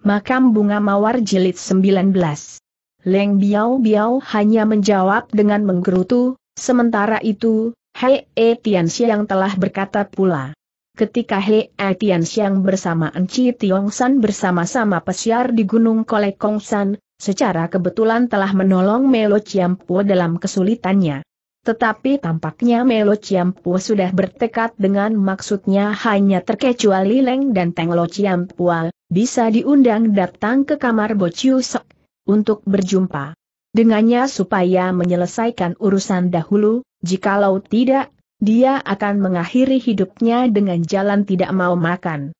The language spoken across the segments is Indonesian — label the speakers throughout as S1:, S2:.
S1: Makam Bunga Mawar Jilid 19 Leng Biao Biao hanya menjawab dengan menggerutu, sementara itu, Hei E Tian telah berkata pula. Ketika Hei E Tian bersama Enci Tiong San bersama-sama pesiar di Gunung Kolekong San, secara kebetulan telah menolong Melo Chiampo dalam kesulitannya. Tetapi tampaknya Melo Ciampua sudah bertekad dengan maksudnya hanya terkecuali Leng dan Teng Lo Ciampua, bisa diundang datang ke kamar Bociu Sok untuk berjumpa dengannya supaya menyelesaikan urusan dahulu, jikalau tidak, dia akan mengakhiri hidupnya dengan jalan tidak mau makan.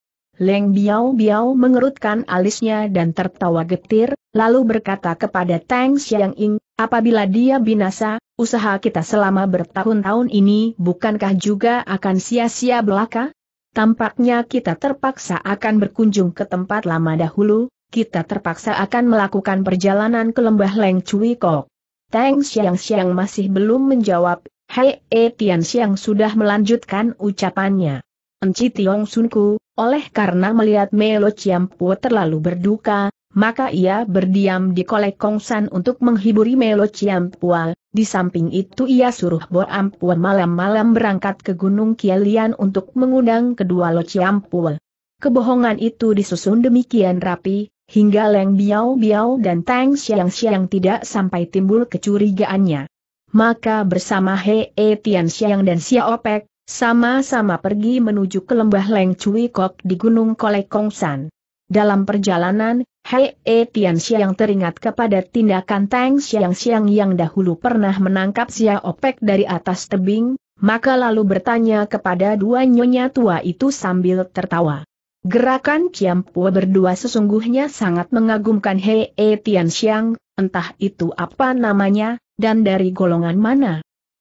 S1: Leng Biao Biao mengerutkan alisnya dan tertawa getir, lalu berkata kepada Tang Xiang Ying, apabila dia binasa, usaha kita selama bertahun-tahun ini bukankah juga akan sia-sia belaka? Tampaknya kita terpaksa akan berkunjung ke tempat lama dahulu, kita terpaksa akan melakukan perjalanan ke lembah Leng Cui Kok. Teng Xiang Xiang masih belum menjawab, Hei E Tian Xiang sudah melanjutkan ucapannya. Enci Tiong Sunku, oleh karena melihat Melo Chiam Pu terlalu berduka, maka ia berdiam di kolek Kongsan untuk menghiburi Melo Pual. di samping itu ia suruh Bo Ampua malam-malam berangkat ke Gunung Kielian untuk mengundang kedua Lo Pual. Kebohongan itu disusun demikian rapi, hingga Leng Biao Biao dan Tang Xiang Xiang tidak sampai timbul kecurigaannya. Maka bersama He E Tian Xiang dan Xia Opek, sama-sama pergi menuju ke lembah Leng Cui Kok di Gunung Kolek Kongsan. Dalam perjalanan, Hei E Tian Xiang teringat kepada tindakan Tang Xiang Xiang yang dahulu pernah menangkap Xia Opek dari atas tebing, maka lalu bertanya kepada dua nyonya tua itu sambil tertawa. Gerakan Pua berdua sesungguhnya sangat mengagumkan Hei E Tian Xiang, entah itu apa namanya, dan dari golongan mana.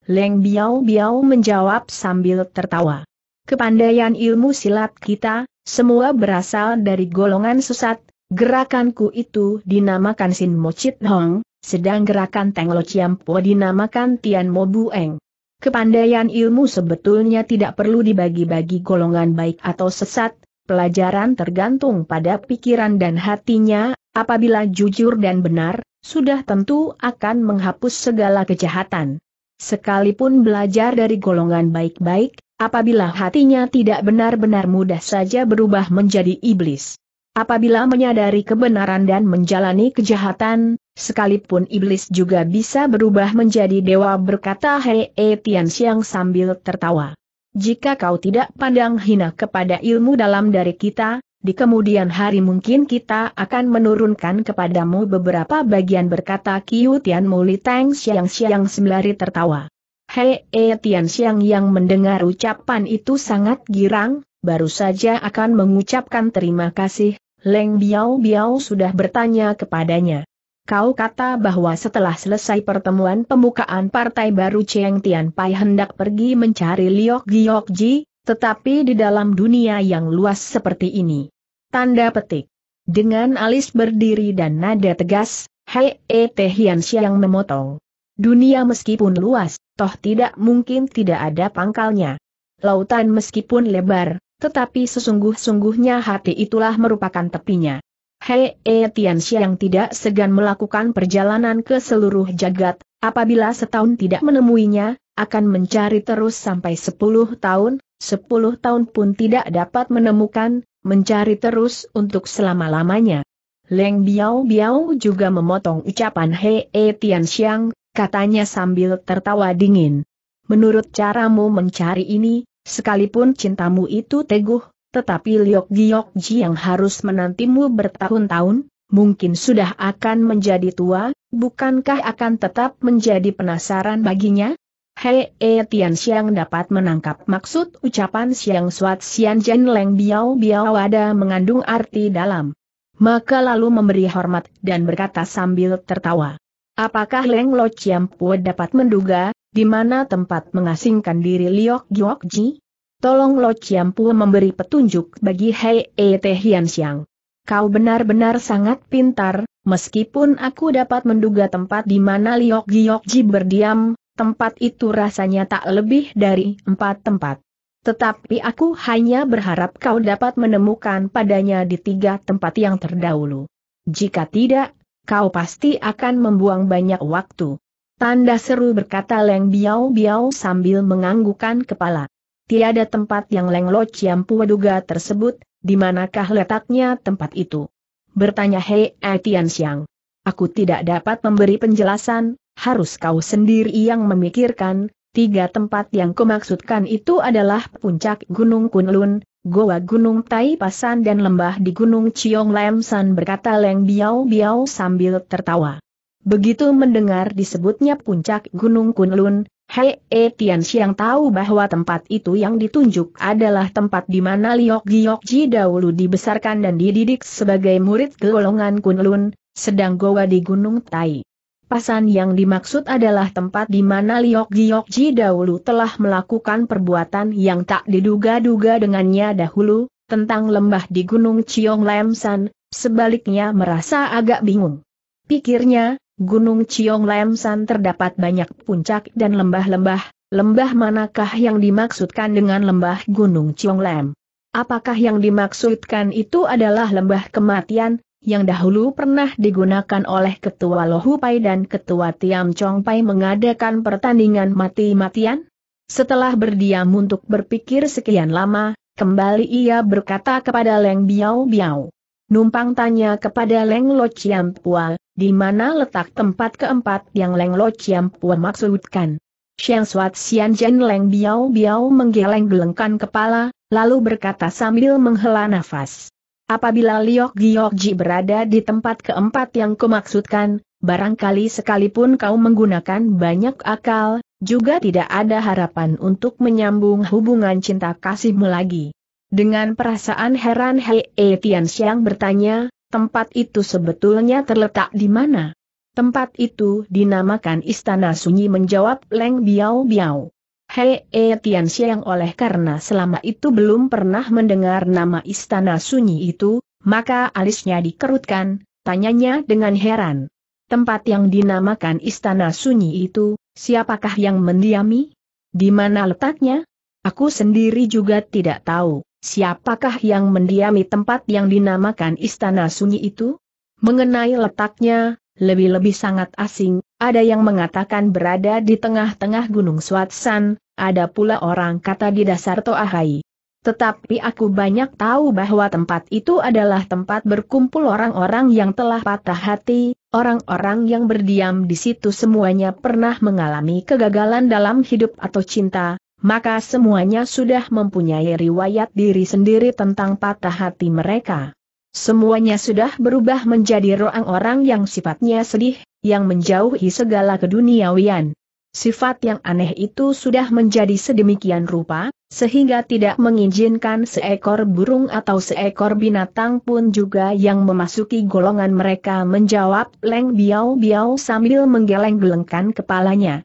S1: Leng Biao Biao menjawab sambil tertawa. Kepandaian ilmu silat kita, semua berasal dari golongan sesat, Gerakanku itu dinamakan Sin Mo Chit Hong, sedang gerakan Teng Lo Chiam Po dinamakan Tian Mo Bu Eng. Kepandaian ilmu sebetulnya tidak perlu dibagi-bagi golongan baik atau sesat, pelajaran tergantung pada pikiran dan hatinya, apabila jujur dan benar, sudah tentu akan menghapus segala kejahatan. Sekalipun belajar dari golongan baik-baik, apabila hatinya tidak benar-benar mudah saja berubah menjadi iblis. Apabila menyadari kebenaran dan menjalani kejahatan, sekalipun iblis juga bisa berubah menjadi dewa berkata Hei e Tian Xiang sambil tertawa. Jika kau tidak pandang hina kepada ilmu dalam dari kita, di kemudian hari mungkin kita akan menurunkan kepadamu beberapa bagian berkata Kiu Tian Muli Tang Xiang Xiang sembari tertawa. Hei e Tian Xiang yang mendengar ucapan itu sangat girang, baru saja akan mengucapkan terima kasih, Leng Biao Biao sudah bertanya kepadanya. Kau kata bahwa setelah selesai pertemuan pembukaan partai baru Cheng Tian Pai hendak pergi mencari Liok Giok Ji, tetapi di dalam dunia yang luas seperti ini. Tanda petik. Dengan alis berdiri dan nada tegas, Hei E Teh Hian Siang memotong. Dunia meskipun luas, toh tidak mungkin tidak ada pangkalnya. Lautan meskipun lebar, tetapi sesungguh-sungguhnya hati itulah merupakan tepinya. Hei e yang tidak segan melakukan perjalanan ke seluruh jagat, apabila setahun tidak menemuinya, akan mencari terus sampai sepuluh tahun, sepuluh tahun pun tidak dapat menemukan, mencari terus untuk selama-lamanya. Leng Biao Biao juga memotong ucapan Hei e eh, Tianxiang, katanya sambil tertawa dingin. Menurut caramu mencari ini, Sekalipun cintamu itu teguh, tetapi Liok Giok Ji yang harus menantimu bertahun-tahun, mungkin sudah akan menjadi tua, bukankah akan tetap menjadi penasaran baginya? Hei E Tian Xiang dapat menangkap maksud ucapan Xiang Suat Xian Jen Leng Biao Biao ada mengandung arti dalam. Maka lalu memberi hormat dan berkata sambil tertawa. Apakah Leng Lo Chiam Pua dapat menduga, di mana tempat mengasingkan diri Liok Giok Ji? Tolong Lo Chiampu memberi petunjuk bagi Hei E Te Hian Xiang. Kau benar-benar sangat pintar, meskipun aku dapat menduga tempat di mana Liok Giok Ji berdiam, tempat itu rasanya tak lebih dari empat tempat. Tetapi aku hanya berharap kau dapat menemukan padanya di tiga tempat yang terdahulu. Jika tidak, kau pasti akan membuang banyak waktu. Tanda seru berkata Leng Biao Biao sambil menganggukan kepala. Tiada tempat yang Leng Lo Ciampu duga tersebut, di manakah letaknya tempat itu? Bertanya Hei Etian Siang. Aku tidak dapat memberi penjelasan, harus kau sendiri yang memikirkan, tiga tempat yang kumaksudkan itu adalah puncak Gunung Kunlun, Goa Gunung Tai Pasan dan lembah di Gunung Chiong Lam San berkata Leng Biao Biao sambil tertawa. Begitu mendengar disebutnya puncak Gunung Kunlun, Hei e Tian Xiang tahu bahwa tempat itu yang ditunjuk adalah tempat di mana Liok Giok Ji dahulu dibesarkan dan dididik sebagai murid golongan Kunlun, sedang Goa di Gunung Tai. Pasan yang dimaksud adalah tempat di mana Liok Giok Ji dahulu telah melakukan perbuatan yang tak diduga-duga dengannya dahulu, tentang lembah di Gunung Chiong Lam San, sebaliknya merasa agak bingung. Pikirnya, Gunung Ciong Lemsan terdapat banyak puncak dan lembah-lembah, lembah manakah yang dimaksudkan dengan lembah Gunung Ciong Lem? Apakah yang dimaksudkan itu adalah lembah kematian, yang dahulu pernah digunakan oleh Ketua Lohupai dan Ketua Tiam Pai mengadakan pertandingan mati-matian? Setelah berdiam untuk berpikir sekian lama, kembali ia berkata kepada Leng Biao Biao. Numpang tanya kepada Leng Lo Chiam Pua, di mana letak tempat keempat yang Leng Lo Chiam Puan maksudkan? Xiang Suat Xian Jen Leng Biao Biao menggeleng-gelengkan kepala, lalu berkata sambil menghela nafas. Apabila Liok Giok Ji berada di tempat keempat yang kumaksudkan, barangkali sekalipun kau menggunakan banyak akal, juga tidak ada harapan untuk menyambung hubungan cinta kasihmu lagi. Dengan perasaan heran Hei e Tian Xiang bertanya, Tempat itu sebetulnya terletak di mana? Tempat itu dinamakan Istana Sunyi menjawab Leng Biao Biao. Hei E Tian Xiang oleh karena selama itu belum pernah mendengar nama Istana Sunyi itu, maka alisnya dikerutkan, tanyanya dengan heran. Tempat yang dinamakan Istana Sunyi itu, siapakah yang mendiami? Di mana letaknya? Aku sendiri juga tidak tahu. Siapakah yang mendiami tempat yang dinamakan Istana Sunyi itu? Mengenai letaknya, lebih-lebih sangat asing, ada yang mengatakan berada di tengah-tengah Gunung Swatsan, ada pula orang kata di dasar Toahai. Tetapi aku banyak tahu bahwa tempat itu adalah tempat berkumpul orang-orang yang telah patah hati, orang-orang yang berdiam di situ semuanya pernah mengalami kegagalan dalam hidup atau cinta, maka semuanya sudah mempunyai riwayat diri sendiri tentang patah hati mereka. Semuanya sudah berubah menjadi roang orang yang sifatnya sedih, yang menjauhi segala keduniawian. Sifat yang aneh itu sudah menjadi sedemikian rupa, sehingga tidak mengizinkan seekor burung atau seekor binatang pun juga yang memasuki golongan mereka menjawab leng biau-biau sambil menggeleng-gelengkan kepalanya.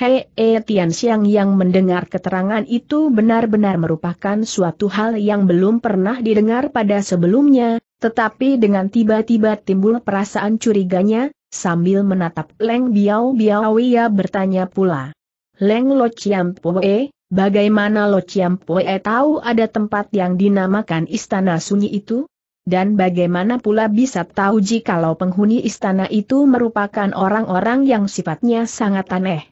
S1: Hei e Tian Xiang yang mendengar keterangan itu benar-benar merupakan suatu hal yang belum pernah didengar pada sebelumnya, tetapi dengan tiba-tiba timbul perasaan curiganya, sambil menatap Leng Biao Biao ia bertanya pula. Leng Lo Chiam Poe, bagaimana Lo Chiam Poe tahu ada tempat yang dinamakan Istana Sunyi itu? Dan bagaimana pula bisa tahu jikalau penghuni istana itu merupakan orang-orang yang sifatnya sangat aneh?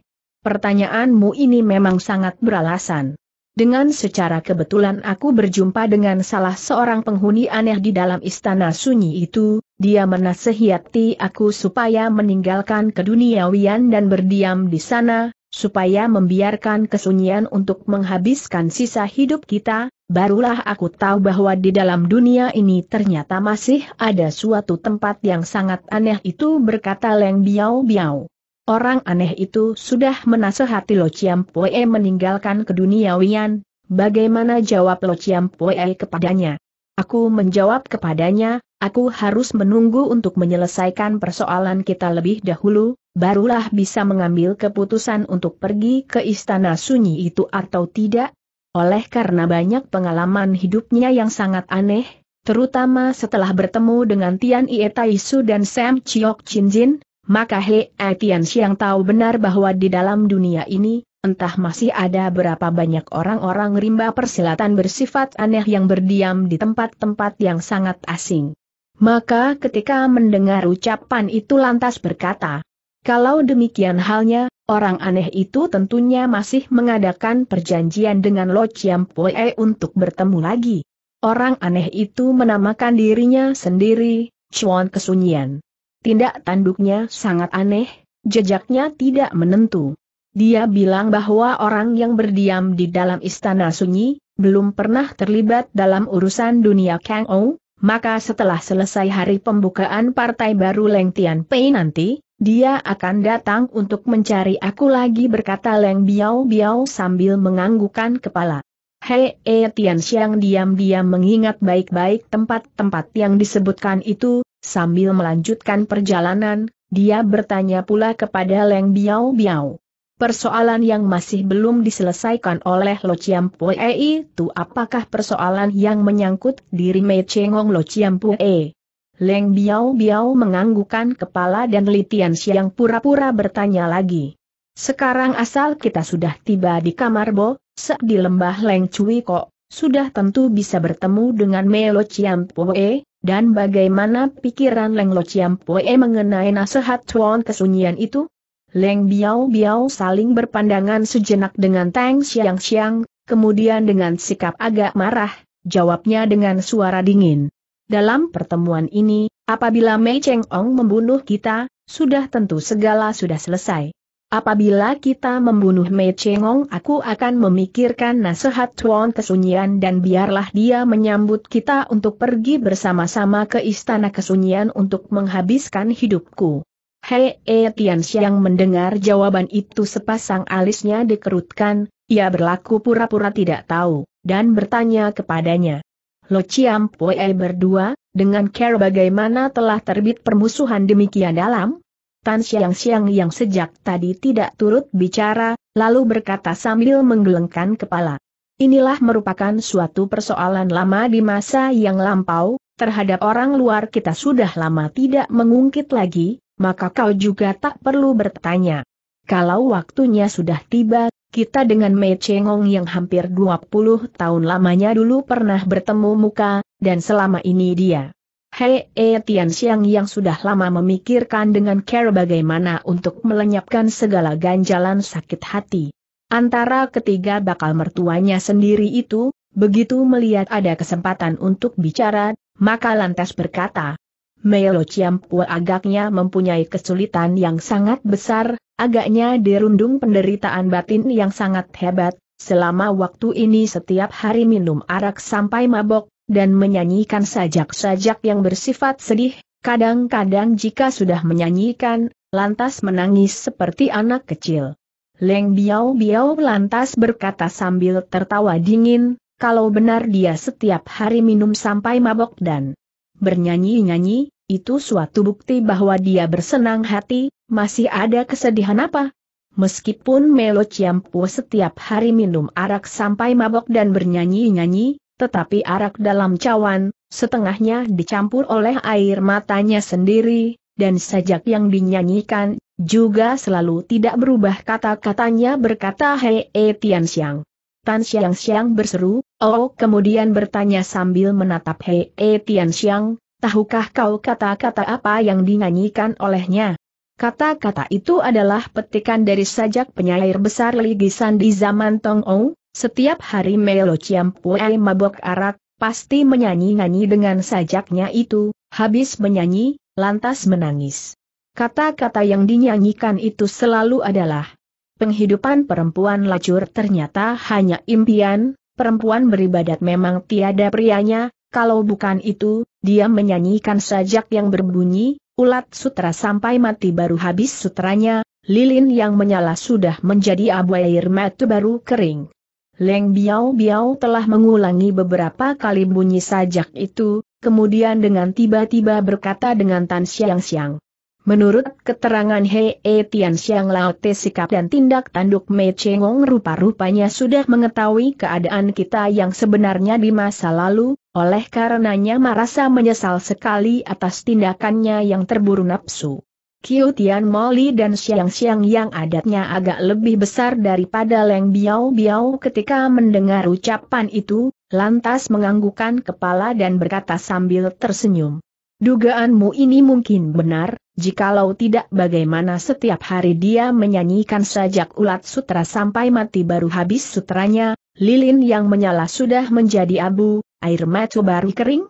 S1: pertanyaanmu ini memang sangat beralasan. Dengan secara kebetulan aku berjumpa dengan salah seorang penghuni aneh di dalam istana sunyi itu, dia menasehati aku supaya meninggalkan keduniawian dan berdiam di sana, supaya membiarkan kesunyian untuk menghabiskan sisa hidup kita, barulah aku tahu bahwa di dalam dunia ini ternyata masih ada suatu tempat yang sangat aneh itu berkata Leng Biao Biao. Orang aneh itu sudah menasehati Lo Chiam Poe meninggalkan keduniawian, bagaimana jawab Lo Chiam Poe kepadanya? Aku menjawab kepadanya, aku harus menunggu untuk menyelesaikan persoalan kita lebih dahulu, barulah bisa mengambil keputusan untuk pergi ke istana sunyi itu atau tidak. Oleh karena banyak pengalaman hidupnya yang sangat aneh, terutama setelah bertemu dengan Tian Ie Taisu dan Sam Chiok Chin Jin, maka He Etian Siang tahu benar bahwa di dalam dunia ini, entah masih ada berapa banyak orang-orang rimba persilatan bersifat aneh yang berdiam di tempat-tempat yang sangat asing. Maka ketika mendengar ucapan itu lantas berkata, kalau demikian halnya, orang aneh itu tentunya masih mengadakan perjanjian dengan Lo Chiam Poe untuk bertemu lagi. Orang aneh itu menamakan dirinya sendiri, Chuan Kesunyian. Tindak tanduknya sangat aneh, jejaknya tidak menentu. Dia bilang bahwa orang yang berdiam di dalam istana sunyi, belum pernah terlibat dalam urusan dunia Kang Ou, maka setelah selesai hari pembukaan partai baru Leng Tian Pei nanti, dia akan datang untuk mencari aku lagi berkata Leng Biao Biao sambil menganggukkan kepala. Hei, e eh, Tian Xiang diam-diam mengingat baik-baik tempat-tempat yang disebutkan itu, Sambil melanjutkan perjalanan, dia bertanya pula kepada Leng Biao Biao. Persoalan yang masih belum diselesaikan oleh Lo Chiam Pue itu apakah persoalan yang menyangkut diri Mei Chengong Lo Chiam Pue? Leng Biao Biao menganggukkan kepala dan Litian Siang pura-pura bertanya lagi. Sekarang asal kita sudah tiba di kamar Bo, sedi di lembah Leng Cui kok, sudah tentu bisa bertemu dengan Mei Lo Chiam Pue, dan bagaimana pikiran Leng Lo PoE mengenai nasihat Tuan kesunyian itu? Leng Biao Biao saling berpandangan sejenak dengan Tang Xiang Xiang, kemudian dengan sikap agak marah, jawabnya dengan suara dingin. Dalam pertemuan ini, apabila Mei Cheng Ong membunuh kita, sudah tentu segala sudah selesai. Apabila kita membunuh Mei Chengong aku akan memikirkan nasihat Tuan Kesunyian dan biarlah dia menyambut kita untuk pergi bersama-sama ke Istana Kesunyian untuk menghabiskan hidupku. Hei E Tian mendengar jawaban itu sepasang alisnya dikerutkan, ia berlaku pura-pura tidak tahu, dan bertanya kepadanya. Lo Chiam Pue berdua, dengan care bagaimana telah terbit permusuhan demikian dalam? Tan Siang-Siang yang sejak tadi tidak turut bicara, lalu berkata sambil menggelengkan kepala. Inilah merupakan suatu persoalan lama di masa yang lampau, terhadap orang luar kita sudah lama tidak mengungkit lagi, maka kau juga tak perlu bertanya. Kalau waktunya sudah tiba, kita dengan Mei Chengong yang hampir 20 tahun lamanya dulu pernah bertemu muka, dan selama ini dia Hei E Tian Xiang yang sudah lama memikirkan dengan care bagaimana untuk melenyapkan segala ganjalan sakit hati. Antara ketiga bakal mertuanya sendiri itu, begitu melihat ada kesempatan untuk bicara, maka lantas berkata, Melo Chiampua agaknya mempunyai kesulitan yang sangat besar, agaknya dirundung penderitaan batin yang sangat hebat, selama waktu ini setiap hari minum arak sampai mabok, dan menyanyikan sajak-sajak yang bersifat sedih, kadang-kadang jika sudah menyanyikan, lantas menangis seperti anak kecil. Leng Biao Biao lantas berkata sambil tertawa dingin, kalau benar dia setiap hari minum sampai mabok dan bernyanyi-nyanyi, itu suatu bukti bahwa dia bersenang hati, masih ada kesedihan apa? Meskipun Melo Ciampu setiap hari minum arak sampai mabok dan bernyanyi-nyanyi, tetapi arak dalam cawan, setengahnya dicampur oleh air matanya sendiri, dan sajak yang dinyanyikan, juga selalu tidak berubah kata-katanya berkata Hei e Tian Xiang. Tan Xiang Xiang berseru, Oh kemudian bertanya sambil menatap Hei e Tian Xiang, tahukah kau kata-kata apa yang dinyanyikan olehnya? Kata-kata itu adalah petikan dari sajak penyair besar Ligisan di zaman Tong Ou, setiap hari Melo Pue mabok arak, pasti menyanyi-nyanyi dengan sajaknya itu, habis menyanyi, lantas menangis. Kata-kata yang dinyanyikan itu selalu adalah, penghidupan perempuan lacur ternyata hanya impian, perempuan beribadat memang tiada prianya, kalau bukan itu, dia menyanyikan sajak yang berbunyi, ulat sutra sampai mati baru habis sutranya, lilin yang menyala sudah menjadi abu air matu baru kering. Leng Biao Biao telah mengulangi beberapa kali bunyi sajak itu, kemudian dengan tiba-tiba berkata dengan Tan Xiang Xiang. Menurut keterangan Hei e Tian Siang Laote sikap dan tindak tanduk Mei Chengong rupa-rupanya sudah mengetahui keadaan kita yang sebenarnya di masa lalu, oleh karenanya merasa menyesal sekali atas tindakannya yang terburu nafsu. Kiu Tian Moli dan Xiang Xiang yang adatnya agak lebih besar daripada Leng Biao Biao ketika mendengar ucapan itu, lantas menganggukkan kepala dan berkata sambil tersenyum. Dugaanmu ini mungkin benar, jikalau tidak bagaimana setiap hari dia menyanyikan sajak ulat sutra sampai mati baru habis sutranya, lilin yang menyala sudah menjadi abu, air mata baru kering?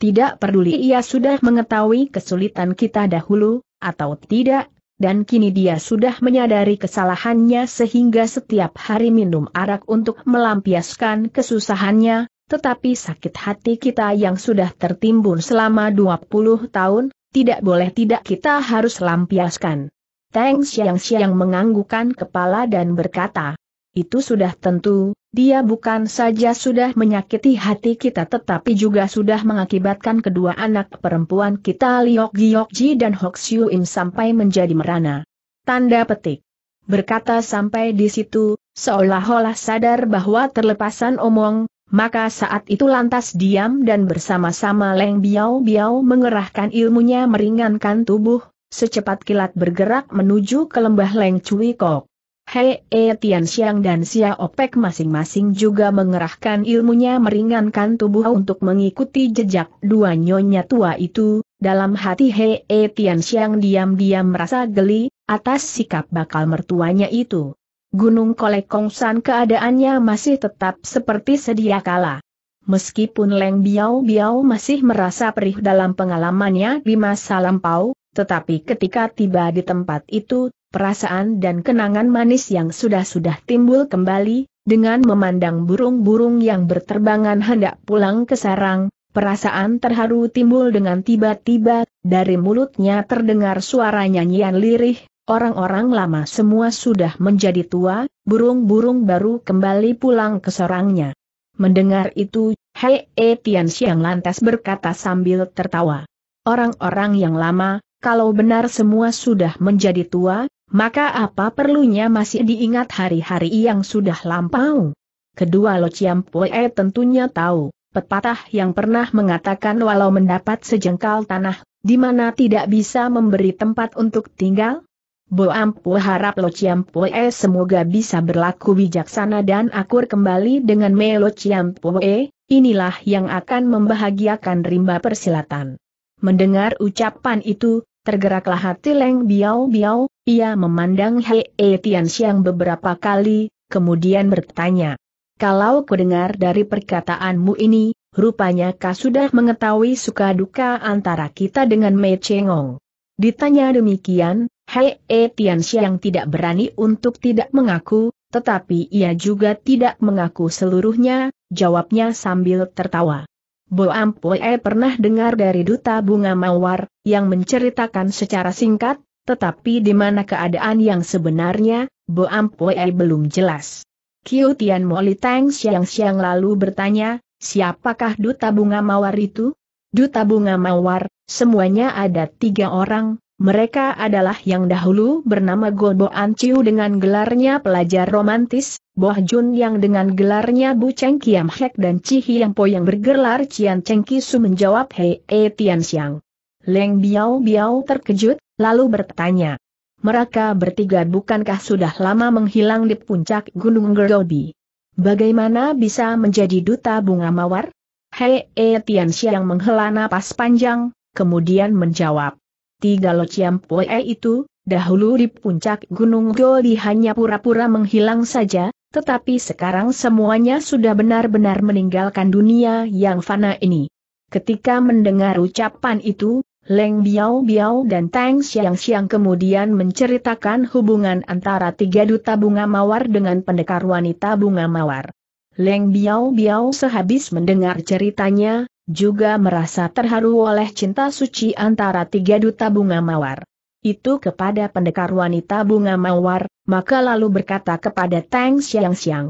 S1: Tidak peduli ia sudah mengetahui kesulitan kita dahulu, atau tidak, dan kini dia sudah menyadari kesalahannya sehingga setiap hari minum arak untuk melampiaskan kesusahannya, tetapi sakit hati kita yang sudah tertimbun selama 20 tahun, tidak boleh tidak kita harus lampiaskan. Tang Xiang Xiang menganggukan kepala dan berkata, itu sudah tentu, dia bukan saja sudah menyakiti hati kita tetapi juga sudah mengakibatkan kedua anak perempuan kita Liok Giokji dan Hok Siu Im sampai menjadi merana. Tanda petik. Berkata sampai di situ, seolah-olah sadar bahwa terlepasan omong, maka saat itu lantas diam dan bersama-sama Leng Biao Biao mengerahkan ilmunya meringankan tubuh, secepat kilat bergerak menuju ke lembah Leng Cui Kok. Hei E Tian Xiang dan Xia Opek masing-masing juga mengerahkan ilmunya meringankan tubuh untuk mengikuti jejak dua nyonya tua itu, dalam hati Hei E Tian Xiang diam-diam merasa geli, atas sikap bakal mertuanya itu. Gunung Kolek Kongsan keadaannya masih tetap seperti sedia kala. Meskipun Leng Biao Biao masih merasa perih dalam pengalamannya di masa lampau, tetapi ketika tiba di tempat itu, perasaan dan kenangan manis yang sudah-sudah timbul kembali, dengan memandang burung-burung yang berterbangan hendak pulang ke sarang, perasaan terharu timbul dengan tiba-tiba, dari mulutnya terdengar suara nyanyian lirih, orang-orang lama semua sudah menjadi tua, burung-burung baru kembali pulang ke sarangnya. Mendengar itu, Hei E Tian Xiang lantas berkata sambil tertawa. Orang-orang yang lama, kalau benar semua sudah menjadi tua, maka apa perlunya masih diingat hari-hari yang sudah lampau? Kedua Lo Chiam Pue tentunya tahu, pepatah yang pernah mengatakan walau mendapat sejengkal tanah, di mana tidak bisa memberi tempat untuk tinggal? Ampu harap Lo Chiam Pue semoga bisa berlaku bijaksana dan akur kembali dengan Me Lo Chiam Pue, inilah yang akan membahagiakan rimba persilatan. Mendengar ucapan itu, Tergeraklah hati Leng Biao Biao, ia memandang Hei e Tian Xiang beberapa kali, kemudian bertanya. Kalau kudengar dari perkataanmu ini, rupanya kau sudah mengetahui suka duka antara kita dengan Mei Chengong. Ditanya demikian, Hei e Tian Xiang tidak berani untuk tidak mengaku, tetapi ia juga tidak mengaku seluruhnya, jawabnya sambil tertawa. Bo Ampoe pernah dengar dari Duta Bunga Mawar, yang menceritakan secara singkat, tetapi di mana keadaan yang sebenarnya, Bo Ampoe belum jelas. Kiu Tian Moli Tang siang-siang lalu bertanya, siapakah Duta Bunga Mawar itu? Duta Bunga Mawar, semuanya ada tiga orang, mereka adalah yang dahulu bernama Gobo Anciu dengan gelarnya pelajar romantis, Boh Jun yang dengan gelarnya Bu Cheng Kiam Hek dan Chi Hiam Po yang bergelar Cian Cheng Kisu menjawab Hei E Tian Xiang. Leng Biao Biao terkejut, lalu bertanya. Mereka bertiga bukankah sudah lama menghilang di puncak Gunung Gerobi? Bagaimana bisa menjadi duta bunga mawar? Hei E Tian Xiang menghela napas panjang, kemudian menjawab. Tiga lociam poe itu, dahulu di puncak Gunung Goli hanya pura-pura menghilang saja, tetapi sekarang semuanya sudah benar-benar meninggalkan dunia yang fana ini. Ketika mendengar ucapan itu, Leng Biao Biao dan Tang Xiang Xiang kemudian menceritakan hubungan antara tiga duta bunga mawar dengan pendekar wanita bunga mawar. Leng Biao Biao sehabis mendengar ceritanya, juga merasa terharu oleh cinta suci antara tiga duta bunga mawar. Itu kepada pendekar wanita bunga mawar, maka lalu berkata kepada Tang Xiang Xiang.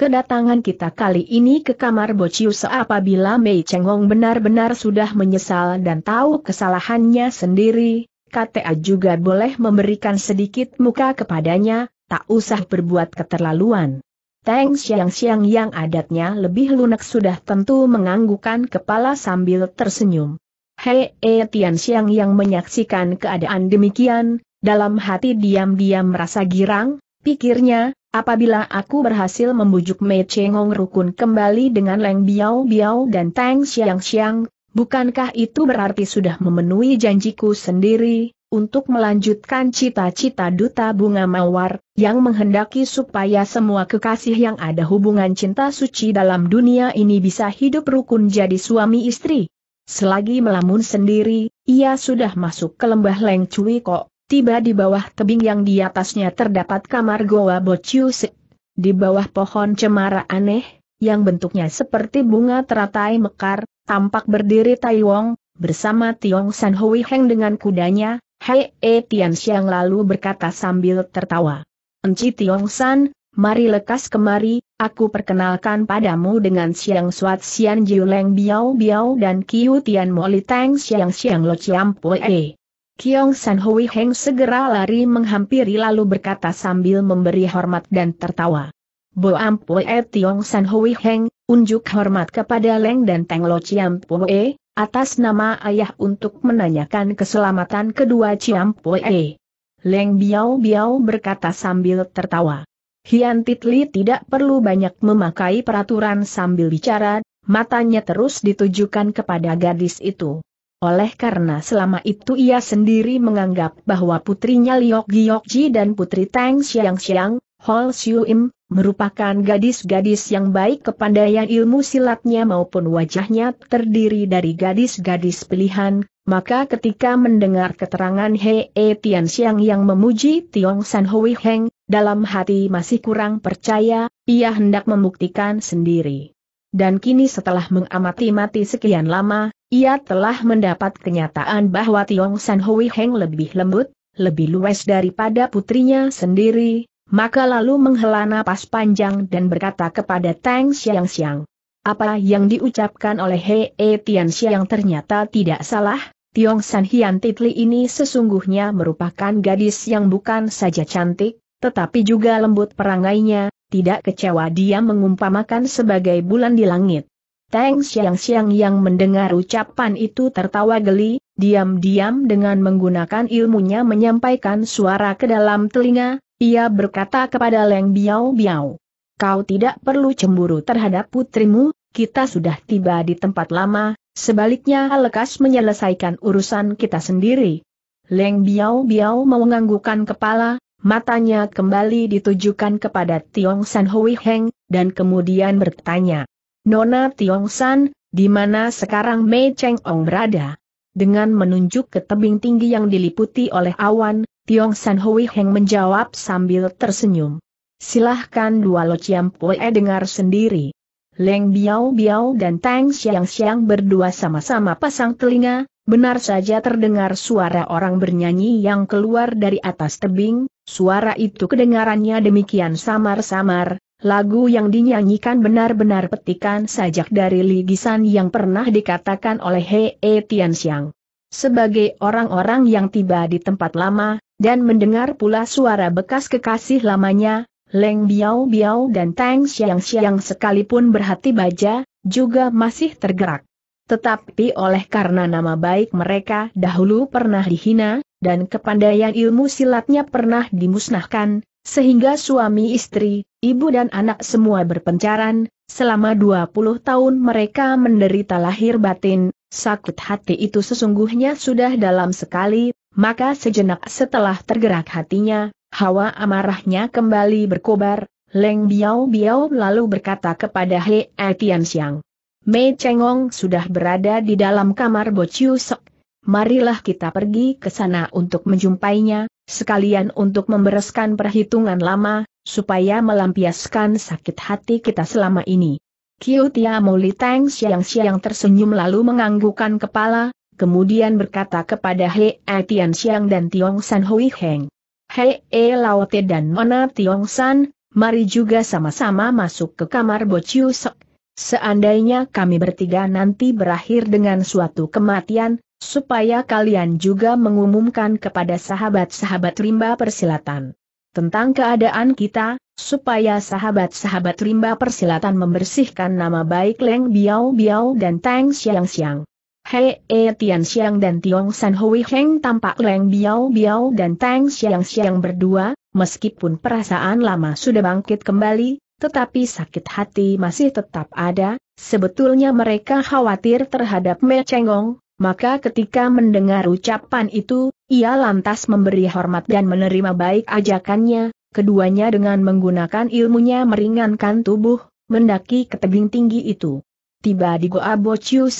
S1: Kedatangan kita kali ini ke kamar Bocius apabila Mei Chengong benar-benar sudah menyesal dan tahu kesalahannya sendiri, KTA juga boleh memberikan sedikit muka kepadanya, tak usah berbuat keterlaluan. Teng Xiang-Xiang yang adatnya lebih lunak sudah tentu menganggukan kepala sambil tersenyum. Hei e, Tian Xiang yang menyaksikan keadaan demikian, dalam hati diam-diam merasa girang, pikirnya, apabila aku berhasil membujuk Mei Chengong rukun kembali dengan Leng Biao Biao dan Tang Xiang Xiang, bukankah itu berarti sudah memenuhi janjiku sendiri, untuk melanjutkan cita-cita duta bunga mawar, yang menghendaki supaya semua kekasih yang ada hubungan cinta suci dalam dunia ini bisa hidup rukun jadi suami istri. Selagi melamun sendiri, ia sudah masuk ke lembah Leng Cui Kok, tiba di bawah tebing yang di atasnya terdapat kamar goa Bociusik. Di bawah pohon cemara aneh, yang bentuknya seperti bunga teratai mekar, tampak berdiri Taiwong, bersama Tiong San Hui Heng dengan kudanya, Hei E Tian Xiang lalu berkata sambil tertawa. Enci Tiong San, mari lekas kemari, aku perkenalkan padamu dengan Siang Suat Xian Jiu Leng Biao Biao dan Kiu Tian Moli Tang Siang Siang Lo Chiam Pue E. Kiong San Hui Heng segera lari menghampiri lalu berkata sambil memberi hormat dan tertawa. Bo Ampue e. Tiong San Hui Heng, unjuk hormat kepada Leng dan Teng Lo Chiam Pue, e atas nama ayah untuk menanyakan keselamatan kedua Poe. Leng Biao Biao berkata sambil tertawa. Hian Titli tidak perlu banyak memakai peraturan sambil bicara, matanya terus ditujukan kepada gadis itu. Oleh karena selama itu ia sendiri menganggap bahwa putrinya Liok Giokji dan putri Tang Xiang Xiang, Hol Im merupakan gadis-gadis yang baik kepandaian ilmu silatnya maupun wajahnya terdiri dari gadis-gadis pilihan, maka ketika mendengar keterangan He E Tian Xiang yang memuji Tiong San Hui Heng, dalam hati masih kurang percaya, ia hendak membuktikan sendiri. Dan kini setelah mengamati mati sekian lama, ia telah mendapat kenyataan bahwa Tiong San Hui Heng lebih lembut, lebih luas daripada putrinya sendiri, maka lalu menghela napas panjang dan berkata kepada Tang Xiang Xiang. Apa yang diucapkan oleh He E Tian Xiang ternyata tidak salah, Tiong San Hian Titli ini sesungguhnya merupakan gadis yang bukan saja cantik, tetapi juga lembut perangainya, tidak kecewa dia mengumpamakan sebagai bulan di langit. Tang Xiang Xiang yang mendengar ucapan itu tertawa geli, diam-diam dengan menggunakan ilmunya menyampaikan suara ke dalam telinga, ia berkata kepada Leng Biao Biao. Kau tidak perlu cemburu terhadap putrimu, kita sudah tiba di tempat lama, sebaliknya lekas menyelesaikan urusan kita sendiri. Leng Biao Biao menganggukkan kepala, matanya kembali ditujukan kepada Tiong San Hui Heng, dan kemudian bertanya. Nona Tiong San, di mana sekarang Mei Cheng Ong berada? Dengan menunjuk ke tebing tinggi yang diliputi oleh awan, Tiong San Hui Heng menjawab sambil tersenyum. Silahkan dua Lo Chiam Poe dengar sendiri. Leng Biao Biao dan Tang Xiang Xiang berdua sama-sama pasang telinga, benar saja terdengar suara orang bernyanyi yang keluar dari atas tebing, suara itu kedengarannya demikian samar-samar, lagu yang dinyanyikan benar-benar petikan sajak dari ligisan yang pernah dikatakan oleh He E Tian Xiang. Sebagai orang-orang yang tiba di tempat lama, dan mendengar pula suara bekas kekasih lamanya, Leng Biao Biao dan Tang Xiang Xiang sekalipun berhati baja, juga masih tergerak. Tetapi oleh karena nama baik mereka dahulu pernah dihina, dan kepandaian ilmu silatnya pernah dimusnahkan, sehingga suami istri, ibu dan anak semua berpencaran, selama 20 tahun mereka menderita lahir batin, sakit hati itu sesungguhnya sudah dalam sekali, maka sejenak setelah tergerak hatinya, hawa amarahnya kembali berkobar, Leng Biao Biao lalu berkata kepada He Etian Siang. Mei Chengong sudah berada di dalam kamar Bo Sok. Marilah kita pergi ke sana untuk menjumpainya, sekalian untuk membereskan perhitungan lama, supaya melampiaskan sakit hati kita selama ini. Kiu Tia Muli Teng Siang Siang tersenyum lalu menganggukkan kepala, kemudian berkata kepada He Tian Xiang dan Tiong San Hui Heng. He E Laote dan Nona Tiong San, mari juga sama-sama masuk ke kamar Chiu Sok. Seandainya kami bertiga nanti berakhir dengan suatu kematian, supaya kalian juga mengumumkan kepada sahabat-sahabat rimba persilatan tentang keadaan kita, supaya sahabat-sahabat rimba persilatan membersihkan nama baik Leng Biao Biao dan Tang Xiang Xiang. Hei, E Tian Xiang dan Tiong San Hui Heng tampak Leng Biao Biao dan Tang Xiang Xiang berdua, meskipun perasaan lama sudah bangkit kembali, tetapi sakit hati masih tetap ada, sebetulnya mereka khawatir terhadap Me Chengong, maka ketika mendengar ucapan itu, ia lantas memberi hormat dan menerima baik ajakannya, keduanya dengan menggunakan ilmunya meringankan tubuh, mendaki ke tebing tinggi itu. Tiba di Goa Bo Chiu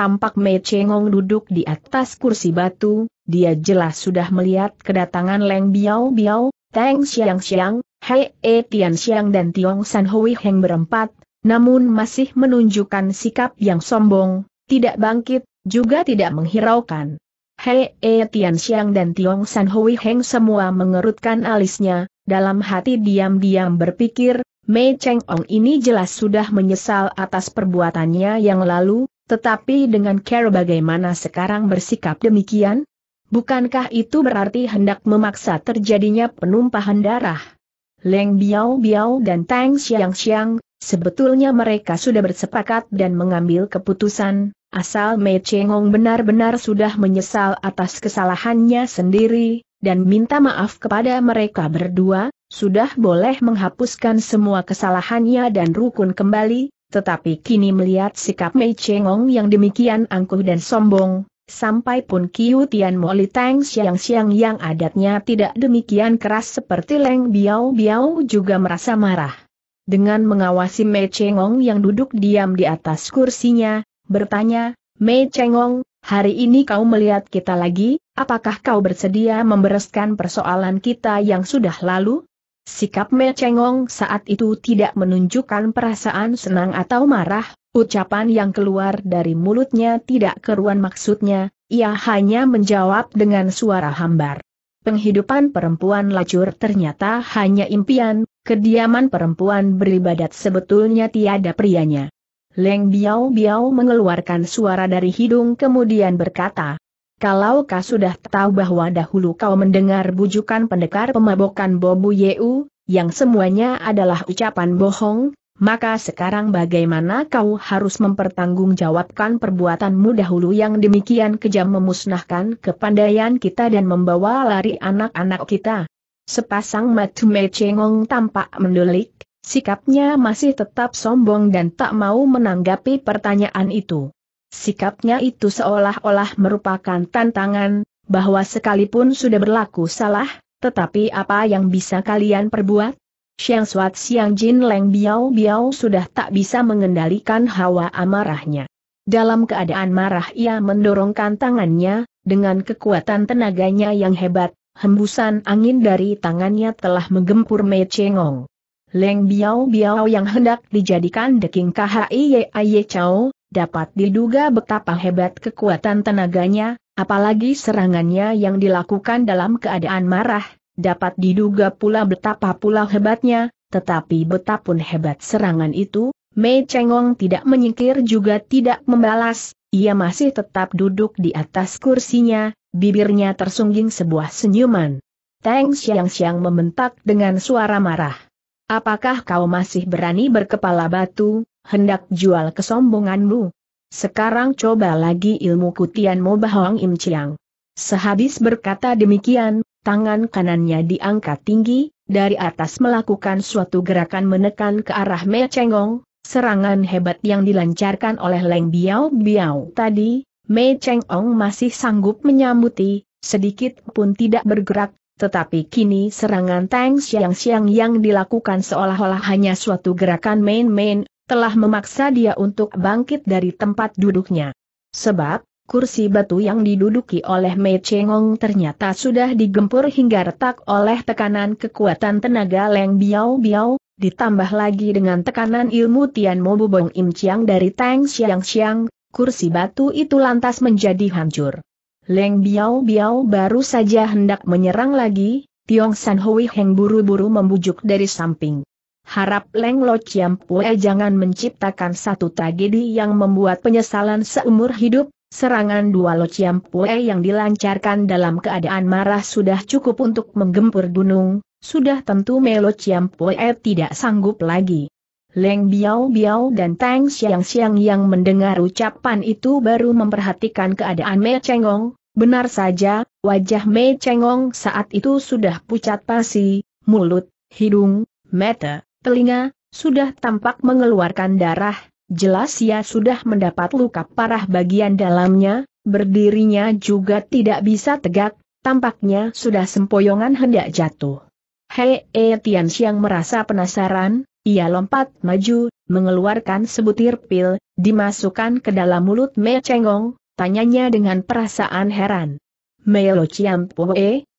S1: Tampak Mei Chengong duduk di atas kursi batu, dia jelas sudah melihat kedatangan Leng Biao Biao, Teng Xiang Xiang, Hei E Tian Xiang dan Tiong San Hui Heng berempat, namun masih menunjukkan sikap yang sombong, tidak bangkit, juga tidak menghiraukan. Hei E Tian Xiang dan Tiong San Hui Heng semua mengerutkan alisnya, dalam hati diam-diam berpikir, Mei Cheng Ong ini jelas sudah menyesal atas perbuatannya yang lalu, tetapi dengan care bagaimana sekarang bersikap demikian? Bukankah itu berarti hendak memaksa terjadinya penumpahan darah? Leng Biao Biao dan Tang Xiang Xiang, sebetulnya mereka sudah bersepakat dan mengambil keputusan, asal Mei Chengong benar-benar sudah menyesal atas kesalahannya sendiri, dan minta maaf kepada mereka berdua, sudah boleh menghapuskan semua kesalahannya dan rukun kembali, tetapi kini melihat sikap Mei Chengong yang demikian angkuh dan sombong, sampai pun Kiu Tian Moli Tang Siang Siang yang adatnya tidak demikian keras seperti Leng Biao Biao juga merasa marah. Dengan mengawasi Mei Chengong yang duduk diam di atas kursinya, bertanya, Mei Chengong, hari ini kau melihat kita lagi, apakah kau bersedia membereskan persoalan kita yang sudah lalu? Sikap Me saat itu tidak menunjukkan perasaan senang atau marah, ucapan yang keluar dari mulutnya tidak keruan maksudnya, ia hanya menjawab dengan suara hambar. Penghidupan perempuan lacur ternyata hanya impian, kediaman perempuan beribadat sebetulnya tiada prianya. Leng Biao Biao mengeluarkan suara dari hidung kemudian berkata, kalau kau sudah tahu bahwa dahulu kau mendengar bujukan pendekar pemabokan Bobu Yeu, yang semuanya adalah ucapan bohong, maka sekarang bagaimana kau harus mempertanggungjawabkan perbuatanmu dahulu yang demikian kejam memusnahkan kepandaian kita dan membawa lari anak-anak kita. Sepasang matu cengong tampak mendulik, sikapnya masih tetap sombong dan tak mau menanggapi pertanyaan itu. Sikapnya itu seolah-olah merupakan tantangan, bahwa sekalipun sudah berlaku salah, tetapi apa yang bisa kalian perbuat? Siang Suat Siang Jin Leng Biao Biao sudah tak bisa mengendalikan hawa amarahnya. Dalam keadaan marah ia mendorongkan tangannya, dengan kekuatan tenaganya yang hebat, hembusan angin dari tangannya telah menggempur Mei Chengong. Leng Biao Biao yang hendak dijadikan deking ye Chao, dapat diduga betapa hebat kekuatan tenaganya, apalagi serangannya yang dilakukan dalam keadaan marah, dapat diduga pula betapa pula hebatnya, tetapi betapun hebat serangan itu, Mei Chengong tidak menyingkir juga tidak membalas, ia masih tetap duduk di atas kursinya, bibirnya tersungging sebuah senyuman. Teng Xiang Xiang membentak dengan suara marah. Apakah kau masih berani berkepala batu, hendak jual kesombonganmu. Sekarang coba lagi ilmu kutianmu Mo Bahong Im Chiang. Sehabis berkata demikian, tangan kanannya diangkat tinggi, dari atas melakukan suatu gerakan menekan ke arah Mei Chengong, serangan hebat yang dilancarkan oleh Leng Biao Biao tadi, Mei Chengong masih sanggup menyambuti, sedikit pun tidak bergerak, tetapi kini serangan Tang Xiang Xiang yang dilakukan seolah-olah hanya suatu gerakan main-main, telah memaksa dia untuk bangkit dari tempat duduknya. Sebab, kursi batu yang diduduki oleh Mei Chengong ternyata sudah digempur hingga retak oleh tekanan kekuatan tenaga Leng Biao Biao, ditambah lagi dengan tekanan ilmu Tian Mo Bubong Im Chiang dari Tang Xiang Xiang, kursi batu itu lantas menjadi hancur. Leng Biao Biao baru saja hendak menyerang lagi, Tiong San Hui Heng buru-buru membujuk dari samping. Harap Leng Lo Chiam Pue jangan menciptakan satu tragedi yang membuat penyesalan seumur hidup, serangan dua Lo Chiam Pue yang dilancarkan dalam keadaan marah sudah cukup untuk menggempur gunung, sudah tentu Melo Chiam Pue tidak sanggup lagi. Leng Biao Biao dan Tang Xiang Xiang yang mendengar ucapan itu baru memperhatikan keadaan Mei Chengong, benar saja, wajah Mei Chengong saat itu sudah pucat pasi, mulut, hidung, mata, telinga, sudah tampak mengeluarkan darah, jelas ia sudah mendapat luka parah bagian dalamnya, berdirinya juga tidak bisa tegak, tampaknya sudah sempoyongan hendak jatuh. Hei e Tian merasa penasaran, ia lompat maju, mengeluarkan sebutir pil, dimasukkan ke dalam mulut Mei Cengong, tanyanya dengan perasaan heran. Mei Lo Chiam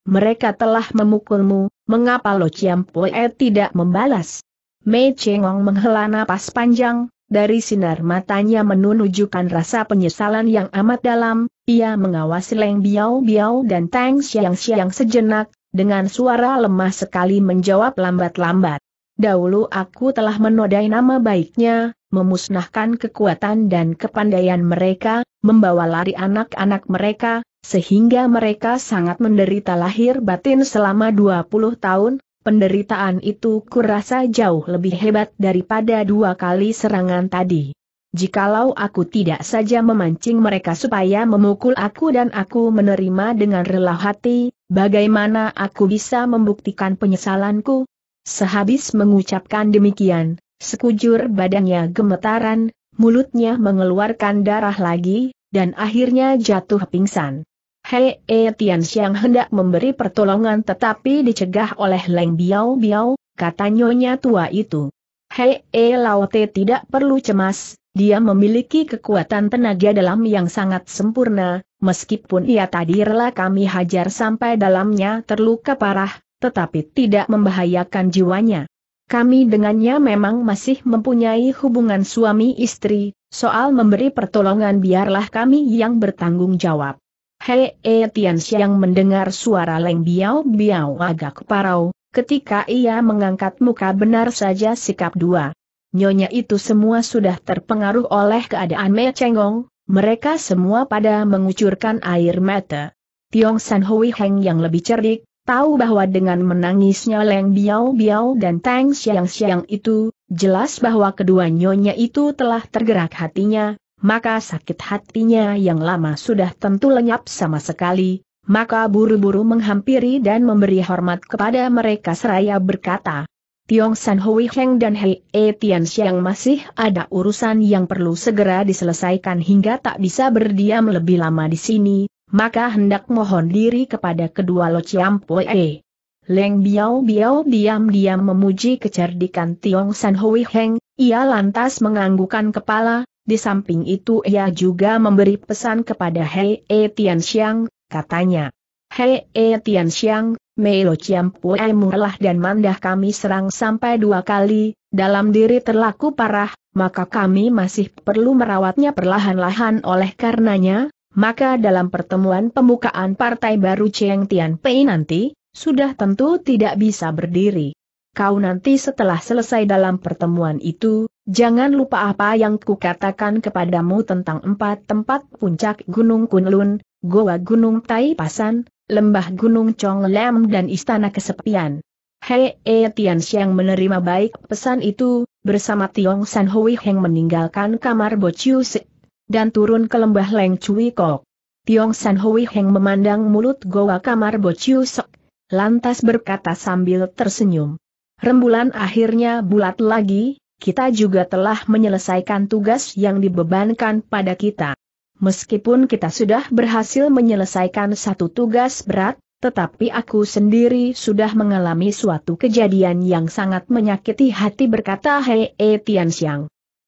S1: mereka telah memukulmu, mengapa Lo Chiam Poe tidak membalas? Mei Chengong menghela napas panjang, dari sinar matanya menunjukkan rasa penyesalan yang amat dalam, ia mengawasi Leng Biao Biao dan Tang Xiang Xiang sejenak, dengan suara lemah sekali menjawab lambat-lambat. Dahulu aku telah menodai nama baiknya, memusnahkan kekuatan dan kepandaian mereka, membawa lari anak-anak mereka, sehingga mereka sangat menderita lahir batin selama 20 tahun, penderitaan itu kurasa jauh lebih hebat daripada dua kali serangan tadi. Jikalau aku tidak saja memancing mereka supaya memukul aku dan aku menerima dengan rela hati, bagaimana aku bisa membuktikan penyesalanku? Sehabis mengucapkan demikian, sekujur badannya gemetaran, mulutnya mengeluarkan darah lagi, dan akhirnya jatuh pingsan. Hei E Tian Xiang hendak memberi pertolongan tetapi dicegah oleh Leng Biao Biao, kata nyonya tua itu. Hei E Te tidak perlu cemas, dia memiliki kekuatan tenaga dalam yang sangat sempurna, meskipun ia tadi rela kami hajar sampai dalamnya terluka parah, tetapi tidak membahayakan jiwanya. Kami dengannya memang masih mempunyai hubungan suami istri, soal memberi pertolongan biarlah kami yang bertanggung jawab. Hei eh, Tian Xiang mendengar suara Leng Biao Biao agak parau, ketika ia mengangkat muka benar saja sikap dua. Nyonya itu semua sudah terpengaruh oleh keadaan Mei Cengong, mereka semua pada mengucurkan air mata. Tiong San Hui Heng yang lebih cerdik, tahu bahwa dengan menangisnya Leng Biao Biao dan Tang Xiang Xiang itu, jelas bahwa kedua nyonya itu telah tergerak hatinya, maka sakit hatinya yang lama sudah tentu lenyap sama sekali, maka buru-buru menghampiri dan memberi hormat kepada mereka seraya berkata, Tiong San Hui Heng dan Hei E Tian Xiang masih ada urusan yang perlu segera diselesaikan hingga tak bisa berdiam lebih lama di sini, maka hendak mohon diri kepada kedua Lo Chiam E. Leng Biao Biao diam-diam memuji kecerdikan Tiong San Hui Heng, ia lantas menganggukan kepala, di samping itu ia juga memberi pesan kepada Hei E Xiang, katanya. Hei E Tianxiang, Melo Chiampue murlah dan mandah kami serang sampai dua kali, dalam diri terlaku parah, maka kami masih perlu merawatnya perlahan-lahan oleh karenanya, maka dalam pertemuan pembukaan partai baru Cheng Pei nanti, sudah tentu tidak bisa berdiri kau nanti setelah selesai dalam pertemuan itu, jangan lupa apa yang kukatakan kepadamu tentang empat tempat puncak Gunung Kunlun, Goa Gunung Tai Pasan, Lembah Gunung Chong Lem dan Istana Kesepian. Hei E Tian Xiang menerima baik pesan itu, bersama Tiong San Hui Heng meninggalkan kamar Bo Chiu Se dan turun ke lembah Leng Cui Kok. Tiong San Hui Heng memandang mulut goa kamar Bo Chiu Se, lantas berkata sambil tersenyum rembulan akhirnya bulat lagi, kita juga telah menyelesaikan tugas yang dibebankan pada kita. Meskipun kita sudah berhasil menyelesaikan satu tugas berat, tetapi aku sendiri sudah mengalami suatu kejadian yang sangat menyakiti hati berkata Hei e Tian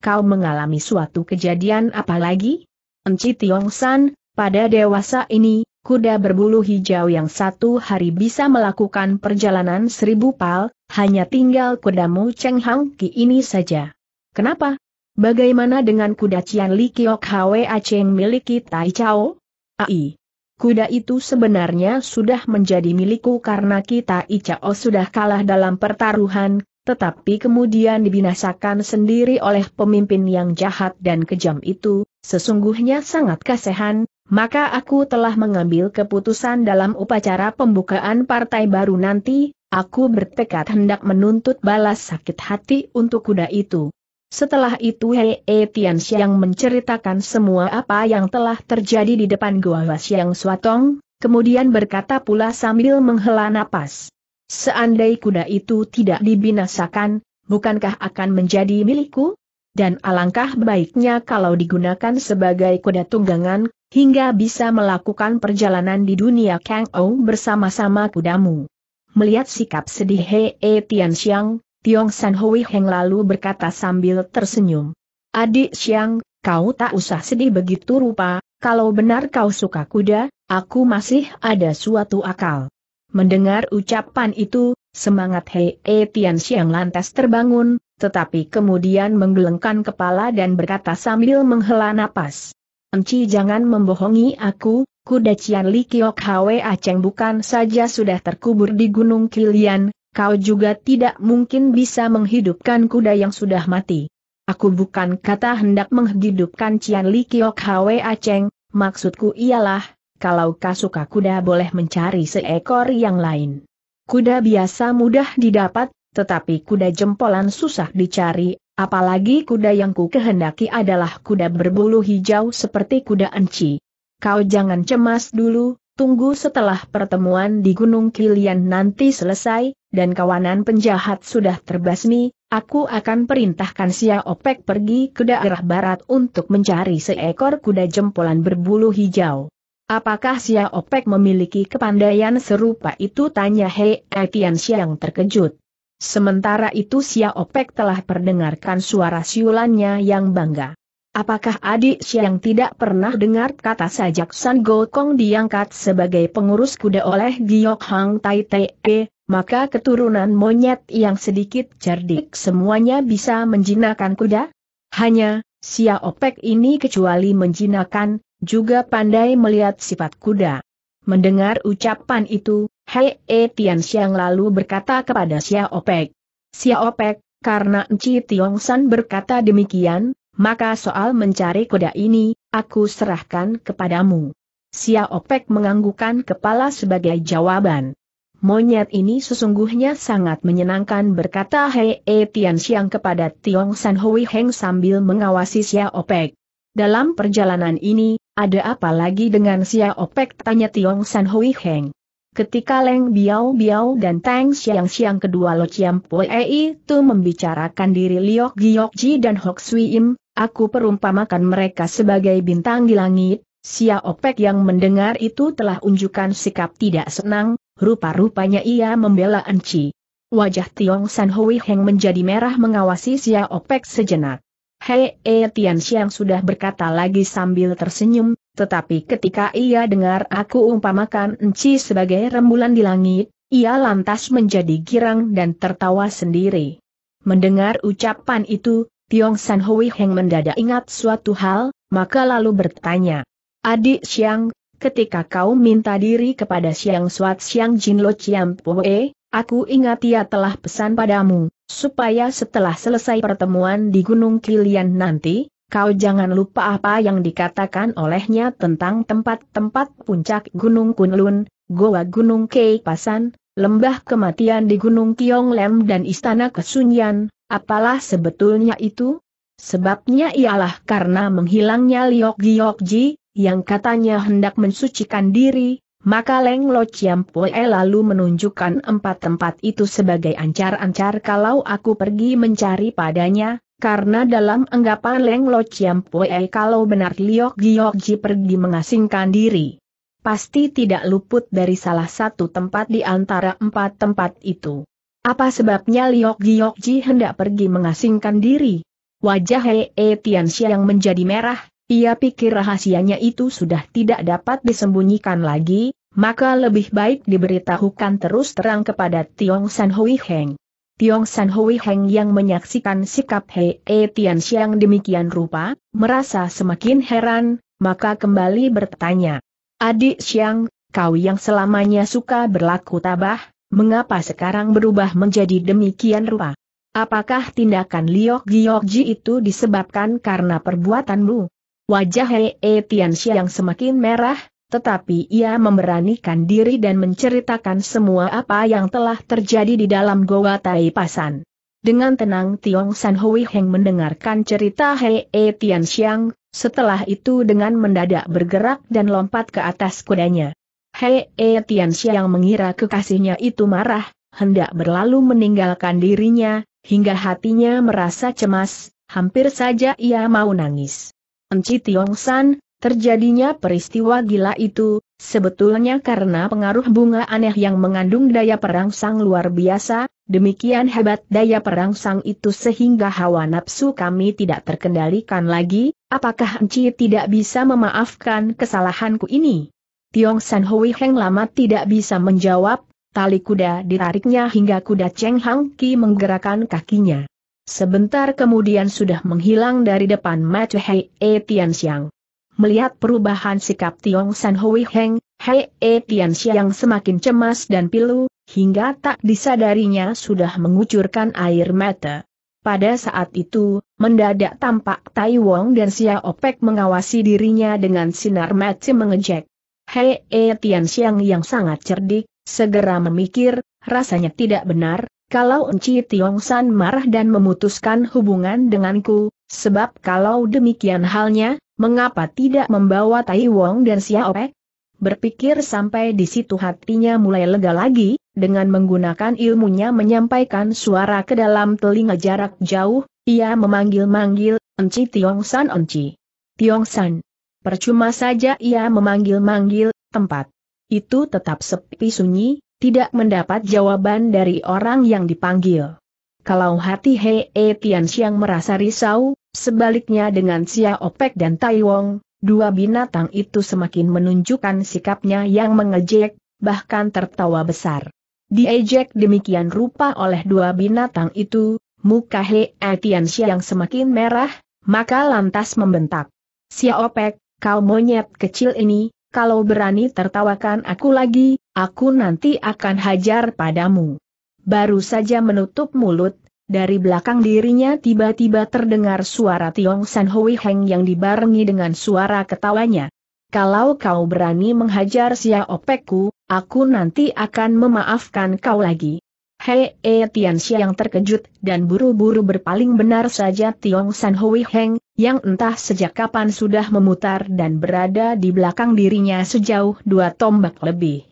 S1: Kau mengalami suatu kejadian apa lagi? Enci Tiong San, pada dewasa ini, kuda berbulu hijau yang satu hari bisa melakukan perjalanan seribu pal, hanya tinggal kudamu Cheng Hang Ki ini saja. Kenapa? Bagaimana dengan kuda Cian Li Kiok Hwe Aceng miliki Tai Chao? Ai. Kuda itu sebenarnya sudah menjadi milikku karena kita Icao sudah kalah dalam pertaruhan, tetapi kemudian dibinasakan sendiri oleh pemimpin yang jahat dan kejam itu, sesungguhnya sangat kasihan, maka aku telah mengambil keputusan dalam upacara pembukaan partai baru nanti, aku bertekad hendak menuntut balas sakit hati untuk kuda itu. Setelah itu Hei e Tian menceritakan semua apa yang telah terjadi di depan Goa Xiang Suatong, kemudian berkata pula sambil menghela napas. Seandai kuda itu tidak dibinasakan, bukankah akan menjadi milikku? Dan alangkah baiknya kalau digunakan sebagai kuda tunggangan, hingga bisa melakukan perjalanan di dunia Kang Ou bersama-sama kudamu. Melihat sikap sedih He E Tian Xiang, Tiong San Hui Heng lalu berkata sambil tersenyum. Adik Xiang, kau tak usah sedih begitu rupa, kalau benar kau suka kuda, aku masih ada suatu akal. Mendengar ucapan itu, semangat He E Tian Xiang lantas terbangun, tetapi kemudian menggelengkan kepala dan berkata sambil menghela napas. Enci jangan membohongi aku, kuda Cian Li Kiok Hwe Aceng bukan saja sudah terkubur di Gunung Kilian, kau juga tidak mungkin bisa menghidupkan kuda yang sudah mati. Aku bukan kata hendak menghidupkan Cian Li Kiok Hwe Aceng, maksudku ialah, kalau suka kuda boleh mencari seekor yang lain. Kuda biasa mudah didapat, tetapi kuda jempolan susah dicari, Apalagi kuda yang ku kehendaki adalah kuda berbulu hijau seperti kuda enci. Kau jangan cemas dulu, tunggu setelah pertemuan di Gunung Kilian nanti selesai, dan kawanan penjahat sudah terbasmi, aku akan perintahkan Sia Opek pergi ke daerah barat untuk mencari seekor kuda jempolan berbulu hijau. Apakah Sia Opek memiliki kepandaian serupa itu tanya Hei Etian Siang terkejut. Sementara itu Xia Opek telah perdengarkan suara siulannya yang bangga. Apakah adik yang tidak pernah dengar kata sajak San Gokong diangkat sebagai pengurus kuda oleh Giok Hang Tai Te, maka keturunan monyet yang sedikit cerdik semuanya bisa menjinakkan kuda? Hanya, Sia Opek ini kecuali menjinakkan, juga pandai melihat sifat kuda. Mendengar ucapan itu, Hei E Tian Xiang lalu berkata kepada Xiao Pei, Xiao Pei, karena Enci Tiong San berkata demikian, maka soal mencari kuda ini, aku serahkan kepadamu. Xiao Pei menganggukkan kepala sebagai jawaban. Monyet ini sesungguhnya sangat menyenangkan berkata Hei E Tian Xiang kepada Tiong San Hui Heng sambil mengawasi Xiao Pei. Dalam perjalanan ini, ada apa lagi dengan Xiao Pei? tanya Tiong San Hui Heng. Ketika Leng Biao Biao dan Tang Xiang Xiang kedua Lo Chiam Pue itu membicarakan diri Liok Giok Ji dan Hok Sui Im, aku perumpamakan mereka sebagai bintang di langit, Sia Opek yang mendengar itu telah unjukkan sikap tidak senang, rupa-rupanya ia membela Enci. Wajah Tiong San Hui Heng menjadi merah mengawasi Sia Opek sejenak. Hei, Tian Xiang sudah berkata lagi sambil tersenyum, tetapi ketika ia dengar aku umpamakan Enci sebagai rembulan di langit, ia lantas menjadi girang dan tertawa sendiri. Mendengar ucapan itu, Tiong San Hui Heng mendadak ingat suatu hal, maka lalu bertanya. Adik Siang, ketika kau minta diri kepada Siang Suat Siang Jin Lo Chiam Poe, aku ingat ia telah pesan padamu, supaya setelah selesai pertemuan di Gunung Kilian nanti, kau jangan lupa apa yang dikatakan olehnya tentang tempat-tempat puncak Gunung Kunlun, Goa Gunung Kei Pasan, Lembah Kematian di Gunung Lem dan Istana kesunyian. apalah sebetulnya itu? Sebabnya ialah karena menghilangnya Liok Ji, yang katanya hendak mensucikan diri, maka Leng Lo Chiampue lalu menunjukkan empat tempat itu sebagai ancar-ancar kalau aku pergi mencari padanya, karena dalam anggapan Leng Lo Chiam Pue kalau benar Liok Giok Ji pergi mengasingkan diri. Pasti tidak luput dari salah satu tempat di antara empat tempat itu. Apa sebabnya Liok Giok Ji hendak pergi mengasingkan diri? Wajah Hei e Tianxia yang menjadi merah, ia pikir rahasianya itu sudah tidak dapat disembunyikan lagi, maka lebih baik diberitahukan terus terang kepada Tiong San Hui Heng. Tiong San Hui Heng yang menyaksikan sikap Hei E Tian Xiang demikian rupa, merasa semakin heran, maka kembali bertanya. Adik Xiang, kau yang selamanya suka berlaku tabah, mengapa sekarang berubah menjadi demikian rupa? Apakah tindakan Liok Giok Ji itu disebabkan karena perbuatanmu? Wajah Hei E Tian Xiang semakin merah, tetapi ia memberanikan diri dan menceritakan semua apa yang telah terjadi di dalam Goa Tai Pasan. Dengan tenang Tiong San Hui Heng mendengarkan cerita Hei e Tian Xiang, setelah itu dengan mendadak bergerak dan lompat ke atas kudanya. Hei e Tian Xiang mengira kekasihnya itu marah, hendak berlalu meninggalkan dirinya, hingga hatinya merasa cemas, hampir saja ia mau nangis. Enci Tiong San, Terjadinya peristiwa gila itu, sebetulnya karena pengaruh bunga aneh yang mengandung daya perangsang luar biasa, demikian hebat daya perangsang itu sehingga hawa nafsu kami tidak terkendalikan lagi, apakah Enci tidak bisa memaafkan kesalahanku ini? Tiong San Hui Heng lama tidak bisa menjawab, tali kuda ditariknya hingga kuda Cheng Hang Ki menggerakkan kakinya. Sebentar kemudian sudah menghilang dari depan Matu Hei E Tian Melihat perubahan sikap Tiong San Hui Heng, Hei E Tian yang semakin cemas dan pilu, hingga tak disadarinya sudah mengucurkan air mata. Pada saat itu, mendadak tampak Tai Wong dan Xia Opek mengawasi dirinya dengan sinar mata mengejek. Hei E Tian yang sangat cerdik, segera memikir, rasanya tidak benar, kalau Enci Tiong San marah dan memutuskan hubungan denganku, sebab kalau demikian halnya, Mengapa tidak membawa Tai Wong dan Xiaopek? Berpikir sampai di situ hatinya mulai lega lagi, dengan menggunakan ilmunya menyampaikan suara ke dalam telinga jarak jauh, ia memanggil-manggil, Enci Tiong San Enci. Tiong San. Percuma saja ia memanggil-manggil, tempat. Itu tetap sepi sunyi, tidak mendapat jawaban dari orang yang dipanggil. Kalau hati Hei Tian Xiang merasa risau, Sebaliknya dengan Sia Opek dan Tai Wong, dua binatang itu semakin menunjukkan sikapnya yang mengejek, bahkan tertawa besar. Diejek demikian rupa oleh dua binatang itu, muka He Etian yang semakin merah, maka lantas membentak. Sia Opek, kau monyet kecil ini, kalau berani tertawakan aku lagi, aku nanti akan hajar padamu. Baru saja menutup mulut, dari belakang dirinya tiba-tiba terdengar suara Tiong San Hui Heng yang dibarengi dengan suara ketawanya. Kalau kau berani menghajar Sia Opekku, aku nanti akan memaafkan kau lagi. Hei E Tian Xia yang terkejut dan buru-buru berpaling benar saja Tiong San Hui Heng, yang entah sejak kapan sudah memutar dan berada di belakang dirinya sejauh dua tombak lebih.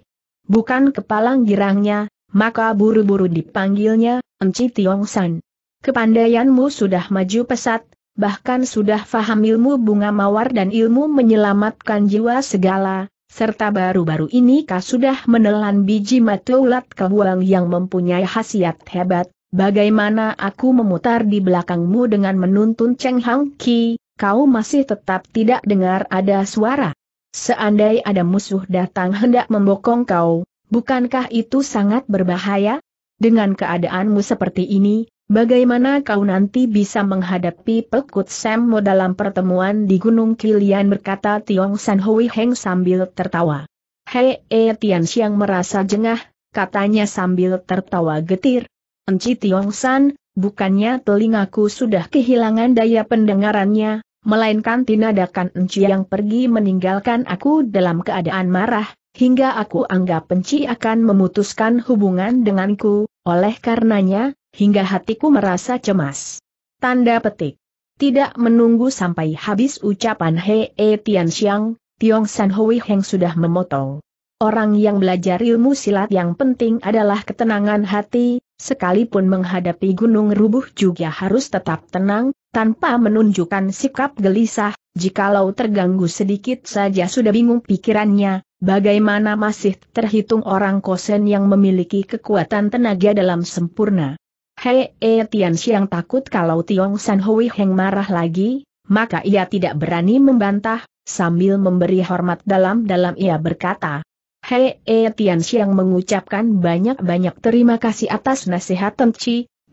S1: Bukan kepalang girangnya, maka buru-buru dipanggilnya, Enci Tiong San. Kepandaianmu sudah maju pesat, bahkan sudah faham ilmu bunga mawar dan ilmu menyelamatkan jiwa segala, serta baru-baru ini kau sudah menelan biji ulat kebuang yang mempunyai khasiat hebat, bagaimana aku memutar di belakangmu dengan menuntun Cheng Hang Ki, kau masih tetap tidak dengar ada suara. Seandai ada musuh datang hendak membokong kau, Bukankah itu sangat berbahaya? Dengan keadaanmu seperti ini, bagaimana kau nanti bisa menghadapi Pekut Semmo dalam pertemuan di Gunung Kilian berkata Tiong San Hui Heng sambil tertawa. Hei E Tian Xiang merasa jengah, katanya sambil tertawa getir. Enci Tiong San, bukannya telingaku sudah kehilangan daya pendengarannya, melainkan tinadakan Enci yang pergi meninggalkan aku dalam keadaan marah, hingga aku anggap penci akan memutuskan hubungan denganku, oleh karenanya, hingga hatiku merasa cemas. Tanda petik. Tidak menunggu sampai habis ucapan Hei e Tian Xiang, Tiong San Hui Heng sudah memotong. Orang yang belajar ilmu silat yang penting adalah ketenangan hati, sekalipun menghadapi gunung rubuh juga harus tetap tenang, tanpa menunjukkan sikap gelisah, jikalau terganggu sedikit saja sudah bingung pikirannya, bagaimana masih terhitung orang kosen yang memiliki kekuatan tenaga dalam sempurna. Hei, e, Tian Xiang takut kalau Tiong San Hui Heng marah lagi, maka ia tidak berani membantah, sambil memberi hormat dalam-dalam ia berkata. Hei, e, Tian Xiang mengucapkan banyak-banyak terima kasih atas nasihat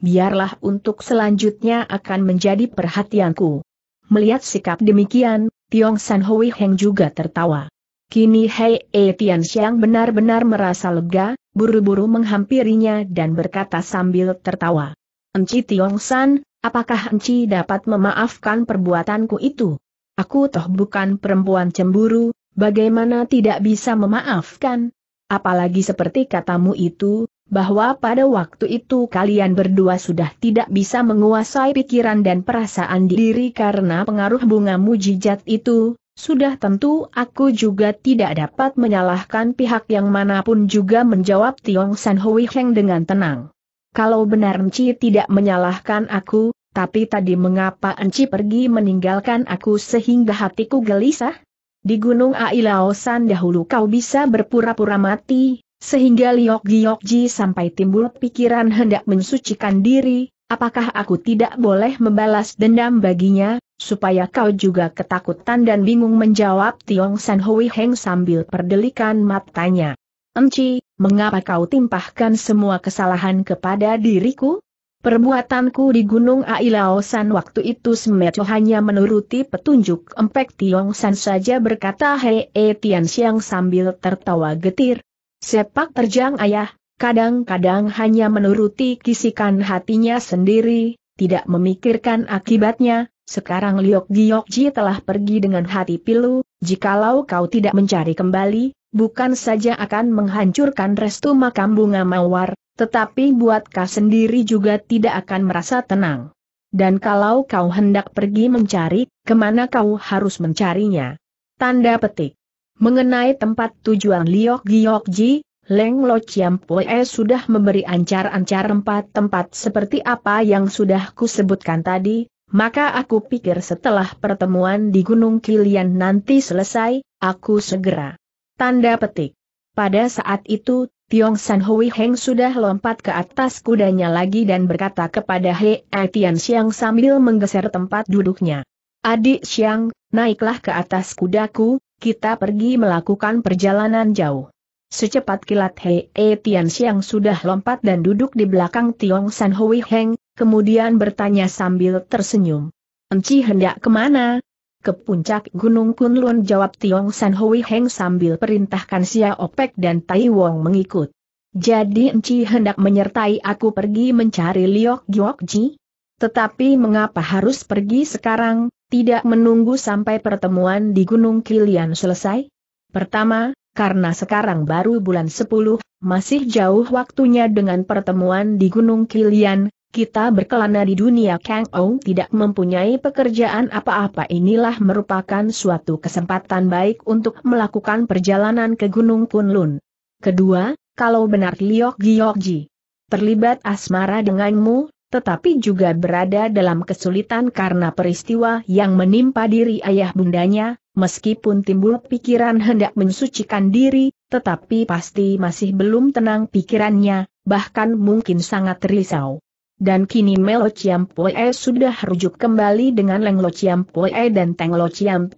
S1: biarlah untuk selanjutnya akan menjadi perhatianku. Melihat sikap demikian, Tiong San Hui Heng juga tertawa. Kini Hei E Tian benar-benar merasa lega, buru-buru menghampirinya dan berkata sambil tertawa. Enci Tiong San, apakah Enci dapat memaafkan perbuatanku itu? Aku toh bukan perempuan cemburu, bagaimana tidak bisa memaafkan? Apalagi seperti katamu itu, bahwa pada waktu itu kalian berdua sudah tidak bisa menguasai pikiran dan perasaan diri karena pengaruh bunga mujijat itu, sudah tentu aku juga tidak dapat menyalahkan pihak yang manapun juga menjawab Tiong San Hui Heng dengan tenang. Kalau benar Enci tidak menyalahkan aku, tapi tadi mengapa Enci pergi meninggalkan aku sehingga hatiku gelisah? Di Gunung Ailaosan dahulu kau bisa berpura-pura mati, sehingga Liok Giok Ji sampai timbul pikiran hendak mensucikan diri, Apakah aku tidak boleh membalas dendam baginya, supaya kau juga ketakutan dan bingung menjawab Tiong San Hui Heng sambil perdelikan matanya. Enci, mengapa kau timpahkan semua kesalahan kepada diriku? Perbuatanku di Gunung Ailaosan waktu itu Semeco hanya menuruti petunjuk empek Tiong San saja berkata Hei e Tian Siang sambil tertawa getir. Sepak terjang ayah, kadang-kadang hanya menuruti kisikan hatinya sendiri, tidak memikirkan akibatnya, sekarang Liok Giokji telah pergi dengan hati pilu, jikalau kau tidak mencari kembali, bukan saja akan menghancurkan restu makam bunga mawar, tetapi buat kau sendiri juga tidak akan merasa tenang. Dan kalau kau hendak pergi mencari, kemana kau harus mencarinya? Tanda petik. Mengenai tempat tujuan Liok Giokji, Leng Lo Chiam Pue sudah memberi ancar-ancar empat tempat seperti apa yang sudah kusebutkan tadi, maka aku pikir setelah pertemuan di Gunung Kilian nanti selesai, aku segera. Tanda petik. Pada saat itu, Tiong San Hui Heng sudah lompat ke atas kudanya lagi dan berkata kepada He Tian Siang sambil menggeser tempat duduknya. Adik Xiang, naiklah ke atas kudaku, kita pergi melakukan perjalanan jauh. Secepat kilat Hei e Tian Xiang sudah lompat dan duduk di belakang Tiong San Hui Heng, kemudian bertanya sambil tersenyum. Enci hendak kemana? Ke puncak Gunung Kunlun jawab Tiong San Hui Heng sambil perintahkan Xia Opek dan Tai Wong mengikut. Jadi Enci hendak menyertai aku pergi mencari Liok Giok Ji? Tetapi mengapa harus pergi sekarang, tidak menunggu sampai pertemuan di Gunung Kilian selesai? Pertama, karena sekarang baru bulan 10, masih jauh waktunya dengan pertemuan di Gunung Kilian, kita berkelana di dunia Kang Ong tidak mempunyai pekerjaan apa-apa inilah merupakan suatu kesempatan baik untuk melakukan perjalanan ke Gunung Kunlun. Kedua, kalau benar Liok Giokji terlibat asmara denganmu, tetapi juga berada dalam kesulitan karena peristiwa yang menimpa diri ayah bundanya, meskipun timbul pikiran hendak mensucikan diri, tetapi pasti masih belum tenang pikirannya, bahkan mungkin sangat risau. Dan kini Melo Chiam e sudah rujuk kembali dengan Leng Lo Chiam dan Teng Lo Chiam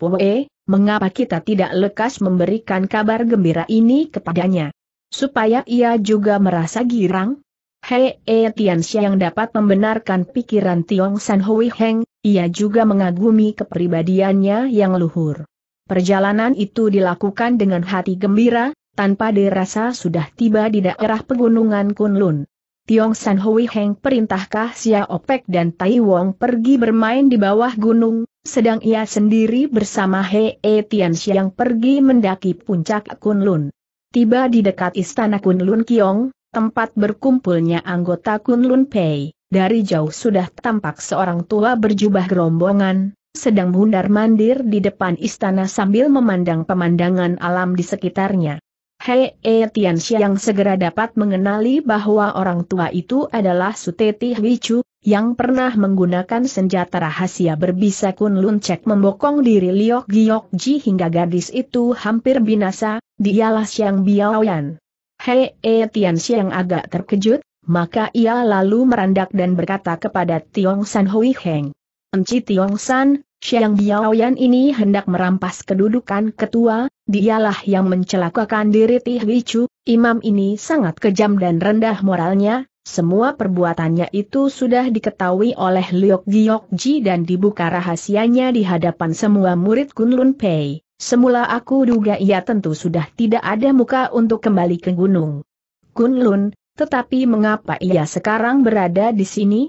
S1: mengapa kita tidak lekas memberikan kabar gembira ini kepadanya? Supaya ia juga merasa girang? Hei E Tian Xiang dapat membenarkan pikiran Tiong San Hui Heng, ia juga mengagumi kepribadiannya yang luhur. Perjalanan itu dilakukan dengan hati gembira, tanpa dirasa sudah tiba di daerah pegunungan Kunlun. Tiong San Hui Heng perintahkah Xia Opek dan Tai Wong pergi bermain di bawah gunung, sedang ia sendiri bersama He E Tian Xiang pergi mendaki puncak Kunlun. Tiba di dekat istana Kunlun Kiong, tempat berkumpulnya anggota Kunlun Pei. Dari jauh sudah tampak seorang tua berjubah gerombongan, sedang mundar-mandir di depan istana sambil memandang pemandangan alam di sekitarnya. Hei e Tian yang segera dapat mengenali bahwa orang tua itu adalah Suteti Wicu, yang pernah menggunakan senjata rahasia berbisa kun luncek membokong diri Liok Giok Ji hingga gadis itu hampir binasa, dialah Xiang Yan. Hei e Tian agak terkejut, maka ia lalu merandak dan berkata kepada Tiong San Hui Heng. Enci Tiong San, Siang Biaoyan ini hendak merampas kedudukan ketua, dialah yang mencelakakan diri Ti Hui Chu, imam ini sangat kejam dan rendah moralnya, semua perbuatannya itu sudah diketahui oleh Liok Giok Ji dan dibuka rahasianya di hadapan semua murid Kunlun Pei. Semula aku duga ia tentu sudah tidak ada muka untuk kembali ke gunung. Kunlun, tetapi mengapa ia sekarang berada di sini?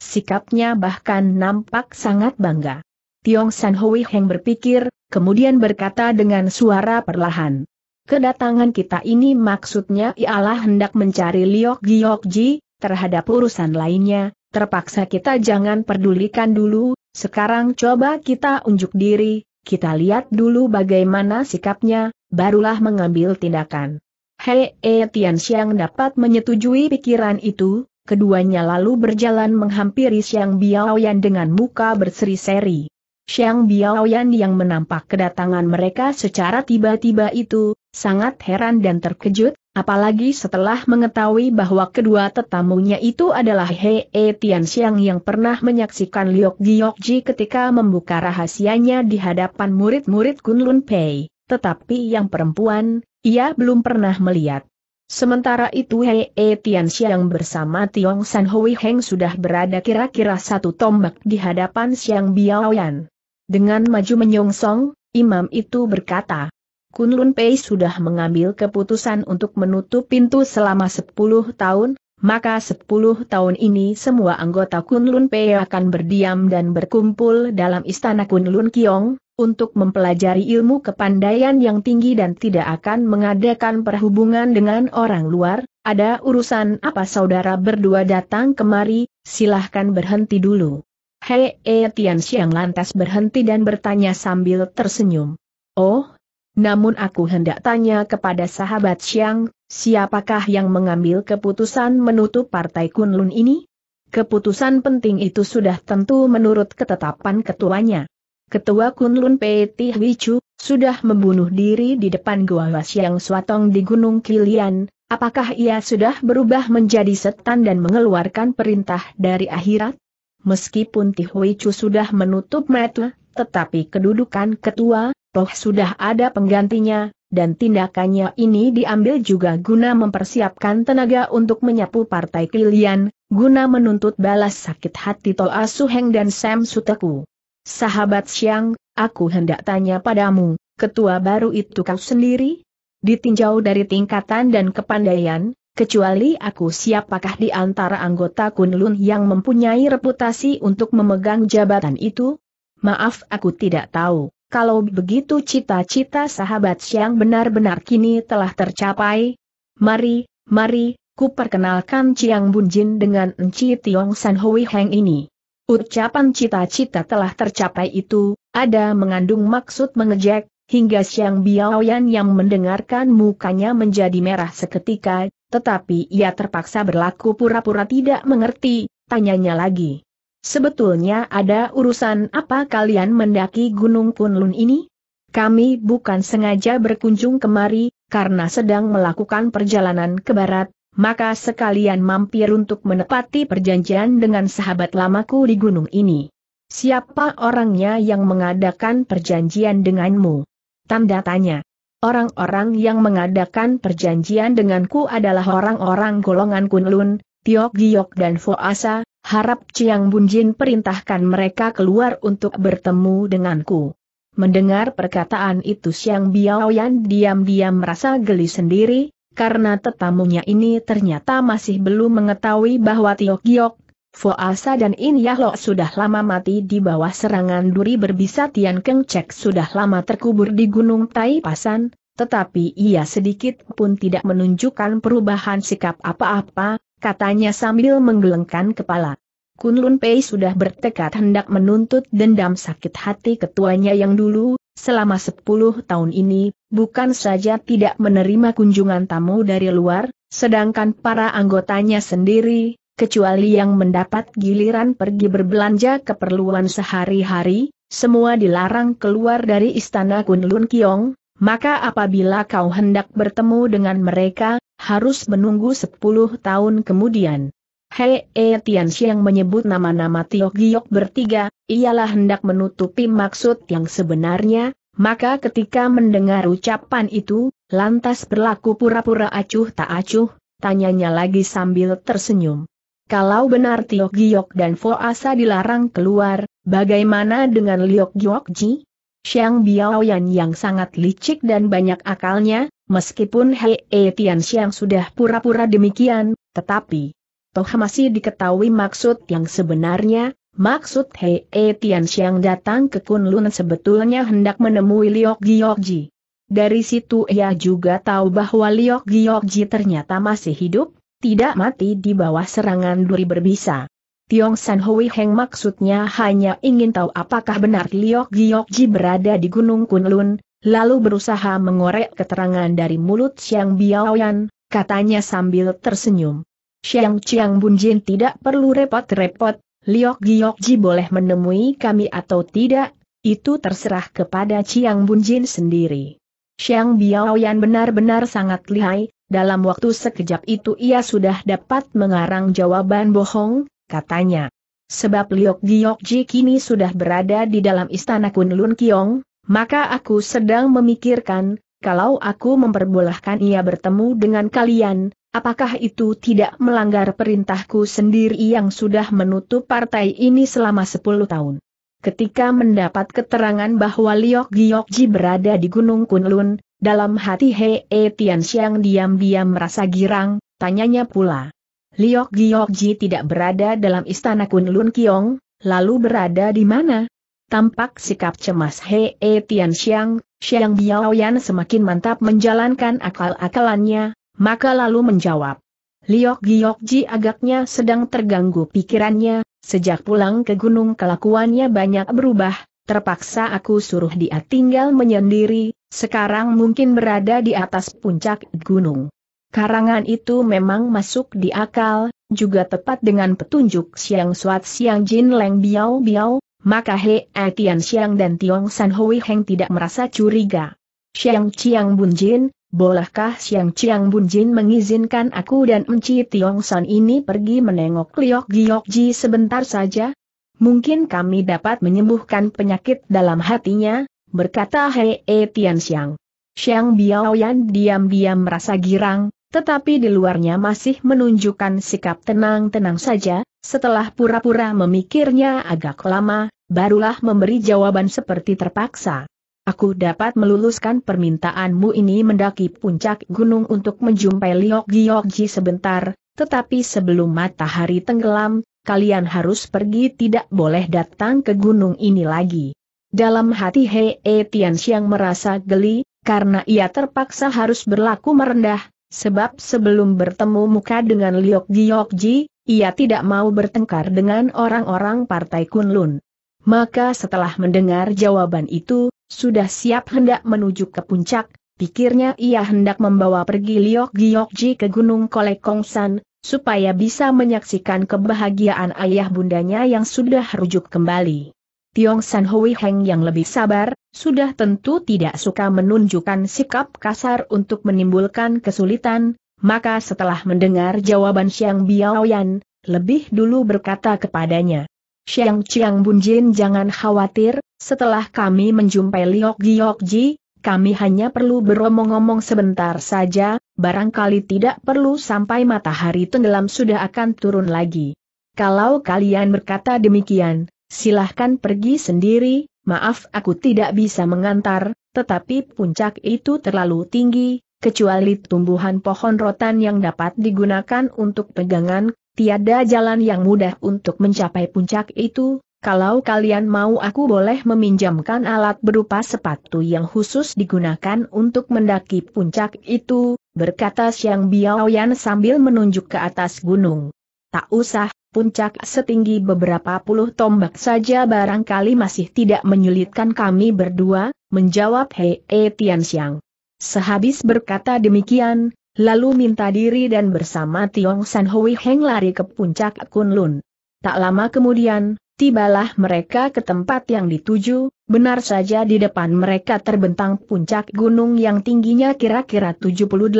S1: Sikapnya bahkan nampak sangat bangga. Tiong San Hui Heng berpikir, kemudian berkata dengan suara perlahan. Kedatangan kita ini maksudnya ialah hendak mencari Liok Giok Ji, terhadap urusan lainnya, terpaksa kita jangan pedulikan dulu, sekarang coba kita unjuk diri, kita lihat dulu bagaimana sikapnya, barulah mengambil tindakan. Hei e Tian Xiang dapat menyetujui pikiran itu, keduanya lalu berjalan menghampiri Xiang Biaoyan dengan muka berseri-seri. Xiang Biaoyan yang menampak kedatangan mereka secara tiba-tiba itu, sangat heran dan terkejut, apalagi setelah mengetahui bahwa kedua tetamunya itu adalah Hei e Tian Xiang yang pernah menyaksikan Liok Giok Ji ketika membuka rahasianya di hadapan murid-murid Kunlun Pei. Tetapi yang perempuan, ia belum pernah melihat. Sementara itu Hei e Tian bersama Tiong San Hui Heng sudah berada kira-kira satu tombak di hadapan Xiang Biaoyan. Dengan maju menyongsong, imam itu berkata, Kunlun Pei sudah mengambil keputusan untuk menutup pintu selama 10 tahun, maka 10 tahun ini semua anggota Kunlun Pei akan berdiam dan berkumpul dalam istana Kunlun Kiong, untuk mempelajari ilmu kepandaian yang tinggi dan tidak akan mengadakan perhubungan dengan orang luar, ada urusan apa saudara berdua datang kemari, silahkan berhenti dulu. Hei e Tian lantas berhenti dan bertanya sambil tersenyum. Oh, namun aku hendak tanya kepada sahabat Xiang, siapakah yang mengambil keputusan menutup partai Kunlun ini? Keputusan penting itu sudah tentu menurut ketetapan ketuanya. Ketua Kunlun Peti Wicu, sudah membunuh diri di depan gua Wasyang Swatong di Gunung Kilian, apakah ia sudah berubah menjadi setan dan mengeluarkan perintah dari akhirat? Meskipun Tihwicu sudah menutup mata, tetapi kedudukan ketua, toh sudah ada penggantinya, dan tindakannya ini diambil juga guna mempersiapkan tenaga untuk menyapu partai Kilian, guna menuntut balas sakit hati Toa Suheng dan Sam Suteku. Sahabat Siang, aku hendak tanya padamu, ketua baru itu kau sendiri? Ditinjau dari tingkatan dan kepandaian, kecuali aku siapakah di antara anggota Kunlun yang mempunyai reputasi untuk memegang jabatan itu? Maaf aku tidak tahu, kalau begitu cita-cita sahabat siang benar-benar kini telah tercapai. Mari, mari, ku perkenalkan Chiang Bunjin dengan Enci Tiong San Hui Heng ini. Ucapan cita-cita telah tercapai itu, ada mengandung maksud mengejek, hingga siang Biaoyan yang mendengarkan mukanya menjadi merah seketika, tetapi ia terpaksa berlaku pura-pura tidak mengerti, tanyanya lagi. Sebetulnya ada urusan apa kalian mendaki Gunung Kunlun ini? Kami bukan sengaja berkunjung kemari, karena sedang melakukan perjalanan ke barat, maka sekalian mampir untuk menepati perjanjian dengan sahabat lamaku di gunung ini. Siapa orangnya yang mengadakan perjanjian denganmu? Tanda tanya. Orang-orang yang mengadakan perjanjian denganku adalah orang-orang golongan Kunlun, Tiok Giok dan Foasa, harap Ciang Bunjin perintahkan mereka keluar untuk bertemu denganku. Mendengar perkataan itu Siang Biao Yan diam-diam merasa geli sendiri, karena tetamunya ini ternyata masih belum mengetahui bahwa Tio Giok, Asa dan In Yahlo sudah lama mati di bawah serangan duri berbisa Tian Keng Cek sudah lama terkubur di Gunung Tai Pasan, tetapi ia sedikit pun tidak menunjukkan perubahan sikap apa-apa, katanya sambil menggelengkan kepala. Kunlun Pei sudah bertekad hendak menuntut dendam sakit hati ketuanya yang dulu, Selama sepuluh tahun ini, bukan saja tidak menerima kunjungan tamu dari luar, sedangkan para anggotanya sendiri, kecuali yang mendapat giliran pergi berbelanja keperluan sehari-hari, semua dilarang keluar dari istana Kunlun Kiong, maka apabila kau hendak bertemu dengan mereka, harus menunggu sepuluh tahun kemudian. Hei E Tian Xiang menyebut nama-nama Tio Giok bertiga, ialah hendak menutupi maksud yang sebenarnya, maka ketika mendengar ucapan itu, lantas berlaku pura-pura acuh tak acuh, tanyanya lagi sambil tersenyum. Kalau benar Tio Giok dan Fo Asa dilarang keluar, bagaimana dengan Liok Giok Ji? Xiang Biaoyan yang sangat licik dan banyak akalnya, meskipun Hei e Tian Xiang sudah pura-pura demikian, tetapi Toh masih diketahui maksud yang sebenarnya, maksud Hei E Tian Xiang datang ke Kunlun sebetulnya hendak menemui Liok Giokji. Dari situ ia juga tahu bahwa Liok Giokji ternyata masih hidup, tidak mati di bawah serangan duri berbisa. Tiong San Hui Heng maksudnya hanya ingin tahu apakah benar Liok Giokji berada di Gunung Kunlun, lalu berusaha mengorek keterangan dari mulut Xiang Biaoyan, katanya sambil tersenyum. Siang Chiang Bunjin tidak perlu repot-repot, Liok Giok Ji boleh menemui kami atau tidak, itu terserah kepada Chiang Bunjin sendiri. Xiang Yan benar-benar sangat lihai, dalam waktu sekejap itu ia sudah dapat mengarang jawaban bohong, katanya. Sebab Liok Giok Ji kini sudah berada di dalam istana Kunlun Kiong, maka aku sedang memikirkan, kalau aku memperbolehkan ia bertemu dengan kalian, Apakah itu tidak melanggar perintahku sendiri yang sudah menutup partai ini selama 10 tahun? Ketika mendapat keterangan bahwa Liok Giokji berada di Gunung Kunlun, dalam hati Hei e Tian Xiang diam-diam merasa girang, tanyanya pula. Liok Giokji tidak berada dalam istana Kunlun Kiong, lalu berada di mana? Tampak sikap cemas Hei e Tian Xiang, Xiang Biaoyan semakin mantap menjalankan akal-akalannya, maka lalu menjawab. Liok Ji agaknya sedang terganggu pikirannya, sejak pulang ke gunung kelakuannya banyak berubah, terpaksa aku suruh dia tinggal menyendiri, sekarang mungkin berada di atas puncak gunung. Karangan itu memang masuk di akal, juga tepat dengan petunjuk siang suat siang Jin Leng Biao Biao, maka He Etian Siang dan Tiong San Hui Heng tidak merasa curiga. Siang Chiang Bun Jin, bolehkah Siang Chiang Bunjin mengizinkan aku dan Enci Tiong San ini pergi menengok Liok Giok Ji sebentar saja? Mungkin kami dapat menyembuhkan penyakit dalam hatinya, berkata Hei E Tian Siang. Siang Biaoyan diam-diam merasa girang, tetapi di luarnya masih menunjukkan sikap tenang-tenang saja, setelah pura-pura memikirnya agak lama, barulah memberi jawaban seperti terpaksa aku dapat meluluskan permintaanmu ini mendaki puncak gunung untuk menjumpai Liok Giokji sebentar, tetapi sebelum matahari tenggelam, kalian harus pergi tidak boleh datang ke gunung ini lagi. Dalam hati Hei e Tianxiang merasa geli, karena ia terpaksa harus berlaku merendah, sebab sebelum bertemu muka dengan Liok Giokji, ia tidak mau bertengkar dengan orang-orang Partai Kunlun. Maka setelah mendengar jawaban itu, sudah siap hendak menuju ke puncak, pikirnya ia hendak membawa pergi Liok Giokji ke Gunung Kolek Kongsan, supaya bisa menyaksikan kebahagiaan ayah bundanya yang sudah rujuk kembali. Tiong San Hui Heng yang lebih sabar, sudah tentu tidak suka menunjukkan sikap kasar untuk menimbulkan kesulitan, maka setelah mendengar jawaban Xiang Biaoyan, lebih dulu berkata kepadanya, Xiang Chiang Bunjin jangan khawatir, setelah kami menjumpai Liok Giokji, kami hanya perlu beromong-omong sebentar saja, barangkali tidak perlu sampai matahari tenggelam sudah akan turun lagi. Kalau kalian berkata demikian, silahkan pergi sendiri, maaf aku tidak bisa mengantar, tetapi puncak itu terlalu tinggi, kecuali tumbuhan pohon rotan yang dapat digunakan untuk pegangan, tiada jalan yang mudah untuk mencapai puncak itu, kalau kalian mau aku boleh meminjamkan alat berupa sepatu yang khusus digunakan untuk mendaki puncak itu, berkata Xiang Biaoyan sambil menunjuk ke atas gunung. Tak usah, puncak setinggi beberapa puluh tombak saja barangkali masih tidak menyulitkan kami berdua, menjawab Hei e Tianxiang. Sehabis berkata demikian, lalu minta diri dan bersama Tiong San Hui Heng lari ke puncak Kunlun. Tak lama kemudian, Tibalah mereka ke tempat yang dituju, benar saja di depan mereka terbentang puncak gunung yang tingginya kira-kira 70-80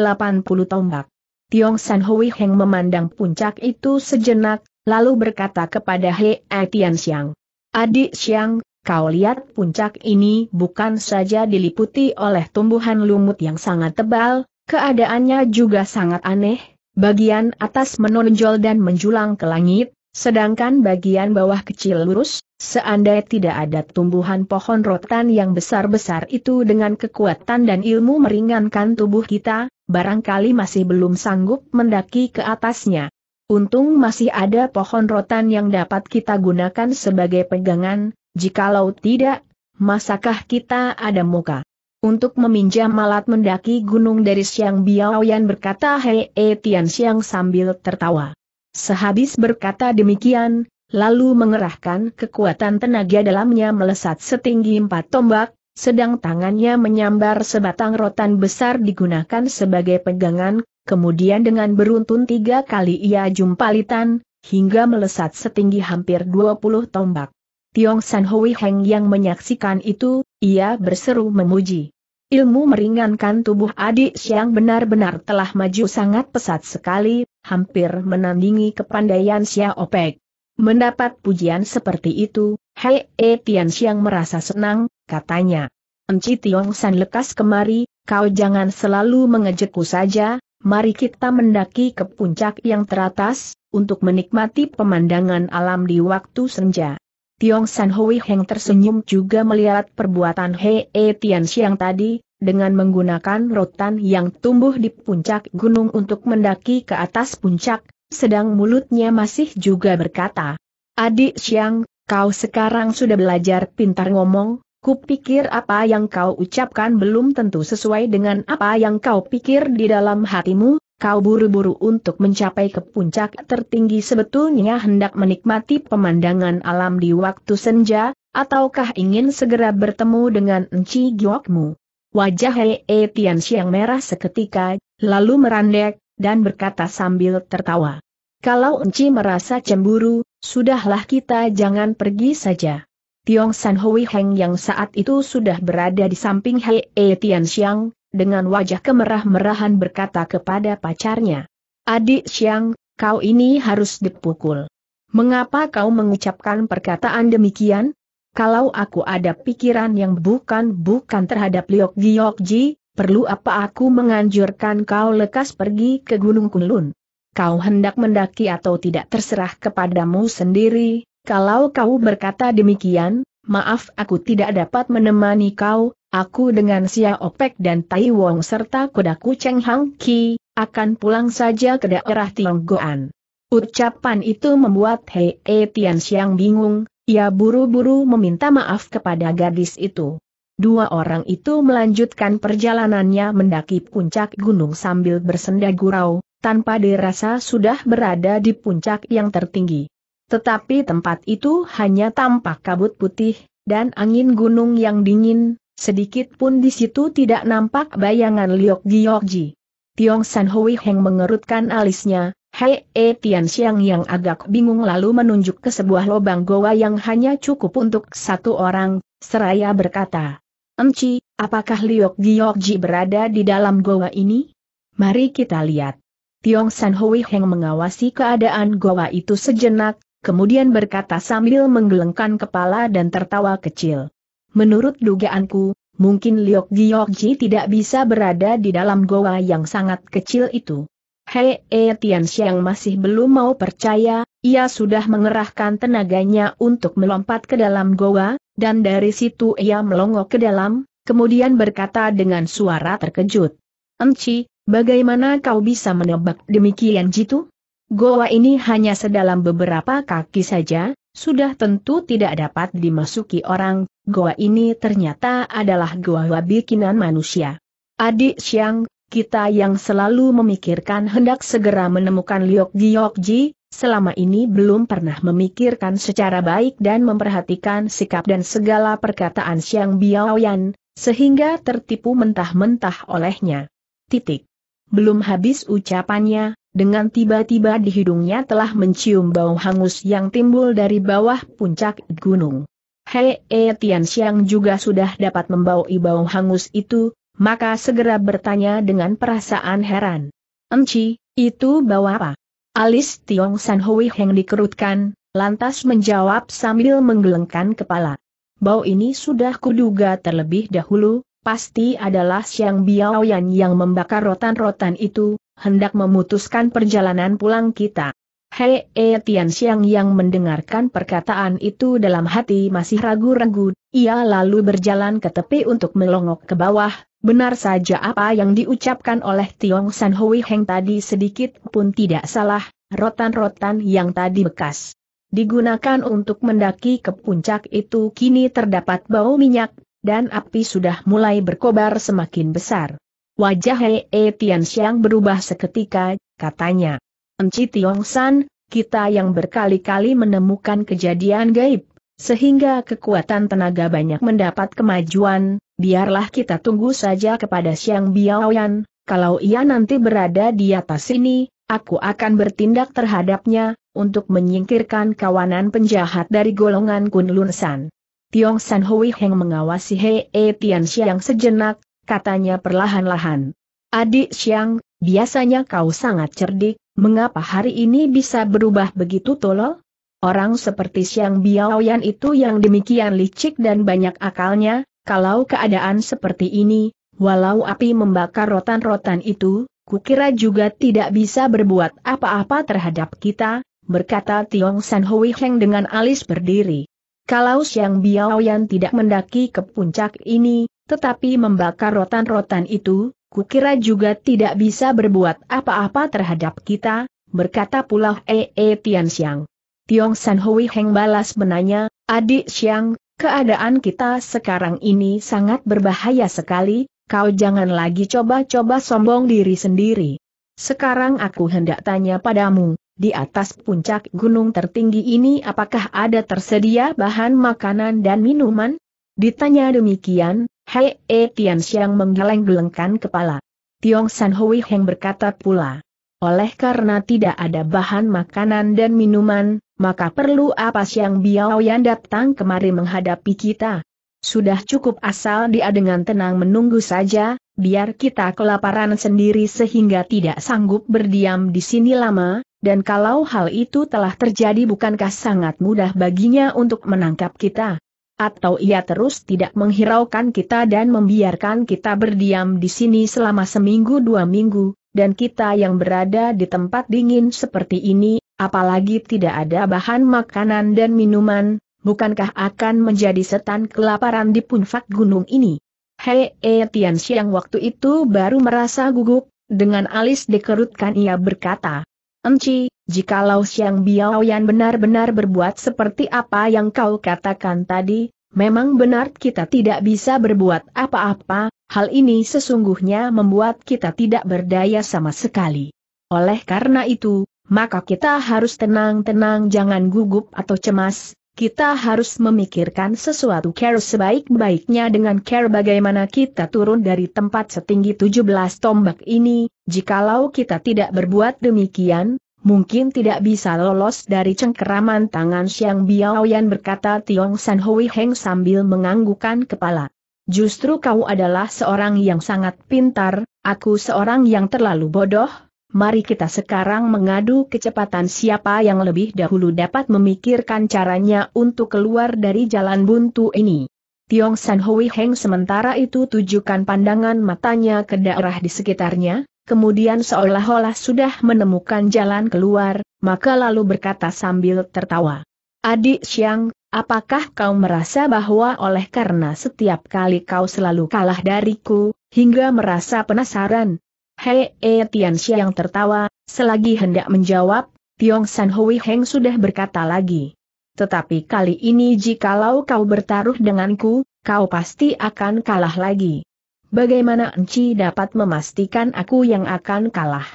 S1: tombak. Tiong San Hui Heng memandang puncak itu sejenak, lalu berkata kepada He Tian Xiang. Adik Xiang, kau lihat puncak ini bukan saja diliputi oleh tumbuhan lumut yang sangat tebal, keadaannya juga sangat aneh, bagian atas menonjol dan menjulang ke langit, Sedangkan bagian bawah kecil lurus, seandai tidak ada tumbuhan pohon rotan yang besar-besar itu dengan kekuatan dan ilmu meringankan tubuh kita, barangkali masih belum sanggup mendaki ke atasnya. Untung masih ada pohon rotan yang dapat kita gunakan sebagai pegangan, jikalau tidak, masakah kita ada muka? Untuk meminjam alat mendaki gunung dari Siang Biao? Yan berkata Hei Tian Siang sambil tertawa. Sehabis berkata demikian, lalu mengerahkan kekuatan tenaga dalamnya melesat setinggi empat tombak, sedang tangannya menyambar sebatang rotan besar digunakan sebagai pegangan, kemudian dengan beruntun tiga kali ia jumpalitan, hingga melesat setinggi hampir dua puluh tombak. Tiong San Hui Heng yang menyaksikan itu, ia berseru memuji. Ilmu meringankan tubuh adik Siang benar-benar telah maju sangat pesat sekali, hampir menandingi kepandaian Xia Opek. Mendapat pujian seperti itu, Hei E Tian Siang merasa senang, katanya. Enci Tiong San lekas kemari, kau jangan selalu mengejekku saja, mari kita mendaki ke puncak yang teratas, untuk menikmati pemandangan alam di waktu senja. Tiong San Hui Heng tersenyum juga melihat perbuatan He E Tian Xiang tadi, dengan menggunakan rotan yang tumbuh di puncak gunung untuk mendaki ke atas puncak, sedang mulutnya masih juga berkata, Adik Xiang, kau sekarang sudah belajar pintar ngomong, kupikir apa yang kau ucapkan belum tentu sesuai dengan apa yang kau pikir di dalam hatimu, Kau buru-buru untuk mencapai ke puncak tertinggi sebetulnya hendak menikmati pemandangan alam di waktu senja, ataukah ingin segera bertemu dengan Enci Giokmu? Wajah Hei e Tian Xiang merah seketika, lalu merandek, dan berkata sambil tertawa. Kalau Enci merasa cemburu, sudahlah kita jangan pergi saja. Tiong San Hui Heng yang saat itu sudah berada di samping Hei e Tian Xiang, dengan wajah kemerah-merahan berkata kepada pacarnya. Adik Siang, kau ini harus dipukul. Mengapa kau mengucapkan perkataan demikian? Kalau aku ada pikiran yang bukan-bukan terhadap Liok Ji, perlu apa aku menganjurkan kau lekas pergi ke Gunung Kunlun? Kau hendak mendaki atau tidak terserah kepadamu sendiri, kalau kau berkata demikian, maaf aku tidak dapat menemani kau, Aku dengan Sia Opek dan Tai Wong serta kudaku Cheng Hang Ki, akan pulang saja ke daerah Tionggoan. Ucapan itu membuat Hei e Tian Xiang bingung, ia buru-buru meminta maaf kepada gadis itu. Dua orang itu melanjutkan perjalanannya mendaki puncak gunung sambil bersenda gurau, tanpa dirasa sudah berada di puncak yang tertinggi. Tetapi tempat itu hanya tampak kabut putih, dan angin gunung yang dingin, Sedikit pun di situ tidak nampak bayangan Liok Giokji. Tiong San Hui Heng mengerutkan alisnya, Hei E Tian Xiang yang agak bingung lalu menunjuk ke sebuah lubang goa yang hanya cukup untuk satu orang, seraya berkata, Emci, apakah Liok Giokji berada di dalam goa ini? Mari kita lihat. Tiong San Hui Heng mengawasi keadaan goa itu sejenak, kemudian berkata sambil menggelengkan kepala dan tertawa kecil. Menurut dugaanku, mungkin Liok Giokji tidak bisa berada di dalam goa yang sangat kecil itu. Hei -e Tian masih belum mau percaya, ia sudah mengerahkan tenaganya untuk melompat ke dalam goa, dan dari situ ia melongok ke dalam, kemudian berkata dengan suara terkejut. Enci, bagaimana kau bisa menebak demikian jitu? Goa ini hanya sedalam beberapa kaki saja, sudah tentu tidak dapat dimasuki orang, goa ini ternyata adalah goa bikinan manusia. Adik Siang, kita yang selalu memikirkan hendak segera menemukan Liok Giokji, selama ini belum pernah memikirkan secara baik dan memperhatikan sikap dan segala perkataan Siang Biaoyan, sehingga tertipu mentah-mentah olehnya. Titik. Belum habis ucapannya, dengan tiba-tiba di hidungnya telah mencium bau hangus yang timbul dari bawah puncak gunung. Hei E eh, Tian Xiang juga sudah dapat membawa bau hangus itu, maka segera bertanya dengan perasaan heran. Enci, itu bau apa? Alis Tiong San Hui Heng dikerutkan, lantas menjawab sambil menggelengkan kepala. Bau ini sudah kuduga terlebih dahulu, pasti adalah Xiang Biaoyan yang membakar rotan-rotan itu, hendak memutuskan perjalanan pulang kita. Hei e eh, Tian Xiang yang mendengarkan perkataan itu dalam hati masih ragu-ragu, ia lalu berjalan ke tepi untuk melongok ke bawah, benar saja apa yang diucapkan oleh Tiong San Hui Heng tadi sedikit pun tidak salah, rotan-rotan yang tadi bekas. Digunakan untuk mendaki ke puncak itu kini terdapat bau minyak, dan api sudah mulai berkobar semakin besar. Wajah Hei e eh, Tian Xiang berubah seketika, katanya. Enci Tiong San, kita yang berkali-kali menemukan kejadian gaib, sehingga kekuatan tenaga banyak mendapat kemajuan, biarlah kita tunggu saja kepada Siang Biaoyan, kalau ia nanti berada di atas sini, aku akan bertindak terhadapnya, untuk menyingkirkan kawanan penjahat dari golongan Kunlun San. Tiong San Hui Heng mengawasi Hei e Tian Xiang sejenak, katanya perlahan-lahan. Adik Xiang, biasanya kau sangat cerdik, Mengapa hari ini bisa berubah begitu tolol? Orang seperti Siang Biaoyan itu yang demikian licik dan banyak akalnya, kalau keadaan seperti ini, walau api membakar rotan-rotan itu, kukira juga tidak bisa berbuat apa-apa terhadap kita, berkata Tiong San Hui Heng dengan alis berdiri. Kalau Siang Biaoyan tidak mendaki ke puncak ini, tetapi membakar rotan-rotan itu, kukira juga tidak bisa berbuat apa-apa terhadap kita, berkata pula Ee -e Tian Xiang. Tiong San Hui Heng balas menanya, adik Xiang, keadaan kita sekarang ini sangat berbahaya sekali, kau jangan lagi coba-coba sombong diri sendiri. Sekarang aku hendak tanya padamu, di atas puncak gunung tertinggi ini apakah ada tersedia bahan makanan dan minuman? Ditanya demikian, Hei E Tian Xiang menggeleng-gelengkan kepala. Tiong San Hui Heng berkata pula, oleh karena tidak ada bahan makanan dan minuman, maka perlu apa siang Biao yang datang kemari menghadapi kita? Sudah cukup asal dia dengan tenang menunggu saja, biar kita kelaparan sendiri sehingga tidak sanggup berdiam di sini lama, dan kalau hal itu telah terjadi bukankah sangat mudah baginya untuk menangkap kita? Atau ia terus tidak menghiraukan kita dan membiarkan kita berdiam di sini selama seminggu dua minggu, dan kita yang berada di tempat dingin seperti ini, apalagi tidak ada bahan makanan dan minuman, bukankah akan menjadi setan kelaparan di puncak gunung ini? Hei e Tian Xiang waktu itu baru merasa gugup, dengan alis dikerutkan ia berkata, Enci, Jikalau Xiang Biaoyan benar-benar berbuat seperti apa yang kau katakan tadi, memang benar kita tidak bisa berbuat apa-apa, hal ini sesungguhnya membuat kita tidak berdaya sama sekali. Oleh karena itu, maka kita harus tenang-tenang jangan gugup atau cemas, kita harus memikirkan sesuatu care sebaik-baiknya dengan care bagaimana kita turun dari tempat setinggi 17 tombak ini, jikalau kita tidak berbuat demikian, mungkin tidak bisa lolos dari cengkeraman tangan Biao Biaoyan berkata Tiong San Hui Heng sambil menganggukan kepala. Justru kau adalah seorang yang sangat pintar, aku seorang yang terlalu bodoh, mari kita sekarang mengadu kecepatan siapa yang lebih dahulu dapat memikirkan caranya untuk keluar dari jalan buntu ini. Tiong San Hui Heng sementara itu tujukan pandangan matanya ke daerah di sekitarnya, kemudian seolah-olah sudah menemukan jalan keluar, maka lalu berkata sambil tertawa. Adik Siang, apakah kau merasa bahwa oleh karena setiap kali kau selalu kalah dariku, hingga merasa penasaran? Hei, e, Tian Siang tertawa, selagi hendak menjawab, Tiong San Hui Heng sudah berkata lagi. Tetapi kali ini jikalau kau bertaruh denganku, kau pasti akan kalah lagi. Bagaimana Enci dapat memastikan aku yang akan kalah?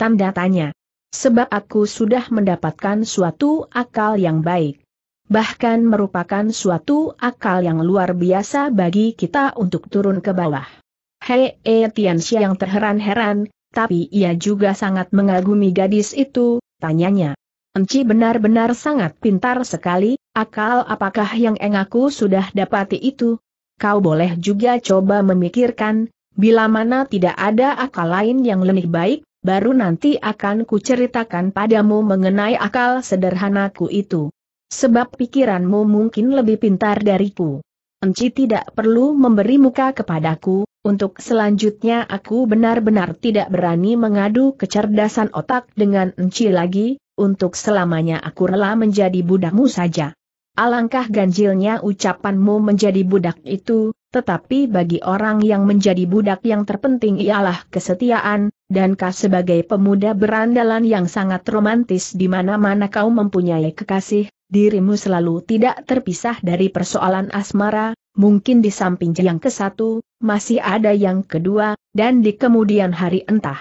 S1: Tanda tanya. Sebab aku sudah mendapatkan suatu akal yang baik. Bahkan merupakan suatu akal yang luar biasa bagi kita untuk turun ke bawah. Hei e eh, Tianxia yang terheran-heran, tapi ia juga sangat mengagumi gadis itu, tanyanya. Enci benar-benar sangat pintar sekali, akal apakah yang engaku sudah dapati itu? kau boleh juga coba memikirkan, bila mana tidak ada akal lain yang lebih baik, baru nanti akan kuceritakan padamu mengenai akal sederhanaku itu. Sebab pikiranmu mungkin lebih pintar dariku. Enci tidak perlu memberi muka kepadaku, untuk selanjutnya aku benar-benar tidak berani mengadu kecerdasan otak dengan Enci lagi, untuk selamanya aku rela menjadi budakmu saja. Alangkah ganjilnya ucapanmu menjadi budak itu, tetapi bagi orang yang menjadi budak yang terpenting ialah kesetiaan, dan kau sebagai pemuda berandalan yang sangat romantis di mana-mana kau mempunyai kekasih, dirimu selalu tidak terpisah dari persoalan asmara, mungkin di samping yang ke satu, masih ada yang kedua, dan di kemudian hari entah.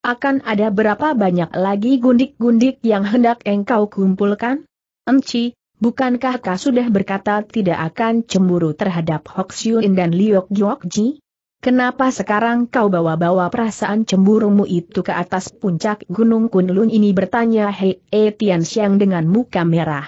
S1: Akan ada berapa banyak lagi gundik-gundik yang hendak engkau kumpulkan? Enci, Bukankah kau sudah berkata tidak akan cemburu terhadap Hok dan Liok Ji? Kenapa sekarang kau bawa-bawa perasaan cemburumu itu ke atas puncak Gunung Kunlun ini bertanya Hei E Tian Xiang dengan muka merah.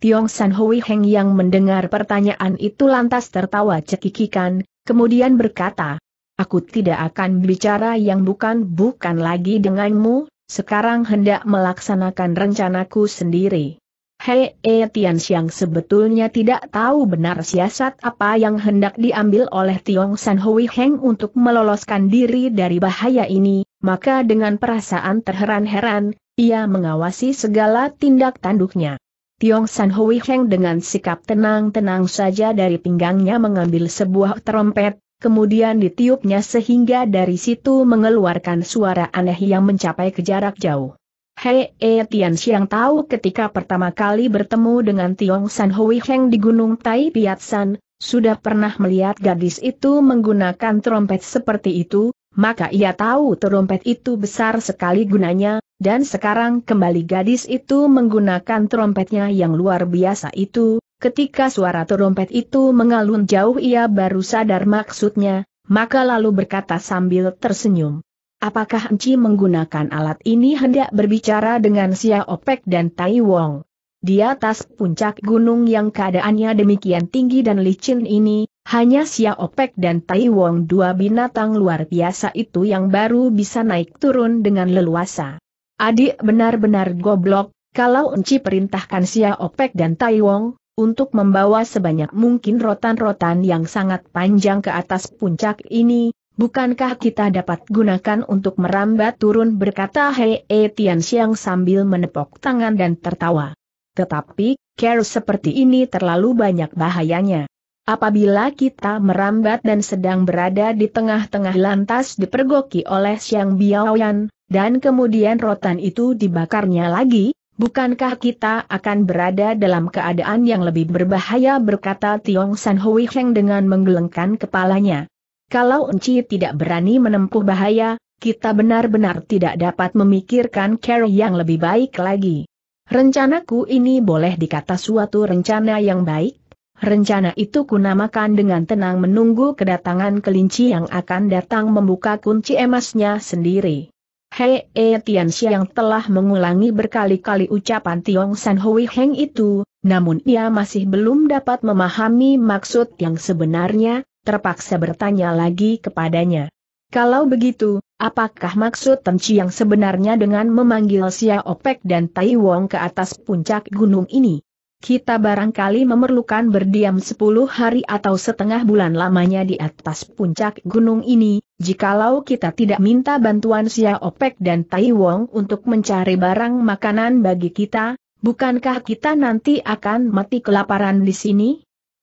S1: Tiong San Hui Heng yang mendengar pertanyaan itu lantas tertawa cekikikan, kemudian berkata, Aku tidak akan bicara yang bukan-bukan lagi denganmu, sekarang hendak melaksanakan rencanaku sendiri. Hei eh, Tianxiang sebetulnya tidak tahu benar siasat apa yang hendak diambil oleh Tiong San Hui Heng untuk meloloskan diri dari bahaya ini, maka dengan perasaan terheran-heran, ia mengawasi segala tindak tanduknya. Tiong San Hui Heng dengan sikap tenang-tenang saja dari pinggangnya mengambil sebuah trompet, kemudian ditiupnya sehingga dari situ mengeluarkan suara aneh yang mencapai ke jarak jauh. Hei E Tian Xiang tahu ketika pertama kali bertemu dengan Tiong San Hui Heng di Gunung Tai Piat San, sudah pernah melihat gadis itu menggunakan trompet seperti itu, maka ia tahu trompet itu besar sekali gunanya, dan sekarang kembali gadis itu menggunakan trompetnya yang luar biasa itu, ketika suara trompet itu mengalun jauh ia baru sadar maksudnya, maka lalu berkata sambil tersenyum. Apakah Enci menggunakan alat ini hendak berbicara dengan Sia Opek dan Tai Wong? Di atas puncak gunung yang keadaannya demikian tinggi dan licin ini, hanya Sia Opek dan Tai Wong dua binatang luar biasa itu yang baru bisa naik turun dengan leluasa. Adik benar-benar goblok, kalau Enci perintahkan Sia Opek dan Tai Wong, untuk membawa sebanyak mungkin rotan-rotan yang sangat panjang ke atas puncak ini, Bukankah kita dapat gunakan untuk merambat turun berkata Hei e Tian Xiang sambil menepok tangan dan tertawa. Tetapi, care seperti ini terlalu banyak bahayanya. Apabila kita merambat dan sedang berada di tengah-tengah lantas dipergoki oleh Xiang Biaoyan, dan kemudian rotan itu dibakarnya lagi, bukankah kita akan berada dalam keadaan yang lebih berbahaya berkata Tiong San Hui Heng dengan menggelengkan kepalanya. Kalau Enci tidak berani menempuh bahaya, kita benar-benar tidak dapat memikirkan care yang lebih baik lagi. Rencanaku ini boleh dikata suatu rencana yang baik. Rencana itu kunamakan dengan tenang menunggu kedatangan kelinci yang akan datang membuka kunci emasnya sendiri. Hei E Tianxia yang telah mengulangi berkali-kali ucapan Tiong San Hui Heng itu, namun ia masih belum dapat memahami maksud yang sebenarnya, terpaksa bertanya lagi kepadanya. Kalau begitu, apakah maksud Tenci yang sebenarnya dengan memanggil Sia Opek dan Tai Wong ke atas puncak gunung ini? Kita barangkali memerlukan berdiam 10 hari atau setengah bulan lamanya di atas puncak gunung ini, jikalau kita tidak minta bantuan Sia Opek dan Tai Wong untuk mencari barang makanan bagi kita, bukankah kita nanti akan mati kelaparan di sini?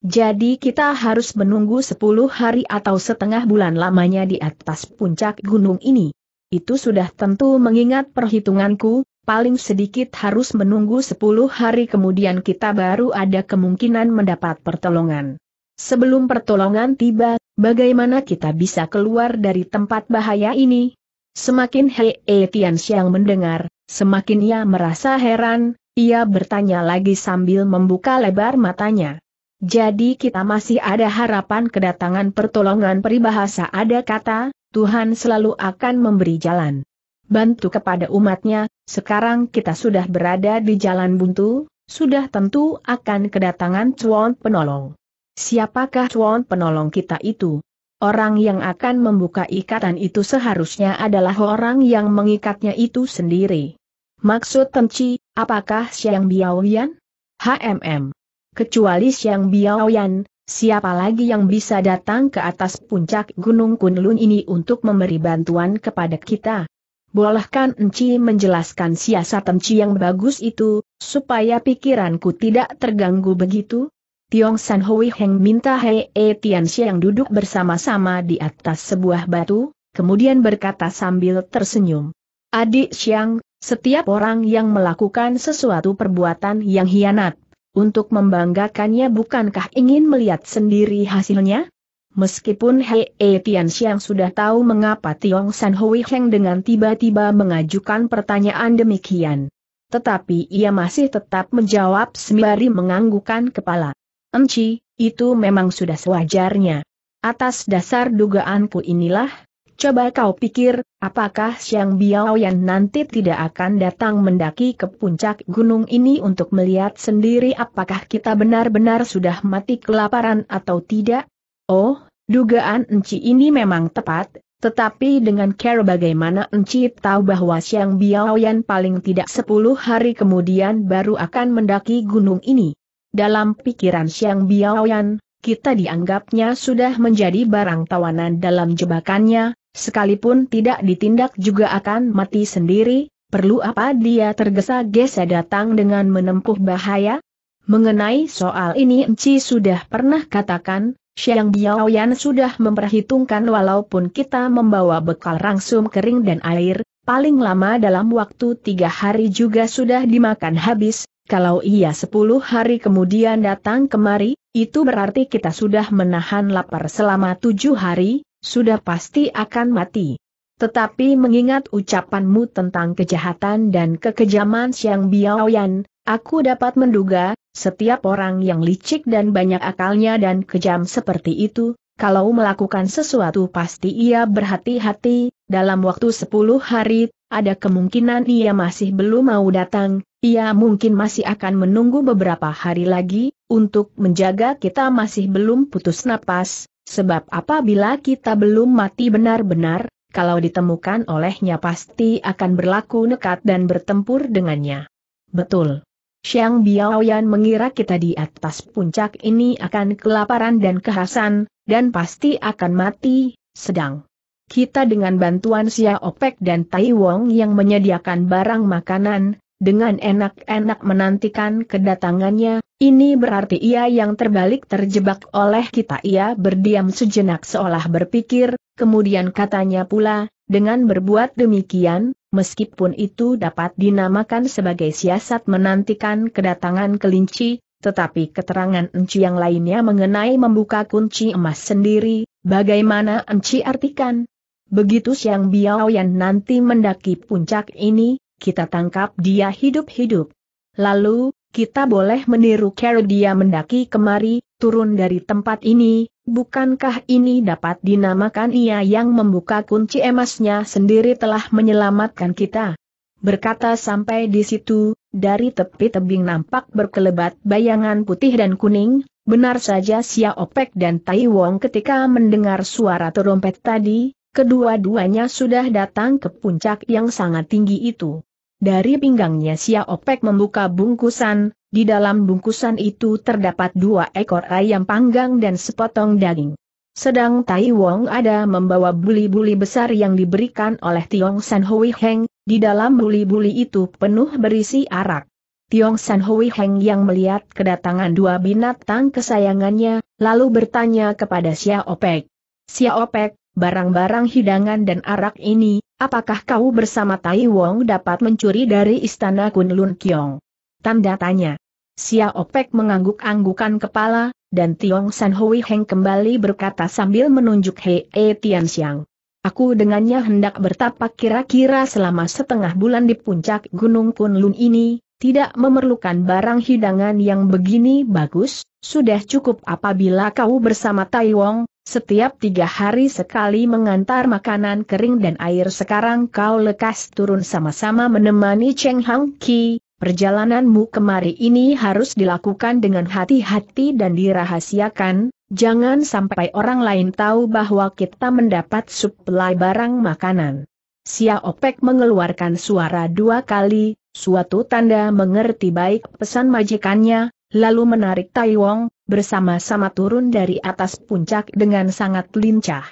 S1: Jadi kita harus menunggu 10 hari atau setengah bulan lamanya di atas puncak gunung ini. Itu sudah tentu mengingat perhitunganku, paling sedikit harus menunggu 10 hari kemudian kita baru ada kemungkinan mendapat pertolongan. Sebelum pertolongan tiba, bagaimana kita bisa keluar dari tempat bahaya ini? Semakin Hei Tian Xiang mendengar, semakin ia merasa heran, ia bertanya lagi sambil membuka lebar matanya. Jadi kita masih ada harapan kedatangan pertolongan peribahasa ada kata, Tuhan selalu akan memberi jalan. Bantu kepada umatnya, sekarang kita sudah berada di jalan buntu, sudah tentu akan kedatangan cuan penolong. Siapakah cuan penolong kita itu? Orang yang akan membuka ikatan itu seharusnya adalah orang yang mengikatnya itu sendiri. Maksud Tenci, apakah siang Biaoyan? HMM kecuali siang Biaoyan, siapa lagi yang bisa datang ke atas puncak Gunung Kunlun ini untuk memberi bantuan kepada kita? Bolehkan Enci menjelaskan siasat Enci yang bagus itu, supaya pikiranku tidak terganggu begitu? Tiong San Hui Heng minta Hei E Tian yang duduk bersama-sama di atas sebuah batu, kemudian berkata sambil tersenyum. Adik Xiang, setiap orang yang melakukan sesuatu perbuatan yang hianat, untuk membanggakannya bukankah ingin melihat sendiri hasilnya? Meskipun Hei e Tian Xiang sudah tahu mengapa Tiong San Hui Heng dengan tiba-tiba mengajukan pertanyaan demikian. Tetapi ia masih tetap menjawab sembari menganggukan kepala. Enci, itu memang sudah sewajarnya. Atas dasar dugaanku inilah, Coba kau pikir, apakah Xiang Biaoyan nanti tidak akan datang mendaki ke puncak gunung ini untuk melihat sendiri apakah kita benar-benar sudah mati kelaparan atau tidak? Oh, dugaan Enci ini memang tepat, tetapi dengan care bagaimana Enci tahu bahwa Xiang Biaoyan paling tidak 10 hari kemudian baru akan mendaki gunung ini. Dalam pikiran Xiang Biaoyan, kita dianggapnya sudah menjadi barang tawanan dalam jebakannya, sekalipun tidak ditindak juga akan mati sendiri, perlu apa dia tergesa-gesa datang dengan menempuh bahaya? Mengenai soal ini Enci sudah pernah katakan, Xiang Biaoyan sudah memperhitungkan walaupun kita membawa bekal rangsum kering dan air, paling lama dalam waktu tiga hari juga sudah dimakan habis, kalau ia sepuluh hari kemudian datang kemari, itu berarti kita sudah menahan lapar selama tujuh hari, sudah pasti akan mati. Tetapi mengingat ucapanmu tentang kejahatan dan kekejaman siang Biaoyan, aku dapat menduga, setiap orang yang licik dan banyak akalnya dan kejam seperti itu, kalau melakukan sesuatu pasti ia berhati-hati, dalam waktu 10 hari, ada kemungkinan ia masih belum mau datang, ia mungkin masih akan menunggu beberapa hari lagi, untuk menjaga kita masih belum putus napas, Sebab apabila kita belum mati benar-benar, kalau ditemukan olehnya pasti akan berlaku nekat dan bertempur dengannya. Betul. Xiang Biaoyan mengira kita di atas puncak ini akan kelaparan dan kehasan, dan pasti akan mati, sedang kita dengan bantuan Xia Opek dan Tai Wong yang menyediakan barang makanan, dengan enak-enak menantikan kedatangannya, ini berarti ia yang terbalik terjebak oleh kita ia berdiam sejenak seolah berpikir, kemudian katanya pula, dengan berbuat demikian, meskipun itu dapat dinamakan sebagai siasat menantikan kedatangan kelinci, tetapi keterangan Enci yang lainnya mengenai membuka kunci emas sendiri, bagaimana Enci artikan? Begitu Siang yang nanti mendaki puncak ini, kita tangkap dia hidup-hidup. Lalu, kita boleh meniru cara dia mendaki kemari, turun dari tempat ini, bukankah ini dapat dinamakan ia yang membuka kunci emasnya sendiri telah menyelamatkan kita? Berkata sampai di situ, dari tepi tebing nampak berkelebat bayangan putih dan kuning, benar saja Sia Opek dan Tai Wong ketika mendengar suara terompet tadi, kedua-duanya sudah datang ke puncak yang sangat tinggi itu. Dari pinggangnya Sia Opek membuka bungkusan, di dalam bungkusan itu terdapat dua ekor ayam panggang dan sepotong daging. Sedang Tai Wong ada membawa buli-buli besar yang diberikan oleh Tiong San Hui Heng, di dalam buli-buli itu penuh berisi arak. Tiong San Hui Heng yang melihat kedatangan dua binatang kesayangannya, lalu bertanya kepada Xia Opek. Xia Opek, barang-barang hidangan dan arak ini, Apakah kau bersama Tai Wong dapat mencuri dari istana Kunlun Kiong? Tanda tanya. Xia Opek mengangguk-anggukan kepala, dan Tiong San Hui Heng kembali berkata sambil menunjuk Hei e Tian Xiang. Aku dengannya hendak bertapa kira-kira selama setengah bulan di puncak Gunung Kunlun ini, tidak memerlukan barang hidangan yang begini bagus, sudah cukup apabila kau bersama Tai Wong, setiap tiga hari sekali mengantar makanan kering dan air sekarang kau lekas turun sama-sama menemani Cheng Hang Ki, perjalananmu kemari ini harus dilakukan dengan hati-hati dan dirahasiakan, jangan sampai orang lain tahu bahwa kita mendapat suplai barang makanan. Sia Opek mengeluarkan suara dua kali, suatu tanda mengerti baik pesan majikannya, lalu menarik Taiwong, bersama-sama turun dari atas puncak dengan sangat lincah.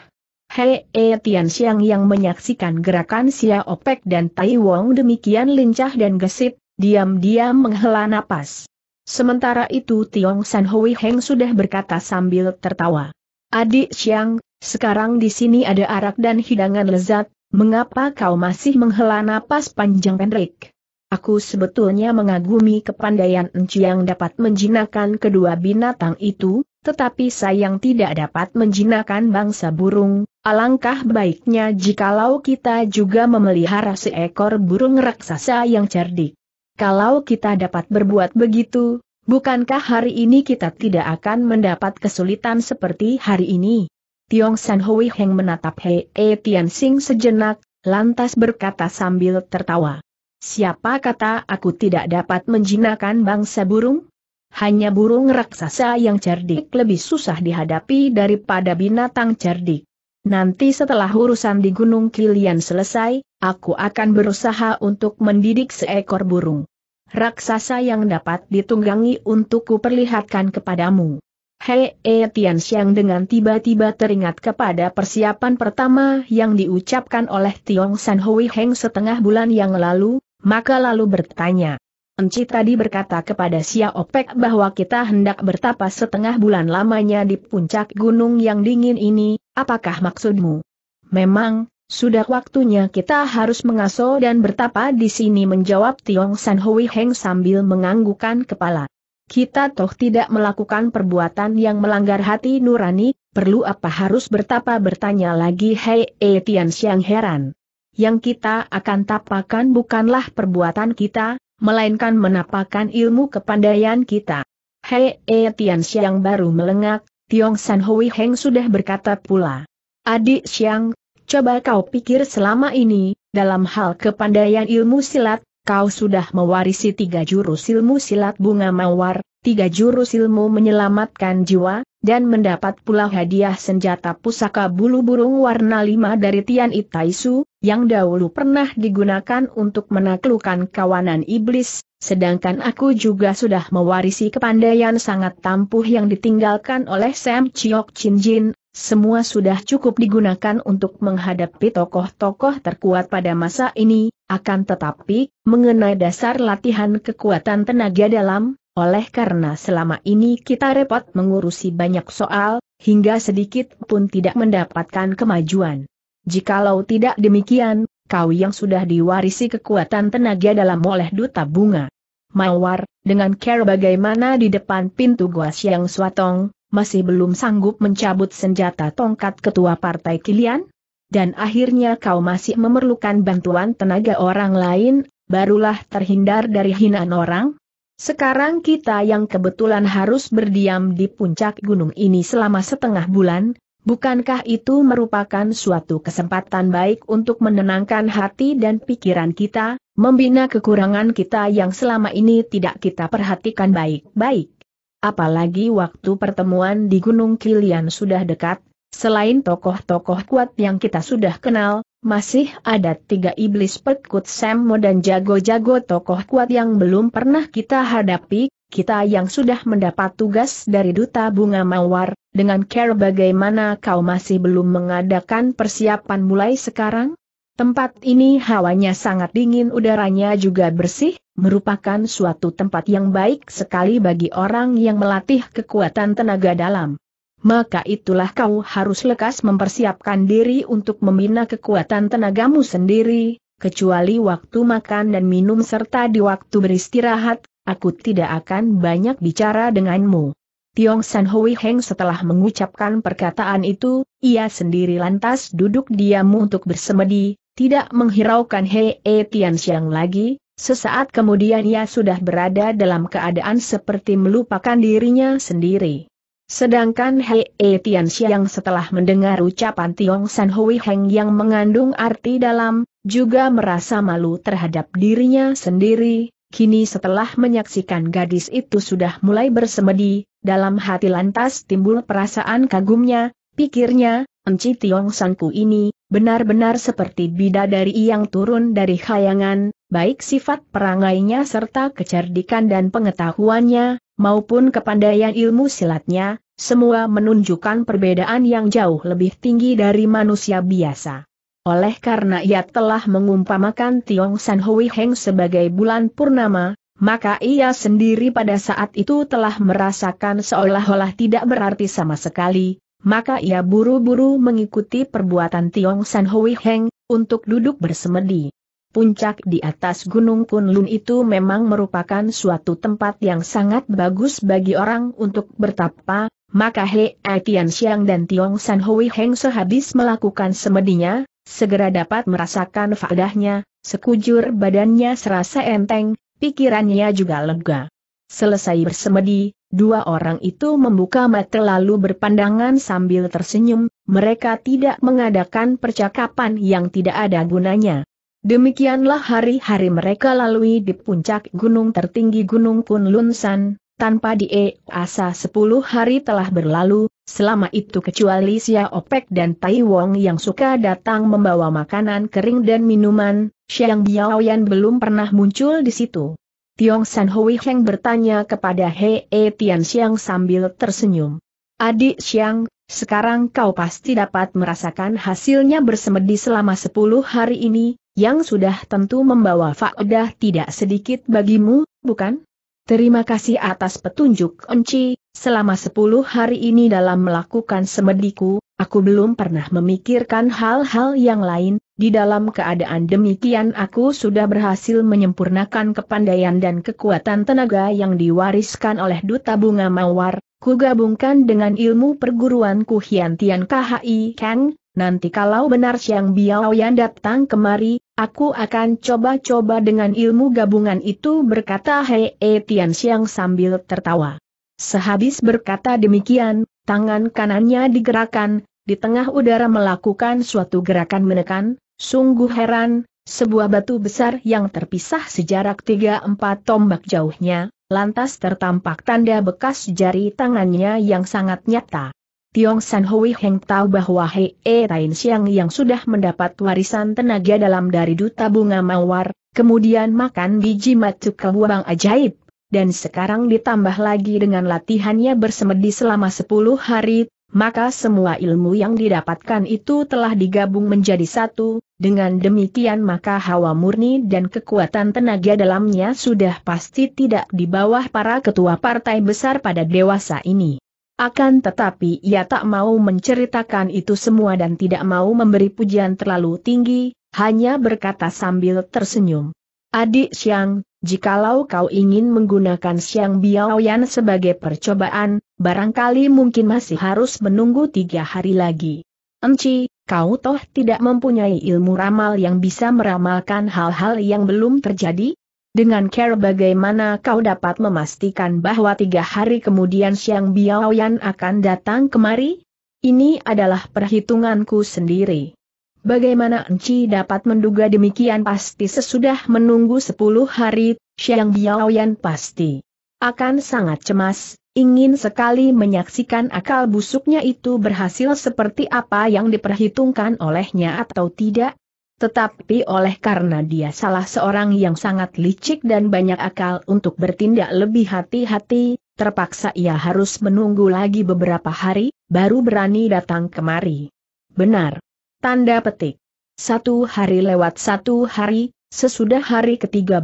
S1: Hei E Tian Xiang yang menyaksikan gerakan Xia Opek dan Tai Wong demikian lincah dan gesit, diam-diam menghela napas. Sementara itu Tiong San Hui Heng sudah berkata sambil tertawa. Adik Xiang, sekarang di sini ada arak dan hidangan lezat, mengapa kau masih menghela napas panjang pendek? Aku sebetulnya mengagumi kepandaian Enci yang dapat menjinakkan kedua binatang itu, tetapi sayang tidak dapat menjinakkan bangsa burung, alangkah baiknya jikalau kita juga memelihara seekor burung raksasa yang cerdik. Kalau kita dapat berbuat begitu, bukankah hari ini kita tidak akan mendapat kesulitan seperti hari ini? Tiong San Hui Heng menatap Hei E Tian Sing sejenak, lantas berkata sambil tertawa. Siapa kata aku tidak dapat menjinakkan bangsa burung? Hanya burung raksasa yang cerdik lebih susah dihadapi daripada binatang cerdik. Nanti setelah urusan di Gunung Kilian selesai, aku akan berusaha untuk mendidik seekor burung. Raksasa yang dapat ditunggangi untuk kuperlihatkan kepadamu. Hei e Tian Xiang dengan tiba-tiba teringat kepada persiapan pertama yang diucapkan oleh Tiong San Hui Heng setengah bulan yang lalu, maka lalu bertanya. Enci tadi berkata kepada Sia Opek bahwa kita hendak bertapa setengah bulan lamanya di puncak gunung yang dingin ini, apakah maksudmu? Memang, sudah waktunya kita harus mengaso dan bertapa di sini menjawab Tiong San Hui Heng sambil menganggukan kepala. Kita toh tidak melakukan perbuatan yang melanggar hati nurani, perlu apa harus bertapa bertanya lagi Hei Etian Tian Xiang heran yang kita akan tapakan bukanlah perbuatan kita, melainkan menapakan ilmu kepandaian kita. Hei E Tian Xiang baru melengak, Tiong San Hui Heng sudah berkata pula. Adik Xiang, coba kau pikir selama ini, dalam hal kepandaian ilmu silat, kau sudah mewarisi tiga jurus ilmu silat bunga mawar, tiga jurus ilmu menyelamatkan jiwa, dan mendapat pula hadiah senjata pusaka bulu burung warna lima dari Tian Itaisu, yang dahulu pernah digunakan untuk menaklukkan kawanan iblis, sedangkan aku juga sudah mewarisi kepandaian sangat tampuh yang ditinggalkan oleh Sam Chiok Chin Jin, semua sudah cukup digunakan untuk menghadapi tokoh-tokoh terkuat pada masa ini, akan tetapi, mengenai dasar latihan kekuatan tenaga dalam, oleh karena selama ini kita repot mengurusi banyak soal, hingga sedikit pun tidak mendapatkan kemajuan. Jikalau tidak demikian, kau yang sudah diwarisi kekuatan tenaga dalam oleh duta bunga. Mawar, dengan care bagaimana di depan pintu gua siang swatong, masih belum sanggup mencabut senjata tongkat ketua partai kilian? Dan akhirnya kau masih memerlukan bantuan tenaga orang lain, barulah terhindar dari hinaan orang? Sekarang kita yang kebetulan harus berdiam di puncak gunung ini selama setengah bulan, bukankah itu merupakan suatu kesempatan baik untuk menenangkan hati dan pikiran kita, membina kekurangan kita yang selama ini tidak kita perhatikan baik-baik? Apalagi waktu pertemuan di Gunung Kilian sudah dekat, selain tokoh-tokoh kuat yang kita sudah kenal, masih ada tiga iblis perkut Semmo dan jago-jago tokoh kuat yang belum pernah kita hadapi, kita yang sudah mendapat tugas dari Duta Bunga Mawar, dengan care bagaimana kau masih belum mengadakan persiapan mulai sekarang? Tempat ini hawanya sangat dingin udaranya juga bersih, merupakan suatu tempat yang baik sekali bagi orang yang melatih kekuatan tenaga dalam maka itulah kau harus lekas mempersiapkan diri untuk membina kekuatan tenagamu sendiri, kecuali waktu makan dan minum serta di waktu beristirahat, aku tidak akan banyak bicara denganmu. Tiong San Hui Heng setelah mengucapkan perkataan itu, ia sendiri lantas duduk diam untuk bersemedi, tidak menghiraukan Hei e Tian Xiang lagi, sesaat kemudian ia sudah berada dalam keadaan seperti melupakan dirinya sendiri. Sedangkan Hei e Tian setelah mendengar ucapan Tiong San Hui Heng yang mengandung arti dalam, juga merasa malu terhadap dirinya sendiri, kini setelah menyaksikan gadis itu sudah mulai bersemedi, dalam hati lantas timbul perasaan kagumnya, pikirnya, Enci Tiong Sanku ini, benar-benar seperti bidadari yang turun dari khayangan, baik sifat perangainya serta kecerdikan dan pengetahuannya, maupun kepandaian ilmu silatnya, semua menunjukkan perbedaan yang jauh lebih tinggi dari manusia biasa. Oleh karena ia telah mengumpamakan Tiong San Hui Heng sebagai bulan purnama, maka ia sendiri pada saat itu telah merasakan seolah-olah tidak berarti sama sekali, maka ia buru-buru mengikuti perbuatan Tiong San Hui Heng, untuk duduk bersemedi. Puncak di atas Gunung Kunlun itu memang merupakan suatu tempat yang sangat bagus bagi orang untuk bertapa, maka He Tian Xiang dan Tiong San Hui Heng sehabis melakukan semedinya, segera dapat merasakan faedahnya, sekujur badannya serasa enteng, pikirannya juga lega. Selesai bersemedi, dua orang itu membuka mata lalu berpandangan sambil tersenyum, mereka tidak mengadakan percakapan yang tidak ada gunanya. Demikianlah hari-hari mereka lalui di puncak gunung tertinggi Gunung Kunlunsan, tanpa die asa sepuluh hari telah berlalu, selama itu kecuali Xia Opek dan Tai Wong yang suka datang membawa makanan kering dan minuman, Xiang Biaoyan belum pernah muncul di situ. Tiong San Hui Heng bertanya kepada Hei Tian Xiang sambil tersenyum. Adik Siang, sekarang kau pasti dapat merasakan hasilnya bersemedi selama sepuluh hari ini, yang sudah tentu membawa faedah tidak sedikit bagimu, bukan? Terima kasih atas petunjuk Enci, selama sepuluh hari ini dalam melakukan semediku, aku belum pernah memikirkan hal-hal yang lain, di dalam keadaan demikian aku sudah berhasil menyempurnakan kepandaian dan kekuatan tenaga yang diwariskan oleh Duta Bunga Mawar, gabungkan dengan ilmu perguruan ku Hian Tian KHI Kang, nanti kalau benar Siang Biao yang datang kemari, aku akan coba-coba dengan ilmu gabungan itu berkata Hei e Tian Siang sambil tertawa. Sehabis berkata demikian, tangan kanannya digerakkan, di tengah udara melakukan suatu gerakan menekan, sungguh heran, sebuah batu besar yang terpisah sejarak 3-4 tombak jauhnya, lantas tertampak tanda bekas jari tangannya yang sangat nyata. Tiong San Hui Heng tahu bahwa Hei e Tain Siang yang sudah mendapat warisan tenaga dalam dari Duta Bunga Mawar, kemudian makan biji matu kebuang ajaib, dan sekarang ditambah lagi dengan latihannya bersemedi selama 10 hari, maka semua ilmu yang didapatkan itu telah digabung menjadi satu, dengan demikian maka hawa murni dan kekuatan tenaga dalamnya sudah pasti tidak di bawah para ketua partai besar pada dewasa ini. Akan tetapi ia tak mau menceritakan itu semua dan tidak mau memberi pujian terlalu tinggi, hanya berkata sambil tersenyum. Adik Siang, jikalau kau ingin menggunakan Biao Yan sebagai percobaan, Barangkali mungkin masih harus menunggu tiga hari lagi. Enci, kau toh tidak mempunyai ilmu ramal yang bisa meramalkan hal-hal yang belum terjadi? Dengan care bagaimana kau dapat memastikan bahwa tiga hari kemudian Siang Biaoyan akan datang kemari? Ini adalah perhitunganku sendiri. Bagaimana Enci dapat menduga demikian pasti sesudah menunggu sepuluh hari, Siang Biaoyan pasti akan sangat cemas, ingin sekali menyaksikan akal busuknya itu berhasil seperti apa yang diperhitungkan olehnya atau tidak. Tetapi oleh karena dia salah seorang yang sangat licik dan banyak akal untuk bertindak lebih hati-hati, terpaksa ia harus menunggu lagi beberapa hari, baru berani datang kemari. Benar. Tanda petik. Satu hari lewat satu hari, sesudah hari ke-13,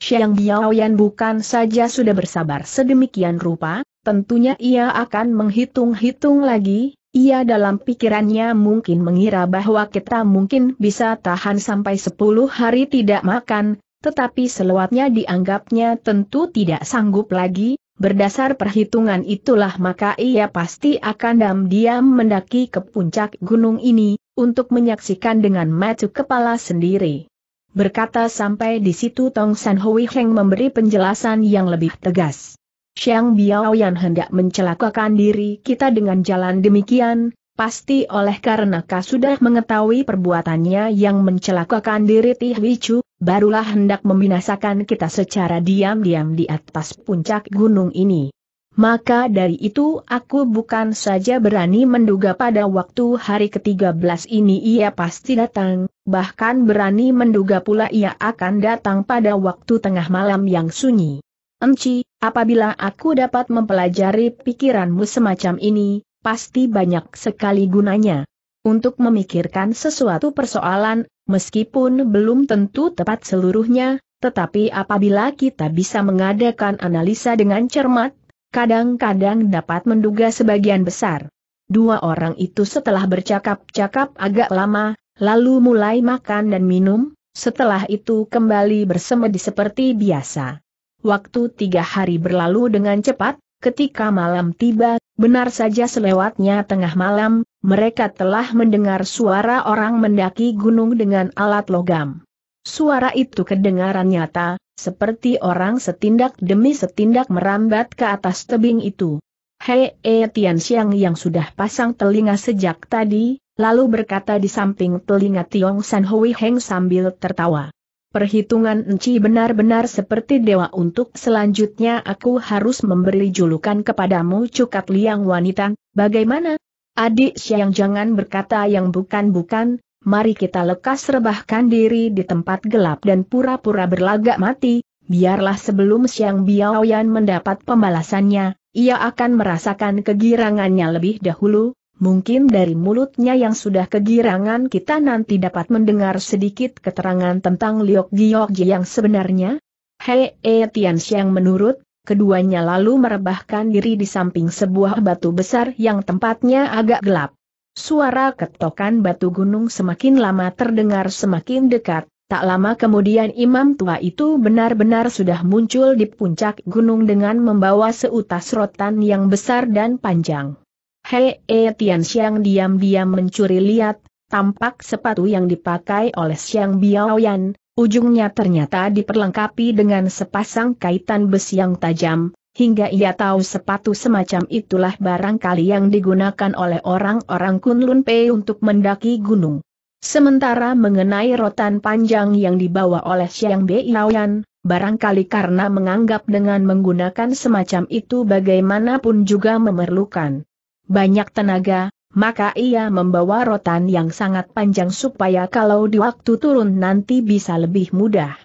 S1: Xiang Biaoyan bukan saja sudah bersabar sedemikian rupa, tentunya ia akan menghitung-hitung lagi, ia dalam pikirannya mungkin mengira bahwa kita mungkin bisa tahan sampai 10 hari tidak makan, tetapi selewatnya dianggapnya tentu tidak sanggup lagi, berdasar perhitungan itulah maka ia pasti akan diam-diam mendaki ke puncak gunung ini, untuk menyaksikan dengan maju kepala sendiri. Berkata sampai di situ Tong San Hui Heng memberi penjelasan yang lebih tegas. Xiang Biao yang hendak mencelakakan diri kita dengan jalan demikian, pasti oleh karena kau sudah mengetahui perbuatannya yang mencelakakan diri Ti Hui Chu, barulah hendak membinasakan kita secara diam-diam di atas puncak gunung ini. Maka dari itu aku bukan saja berani menduga pada waktu hari ke-13 ini ia pasti datang, bahkan berani menduga pula ia akan datang pada waktu tengah malam yang sunyi. Enci, apabila aku dapat mempelajari pikiranmu semacam ini, pasti banyak sekali gunanya. Untuk memikirkan sesuatu persoalan, meskipun belum tentu tepat seluruhnya, tetapi apabila kita bisa mengadakan analisa dengan cermat, kadang-kadang dapat menduga sebagian besar. Dua orang itu setelah bercakap-cakap agak lama, lalu mulai makan dan minum, setelah itu kembali bersemedi seperti biasa. Waktu tiga hari berlalu dengan cepat, ketika malam tiba, benar saja selewatnya tengah malam, mereka telah mendengar suara orang mendaki gunung dengan alat logam. Suara itu kedengaran nyata, seperti orang setindak demi setindak merambat ke atas tebing itu. Hei e Tian Xiang yang sudah pasang telinga sejak tadi, lalu berkata di samping telinga Tiong San Hui Heng sambil tertawa. Perhitungan Enci benar-benar seperti dewa untuk selanjutnya aku harus memberi julukan kepadamu cukat liang wanita, bagaimana? Adik Xiang jangan berkata yang bukan-bukan, mari kita lekas rebahkan diri di tempat gelap dan pura-pura berlagak mati, biarlah sebelum Siang Biaoyan mendapat pembalasannya, ia akan merasakan kegirangannya lebih dahulu, Mungkin dari mulutnya yang sudah kegirangan kita nanti dapat mendengar sedikit keterangan tentang Liok Giokji yang sebenarnya. Hei E Tian Xiang menurut, keduanya lalu merebahkan diri di samping sebuah batu besar yang tempatnya agak gelap. Suara ketokan batu gunung semakin lama terdengar semakin dekat, tak lama kemudian imam tua itu benar-benar sudah muncul di puncak gunung dengan membawa seutas rotan yang besar dan panjang. Hei E Tian Xiang diam-diam mencuri lihat, tampak sepatu yang dipakai oleh Xiang Biaoyan, ujungnya ternyata diperlengkapi dengan sepasang kaitan besi yang tajam, hingga ia tahu sepatu semacam itulah barangkali yang digunakan oleh orang-orang Kunlun Pei untuk mendaki gunung. Sementara mengenai rotan panjang yang dibawa oleh Xiang Bei Laoyan, barangkali karena menganggap dengan menggunakan semacam itu bagaimanapun juga memerlukan banyak tenaga, maka ia membawa rotan yang sangat panjang supaya kalau di waktu turun nanti bisa lebih mudah.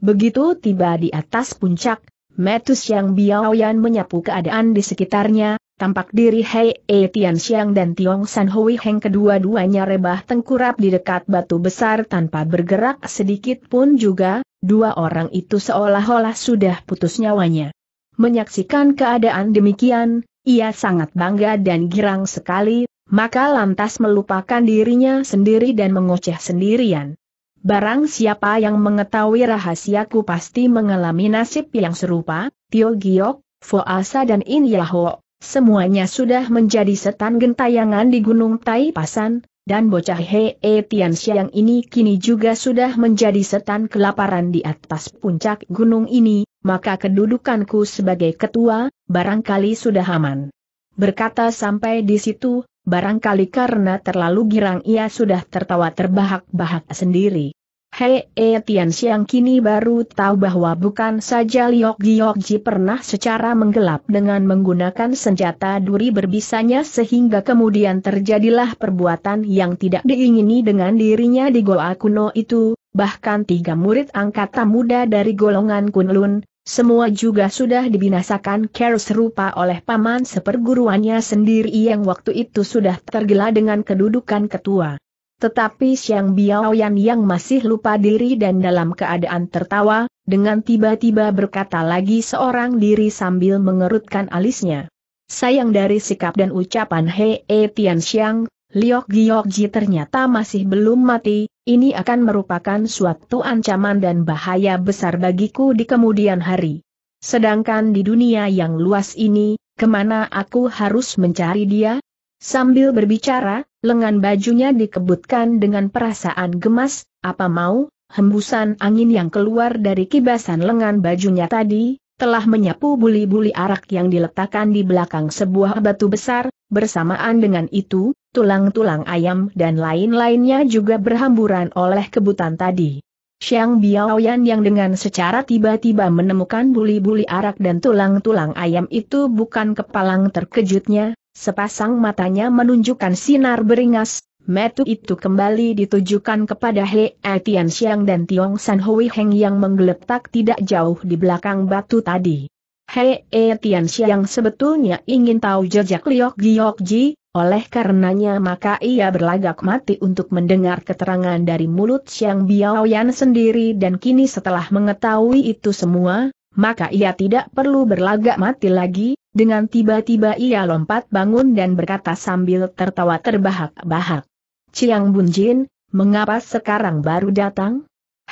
S1: Begitu tiba di atas puncak, Metus Yang Biaoyan menyapu keadaan di sekitarnya, tampak diri Hei E Tian Xiang dan Tiong San Hui Heng kedua-duanya rebah tengkurap di dekat batu besar tanpa bergerak sedikit pun juga, dua orang itu seolah-olah sudah putus nyawanya. Menyaksikan keadaan demikian, ia sangat bangga dan girang sekali, maka lantas melupakan dirinya sendiri dan mengoceh sendirian. Barang siapa yang mengetahui rahasiaku pasti mengalami nasib yang serupa, Tio Giok, Foasa dan In Yaho, semuanya sudah menjadi setan gentayangan di Gunung Tai Pasan, dan bocah Hee Tian Xiang ini kini juga sudah menjadi setan kelaparan di atas puncak gunung ini, maka kedudukanku sebagai ketua, barangkali sudah aman. Berkata sampai di situ, barangkali karena terlalu girang ia sudah tertawa terbahak-bahak sendiri. Hei e Tian Xiang kini baru tahu bahwa bukan saja Liok Ji pernah secara menggelap dengan menggunakan senjata duri berbisanya sehingga kemudian terjadilah perbuatan yang tidak diingini dengan dirinya di Goa kuno itu, bahkan tiga murid angkatan muda dari golongan Kunlun, semua juga sudah dibinasakan care serupa oleh paman seperguruannya sendiri yang waktu itu sudah tergila dengan kedudukan ketua. Tetapi Siang Biaoyan yang masih lupa diri dan dalam keadaan tertawa, dengan tiba-tiba berkata lagi seorang diri sambil mengerutkan alisnya. Sayang dari sikap dan ucapan Hei e Tian Xiang, Liok Giok Ji ternyata masih belum mati, ini akan merupakan suatu ancaman dan bahaya besar bagiku di kemudian hari. Sedangkan di dunia yang luas ini, kemana aku harus mencari dia? Sambil berbicara, lengan bajunya dikebutkan dengan perasaan gemas, apa mau, hembusan angin yang keluar dari kibasan lengan bajunya tadi, telah menyapu buli-buli arak yang diletakkan di belakang sebuah batu besar, Bersamaan dengan itu, tulang-tulang ayam dan lain-lainnya juga berhamburan oleh kebutan tadi. Xiang Biaoyan yang dengan secara tiba-tiba menemukan buli-buli arak dan tulang-tulang ayam itu bukan kepalang terkejutnya, sepasang matanya menunjukkan sinar beringas, metu itu kembali ditujukan kepada He Etian Xiang dan Tiong San Hui Heng yang menggeletak tidak jauh di belakang batu tadi. Hei eh, Tian yang sebetulnya ingin tahu jejak Liok Giok Ji, oleh karenanya maka ia berlagak mati untuk mendengar keterangan dari mulut Xiang Yan sendiri dan kini setelah mengetahui itu semua, maka ia tidak perlu berlagak mati lagi, dengan tiba-tiba ia lompat bangun dan berkata sambil tertawa terbahak-bahak. Chiang Bunjin, mengapa sekarang baru datang?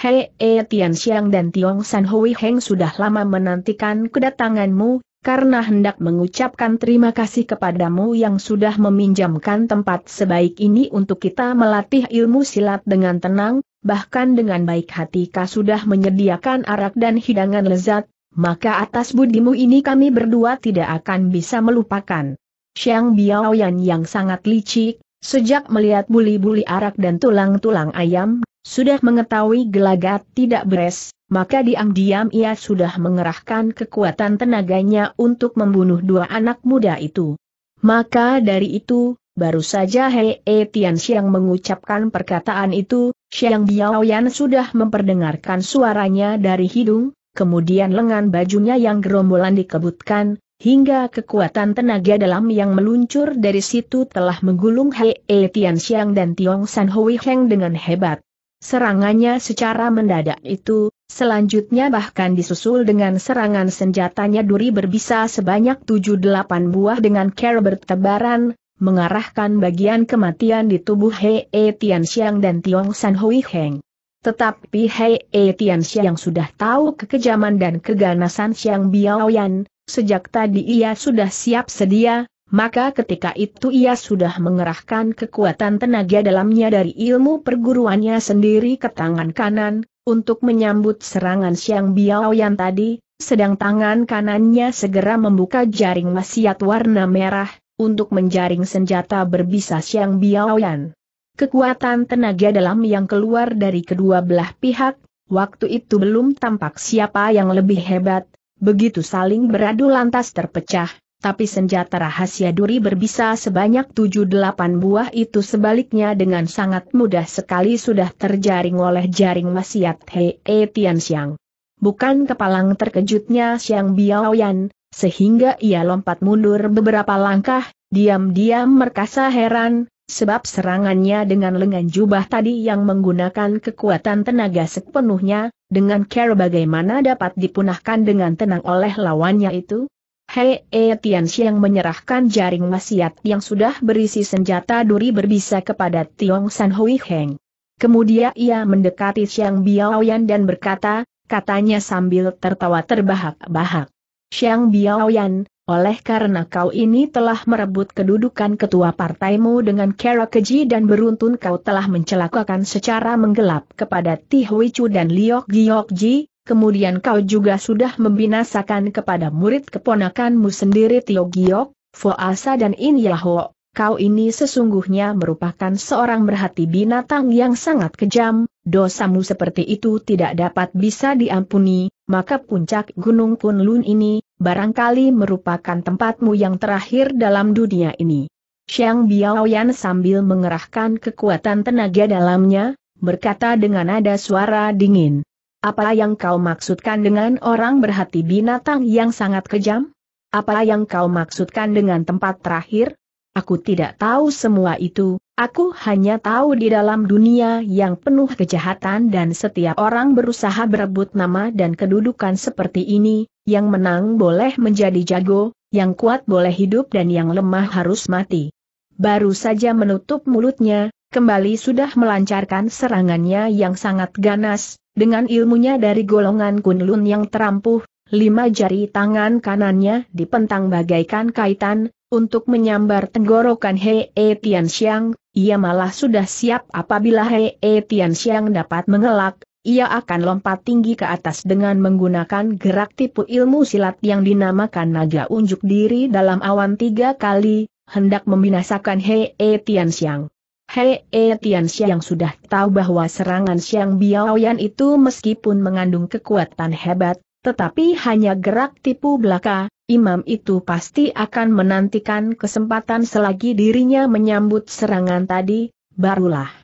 S1: Hei E Tian Xiang dan Tiong San Hui Heng sudah lama menantikan kedatanganmu, karena hendak mengucapkan terima kasih kepadamu yang sudah meminjamkan tempat sebaik ini untuk kita melatih ilmu silat dengan tenang, bahkan dengan baik hati kau sudah menyediakan arak dan hidangan lezat, maka atas budimu ini kami berdua tidak akan bisa melupakan. Xiang Biaoyan yang sangat licik, Sejak melihat buli-buli arak dan tulang-tulang ayam, sudah mengetahui gelagat tidak beres, maka diam-diam ia sudah mengerahkan kekuatan tenaganya untuk membunuh dua anak muda itu. Maka dari itu, baru saja Hei e Tian Xiang mengucapkan perkataan itu, Xiang Biaoyan sudah memperdengarkan suaranya dari hidung, kemudian lengan bajunya yang gerombolan dikebutkan, hingga kekuatan tenaga dalam yang meluncur dari situ telah menggulung Hei e Tian Xiang dan Tiong San Hui Heng dengan hebat. Serangannya secara mendadak itu, selanjutnya bahkan disusul dengan serangan senjatanya duri berbisa sebanyak 7-8 buah dengan cara bertebaran, mengarahkan bagian kematian di tubuh Hei e Tian Xiang dan Tiong San Hui Heng. Tetapi Hei Etian yang sudah tahu kekejaman dan keganasan Xiang Biaoyan, sejak tadi ia sudah siap sedia, maka ketika itu ia sudah mengerahkan kekuatan tenaga dalamnya dari ilmu perguruannya sendiri ke tangan kanan, untuk menyambut serangan Xiang Biaoyan tadi, sedang tangan kanannya segera membuka jaring wasiat warna merah, untuk menjaring senjata berbisa Xiang Biaoyan kekuatan tenaga dalam yang keluar dari kedua belah pihak, waktu itu belum tampak siapa yang lebih hebat, begitu saling beradu lantas terpecah, tapi senjata rahasia duri berbisa sebanyak 7-8 buah itu sebaliknya dengan sangat mudah sekali sudah terjaring oleh jaring wasiat Hei e Tian Xiang. Bukan kepalang terkejutnya Xiang Biaoyan, sehingga ia lompat mundur beberapa langkah, diam-diam merkasa heran, sebab serangannya dengan lengan jubah tadi yang menggunakan kekuatan tenaga sepenuhnya, dengan care bagaimana dapat dipunahkan dengan tenang oleh lawannya itu? Hei E Tianxiang menyerahkan jaring wasiat yang sudah berisi senjata duri berbisa kepada Tiong San Hui Heng. Kemudian ia mendekati Xiang Biaoyan dan berkata, katanya sambil tertawa terbahak-bahak. Xiang Biaoyan, oleh karena kau ini telah merebut kedudukan ketua partaimu dengan cara keji dan beruntun kau telah mencelakakan secara menggelap kepada Chu dan Liok Ji, kemudian kau juga sudah membinasakan kepada murid keponakanmu sendiri Tio Giok, Asa dan In Yahuo. Kau ini sesungguhnya merupakan seorang berhati binatang yang sangat kejam, dosamu seperti itu tidak dapat bisa diampuni, maka puncak Gunung Kunlun ini, barangkali merupakan tempatmu yang terakhir dalam dunia ini. Xiang Biaoyan sambil mengerahkan kekuatan tenaga dalamnya, berkata dengan nada suara dingin. Apa yang kau maksudkan dengan orang berhati binatang yang sangat kejam? Apa yang kau maksudkan dengan tempat terakhir? Aku tidak tahu semua itu, aku hanya tahu di dalam dunia yang penuh kejahatan dan setiap orang berusaha berebut nama dan kedudukan seperti ini, yang menang boleh menjadi jago, yang kuat boleh hidup dan yang lemah harus mati. Baru saja menutup mulutnya, kembali sudah melancarkan serangannya yang sangat ganas, dengan ilmunya dari golongan kunlun yang terampuh, lima jari tangan kanannya dipentang bagaikan kaitan, untuk menyambar tenggorokan Hei e Xiang, ia malah sudah siap apabila Hei e Xiang dapat mengelak, ia akan lompat tinggi ke atas dengan menggunakan gerak tipu ilmu silat yang dinamakan naga unjuk diri dalam awan tiga kali, hendak membinasakan Hei e Tian Xiang. Hei e Tian Xiang sudah tahu bahwa serangan Xiang Biaoyan itu meskipun mengandung kekuatan hebat, tetapi hanya gerak tipu belaka, imam itu pasti akan menantikan kesempatan selagi dirinya menyambut serangan tadi, barulah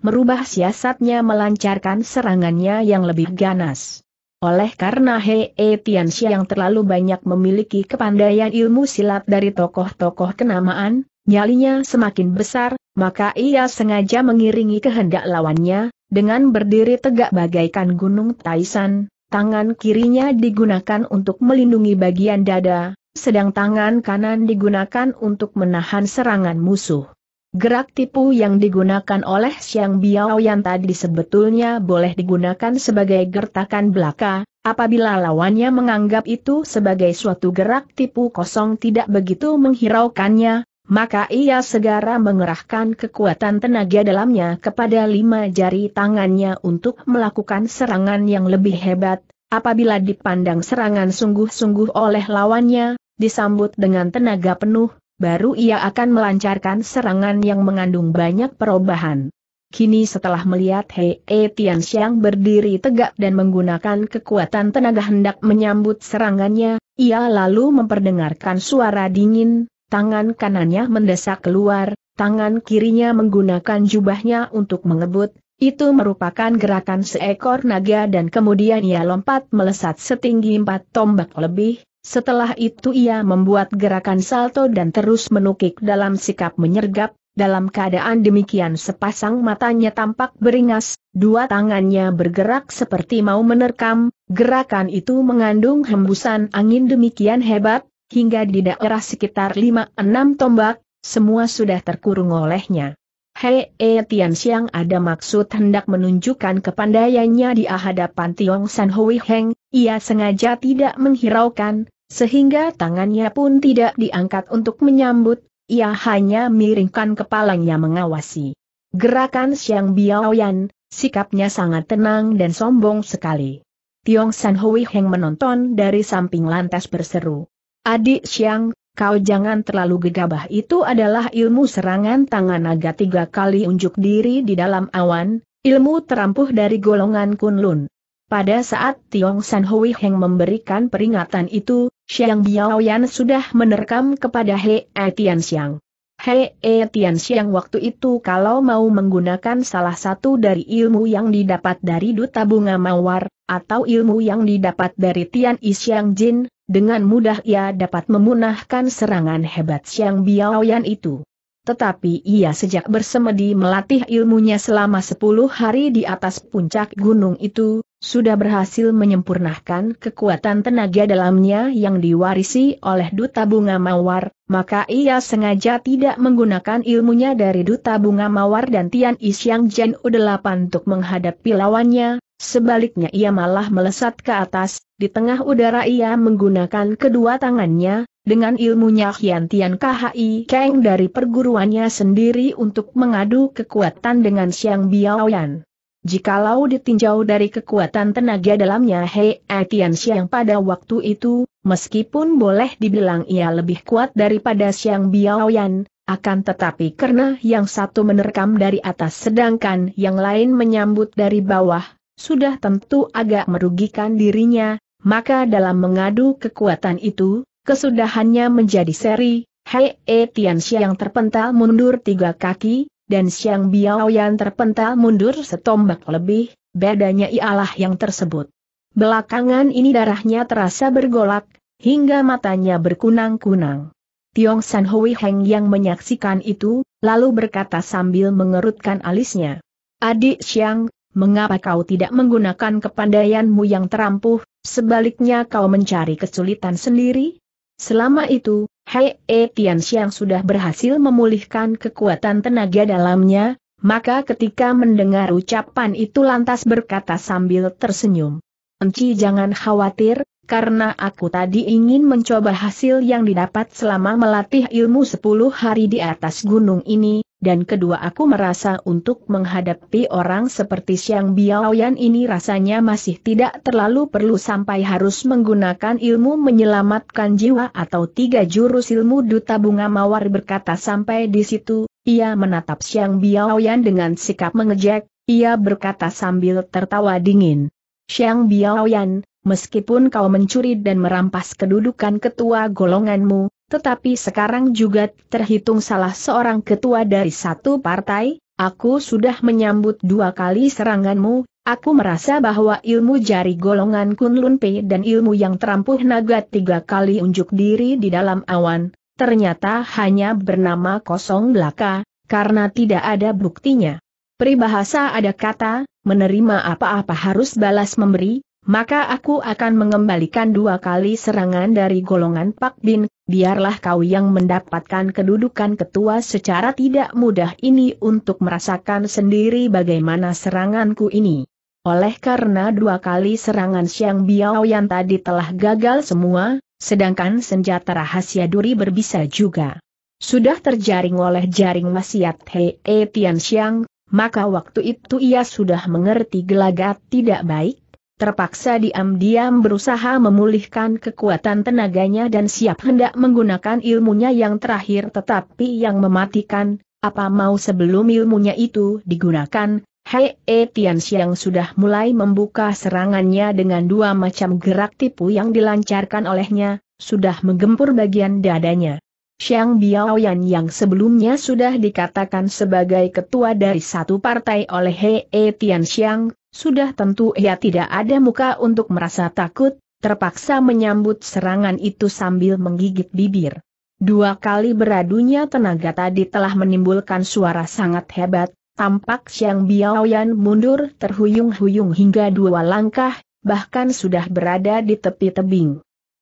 S1: merubah siasatnya melancarkan serangannya yang lebih ganas. Oleh karena He E Tianxia yang terlalu banyak memiliki kepandaian ilmu silat dari tokoh-tokoh kenamaan, nyalinya semakin besar, maka ia sengaja mengiringi kehendak lawannya, dengan berdiri tegak bagaikan gunung Taisan, tangan kirinya digunakan untuk melindungi bagian dada, sedang tangan kanan digunakan untuk menahan serangan musuh. Gerak tipu yang digunakan oleh Siang Xiang yang tadi sebetulnya boleh digunakan sebagai gertakan belaka, apabila lawannya menganggap itu sebagai suatu gerak tipu kosong tidak begitu menghiraukannya, maka ia segera mengerahkan kekuatan tenaga dalamnya kepada lima jari tangannya untuk melakukan serangan yang lebih hebat, apabila dipandang serangan sungguh-sungguh oleh lawannya, disambut dengan tenaga penuh, baru ia akan melancarkan serangan yang mengandung banyak perubahan. Kini setelah melihat Hei e Tianxiang berdiri tegak dan menggunakan kekuatan tenaga hendak menyambut serangannya, ia lalu memperdengarkan suara dingin, tangan kanannya mendesak keluar, tangan kirinya menggunakan jubahnya untuk mengebut, itu merupakan gerakan seekor naga dan kemudian ia lompat melesat setinggi empat tombak lebih, setelah itu ia membuat gerakan salto dan terus menukik dalam sikap menyergap, dalam keadaan demikian sepasang matanya tampak beringas, dua tangannya bergerak seperti mau menerkam, gerakan itu mengandung hembusan angin demikian hebat, hingga di daerah sekitar 5-6 tombak, semua sudah terkurung olehnya. Hei E Tian Xiang ada maksud hendak menunjukkan kepandaiannya di hadapan Tiong San Hui Heng, ia sengaja tidak menghiraukan, sehingga tangannya pun tidak diangkat untuk menyambut, ia hanya miringkan kepalanya mengawasi. Gerakan Biao Yan, sikapnya sangat tenang dan sombong sekali. Tiong San Hui Heng menonton dari samping lantas berseru. Adik Siang, kau jangan terlalu gegabah itu adalah ilmu serangan tangan naga tiga kali unjuk diri di dalam awan, ilmu terampuh dari golongan kunlun. Pada saat Tiong San Hui Heng memberikan peringatan itu, Xiang Biaoyan sudah menerkam kepada He E Tian Xiang. He E Tian Xiang waktu itu kalau mau menggunakan salah satu dari ilmu yang didapat dari Duta Bunga Mawar, atau ilmu yang didapat dari Tian I Xiang Jin, dengan mudah ia dapat memunahkan serangan hebat Xiang Biaoyan itu. Tetapi ia sejak bersemedi melatih ilmunya selama 10 hari di atas puncak gunung itu, sudah berhasil menyempurnakan kekuatan tenaga dalamnya yang diwarisi oleh Duta Bunga Mawar, maka ia sengaja tidak menggunakan ilmunya dari Duta Bunga Mawar dan Tian Isyang Jen U8 untuk menghadapi lawannya, sebaliknya ia malah melesat ke atas, di tengah udara ia menggunakan kedua tangannya, dengan ilmunya Hian Tian KHI Kang dari perguruannya sendiri untuk mengadu kekuatan dengan Xiang Biaoyan. Jikalau ditinjau dari kekuatan tenaga dalamnya Hei Etian Siang pada waktu itu, meskipun boleh dibilang ia lebih kuat daripada Siang Biaoyan, akan tetapi karena yang satu menerkam dari atas sedangkan yang lain menyambut dari bawah, sudah tentu agak merugikan dirinya, maka dalam mengadu kekuatan itu, kesudahannya menjadi seri, Hei Etian Siang terpental mundur tiga kaki, dan Xiang Biaoyan terpental mundur setombak lebih, bedanya ialah yang tersebut. Belakangan ini darahnya terasa bergolak, hingga matanya berkunang-kunang. Tiong San Hui Heng yang menyaksikan itu, lalu berkata sambil mengerutkan alisnya. Adik Xiang, mengapa kau tidak menggunakan kepandaianmu yang terampuh, sebaliknya kau mencari kesulitan sendiri? Selama itu, Hei eh, Tian yang sudah berhasil memulihkan kekuatan tenaga dalamnya, maka ketika mendengar ucapan itu lantas berkata sambil tersenyum. Enci jangan khawatir, karena aku tadi ingin mencoba hasil yang didapat selama melatih ilmu 10 hari di atas gunung ini, dan kedua aku merasa untuk menghadapi orang seperti Xiang Biaoyan ini rasanya masih tidak terlalu perlu sampai harus menggunakan ilmu menyelamatkan jiwa atau tiga jurus ilmu duta bunga mawar berkata sampai di situ, ia menatap Xiang Biaoyan dengan sikap mengejek, ia berkata sambil tertawa dingin. Xiang Biaoyan, Meskipun kau mencuri dan merampas kedudukan ketua golonganmu, tetapi sekarang juga terhitung salah seorang ketua dari satu partai, aku sudah menyambut dua kali seranganmu, aku merasa bahwa ilmu jari golongan Kunlun Pei dan ilmu yang terampuh naga tiga kali unjuk diri di dalam awan, ternyata hanya bernama kosong belaka, karena tidak ada buktinya. Peribahasa ada kata, menerima apa-apa harus balas memberi, maka aku akan mengembalikan dua kali serangan dari golongan Pak Bin, biarlah kau yang mendapatkan kedudukan ketua secara tidak mudah ini untuk merasakan sendiri bagaimana seranganku ini. Oleh karena dua kali serangan Siang Biao yang tadi telah gagal semua, sedangkan senjata rahasia duri berbisa juga. Sudah terjaring oleh jaring wasiat Hei e Tian Siang. maka waktu itu ia sudah mengerti gelagat tidak baik, terpaksa diam-diam berusaha memulihkan kekuatan tenaganya dan siap hendak menggunakan ilmunya yang terakhir tetapi yang mematikan, apa mau sebelum ilmunya itu digunakan, Hei e Tian sudah mulai membuka serangannya dengan dua macam gerak tipu yang dilancarkan olehnya, sudah menggempur bagian dadanya. Xiang Biaoyan yang sebelumnya sudah dikatakan sebagai ketua dari satu partai oleh Hei e Tian Xiang, sudah tentu ia tidak ada muka untuk merasa takut, terpaksa menyambut serangan itu sambil menggigit bibir. Dua kali beradunya tenaga tadi telah menimbulkan suara sangat hebat, tampak Xiang Biaoyan mundur terhuyung-huyung hingga dua langkah, bahkan sudah berada di tepi tebing.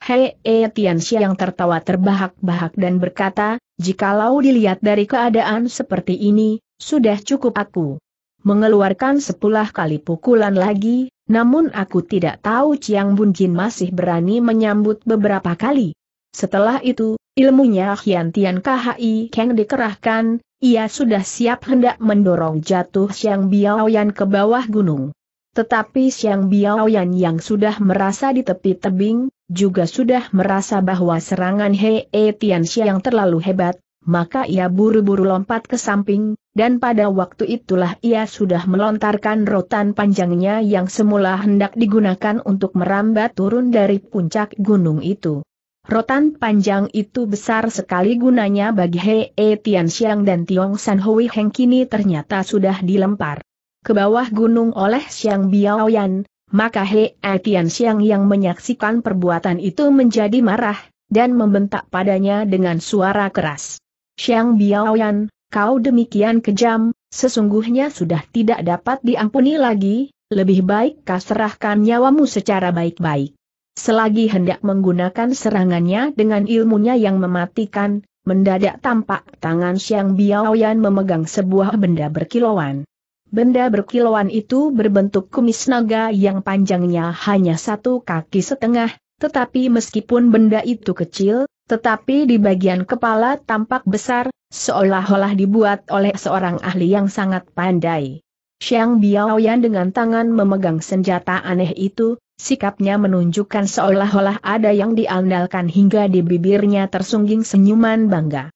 S1: Hei E eh, Tianxia yang tertawa terbahak-bahak dan berkata, jikalau dilihat dari keadaan seperti ini, sudah cukup aku mengeluarkan sepuluh kali pukulan lagi, namun aku tidak tahu Chiang Bun Jin masih berani menyambut beberapa kali. Setelah itu, ilmunya Hian Tian KHI Kang dikerahkan, ia sudah siap hendak mendorong jatuh Xiang Biaoyan ke bawah gunung. Tetapi Siang Biaoyan yang sudah merasa di tepi tebing, juga sudah merasa bahwa serangan Hei e Tian yang terlalu hebat, maka ia buru-buru lompat ke samping, dan pada waktu itulah ia sudah melontarkan rotan panjangnya yang semula hendak digunakan untuk merambat turun dari puncak gunung itu. Rotan panjang itu besar sekali gunanya bagi Hei e Tian Xiang dan Tiong San Hui Heng kini ternyata sudah dilempar ke bawah gunung oleh Xiang Biaoyan, maka He Atian Xiang yang menyaksikan perbuatan itu menjadi marah, dan membentak padanya dengan suara keras. Xiang Biaoyan, kau demikian kejam, sesungguhnya sudah tidak dapat diampuni lagi, lebih baik kau serahkan nyawamu secara baik-baik. Selagi hendak menggunakan serangannya dengan ilmunya yang mematikan, mendadak tampak tangan Xiang Biaoyan memegang sebuah benda berkilauan. Benda berkilauan itu berbentuk kumis naga yang panjangnya hanya satu kaki setengah, tetapi meskipun benda itu kecil, tetapi di bagian kepala tampak besar, seolah-olah dibuat oleh seorang ahli yang sangat pandai. Xiang Biaoyan dengan tangan memegang senjata aneh itu, sikapnya menunjukkan seolah-olah ada yang diandalkan hingga di bibirnya tersungging senyuman bangga.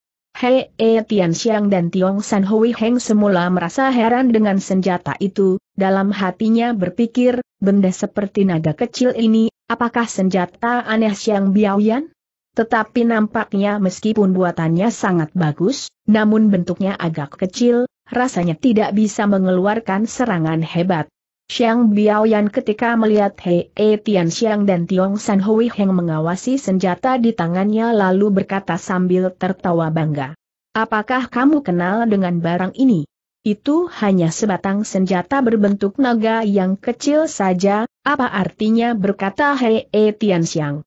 S1: Hei E Tian Xiang dan Tiong San Hui Heng semula merasa heran dengan senjata itu, dalam hatinya berpikir, benda seperti naga kecil ini, apakah senjata aneh Xiang Biaoyan? Tetapi nampaknya meskipun buatannya sangat bagus, namun bentuknya agak kecil, rasanya tidak bisa mengeluarkan serangan hebat. Xiang Biaoyan ketika melihat Hei e Tian Xiang dan Tiong San Hui Heng mengawasi senjata di tangannya lalu berkata sambil tertawa bangga. Apakah kamu kenal dengan barang ini? Itu hanya sebatang senjata berbentuk naga yang kecil saja, apa artinya berkata Hei e Tian Xiang?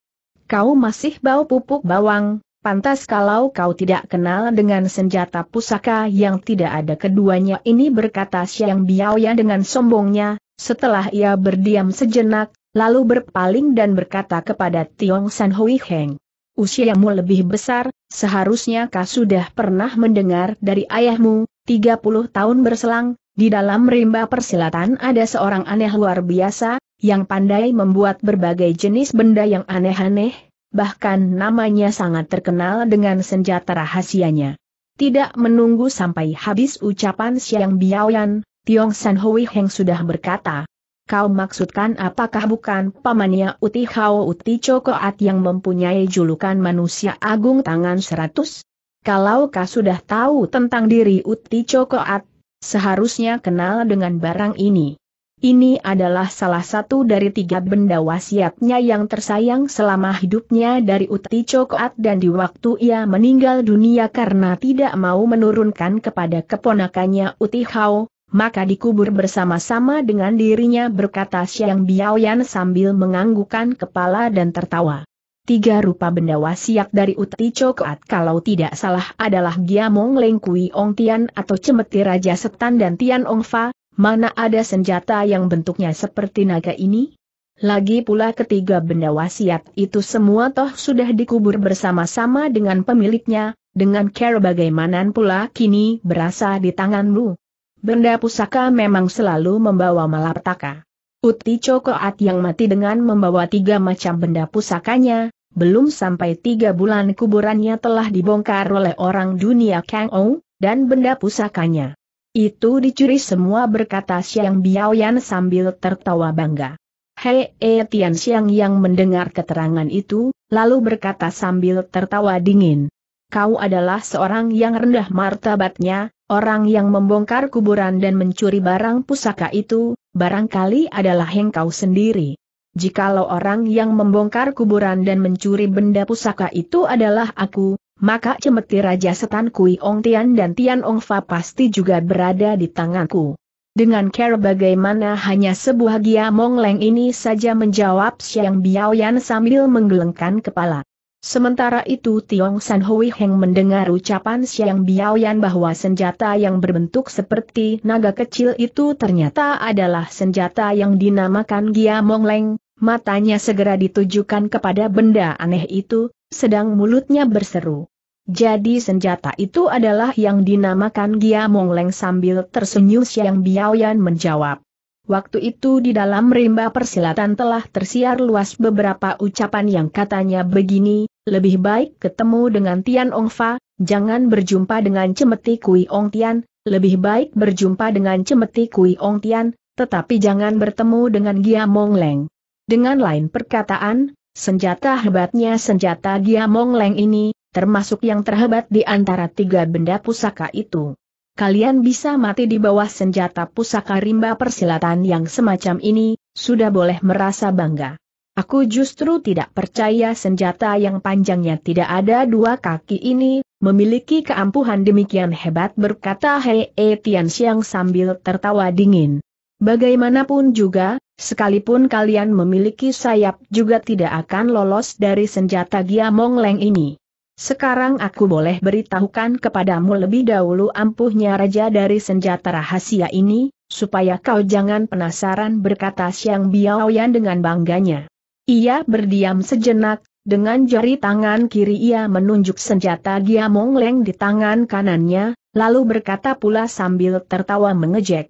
S1: Kau masih bau pupuk bawang, Pantas kalau kau tidak kenal dengan senjata pusaka yang tidak ada keduanya ini berkata Xiang Yan dengan sombongnya, setelah ia berdiam sejenak, lalu berpaling dan berkata kepada Tiong San Hui Heng. Usiamu lebih besar, seharusnya kau sudah pernah mendengar dari ayahmu, 30 tahun berselang, di dalam rimba persilatan ada seorang aneh luar biasa, yang pandai membuat berbagai jenis benda yang aneh-aneh, bahkan namanya sangat terkenal dengan senjata rahasianya. Tidak menunggu sampai habis ucapan Siang Biaoyan, Tiong San Hui Heng sudah berkata, Kau maksudkan apakah bukan pamannya Uti Hao Uti Cokoat yang mempunyai julukan manusia agung tangan seratus? Kalau kau sudah tahu tentang diri Uti Cokoat, seharusnya kenal dengan barang ini. Ini adalah salah satu dari tiga benda wasiatnya yang tersayang selama hidupnya dari Uti Cokoat dan di waktu ia meninggal dunia karena tidak mau menurunkan kepada keponakannya Uti Hao, maka dikubur bersama-sama dengan dirinya berkata siang Biaoyan sambil menganggukan kepala dan tertawa. Tiga rupa benda wasiat dari Uti cokat kalau tidak salah adalah Giamong lengkui Kui Ong Tian atau Cemeti Raja Setan dan Tian Ong Fa, mana ada senjata yang bentuknya seperti naga ini? Lagi pula ketiga benda wasiat itu semua toh sudah dikubur bersama-sama dengan pemiliknya, dengan care bagaimanan pula kini berasa di tanganmu benda pusaka memang selalu membawa malapetaka. Uti Cokoat yang mati dengan membawa tiga macam benda pusakanya, belum sampai tiga bulan kuburannya telah dibongkar oleh orang dunia Kang Ou, dan benda pusakanya. Itu dicuri semua berkata Siang Biaoyan sambil tertawa bangga. Hei E Tian Siang yang mendengar keterangan itu, lalu berkata sambil tertawa dingin. Kau adalah seorang yang rendah martabatnya, Orang yang membongkar kuburan dan mencuri barang pusaka itu, barangkali adalah engkau sendiri. Jikalau orang yang membongkar kuburan dan mencuri benda pusaka itu adalah aku, maka cemeti Raja Setan Kui Ong Tian dan Tian Ong Fa pasti juga berada di tanganku. Dengan care bagaimana hanya sebuah giamong leng ini saja menjawab siang Biaoyan sambil menggelengkan kepala. Sementara itu Tiong San Hui Heng mendengar ucapan Siang Biaoyan bahwa senjata yang berbentuk seperti naga kecil itu ternyata adalah senjata yang dinamakan Gia Mong Leng. matanya segera ditujukan kepada benda aneh itu, sedang mulutnya berseru. Jadi senjata itu adalah yang dinamakan Gia Mong Leng sambil tersenyum Siang Biaoyan menjawab. Waktu itu di dalam rimba persilatan telah tersiar luas beberapa ucapan yang katanya begini, lebih baik ketemu dengan Tian Ong Fa, jangan berjumpa dengan cemeti Kui Ong Tian, lebih baik berjumpa dengan cemeti Kui Ong Tian, tetapi jangan bertemu dengan Gia Mong Leng. Dengan lain perkataan, senjata hebatnya senjata Gia Mong Leng ini, termasuk yang terhebat di antara tiga benda pusaka itu. Kalian bisa mati di bawah senjata pusaka rimba persilatan yang semacam ini, sudah boleh merasa bangga. Aku justru tidak percaya senjata yang panjangnya tidak ada dua kaki ini, memiliki keampuhan demikian hebat berkata Hei e Tian sambil tertawa dingin. Bagaimanapun juga, sekalipun kalian memiliki sayap juga tidak akan lolos dari senjata Giamong Leng ini. Sekarang aku boleh beritahukan kepadamu lebih dahulu ampuhnya raja dari senjata rahasia ini, supaya kau jangan penasaran berkata Xiang Biaoyan dengan bangganya. Ia berdiam sejenak, dengan jari tangan kiri ia menunjuk senjata Giamong Leng di tangan kanannya, lalu berkata pula sambil tertawa mengejek,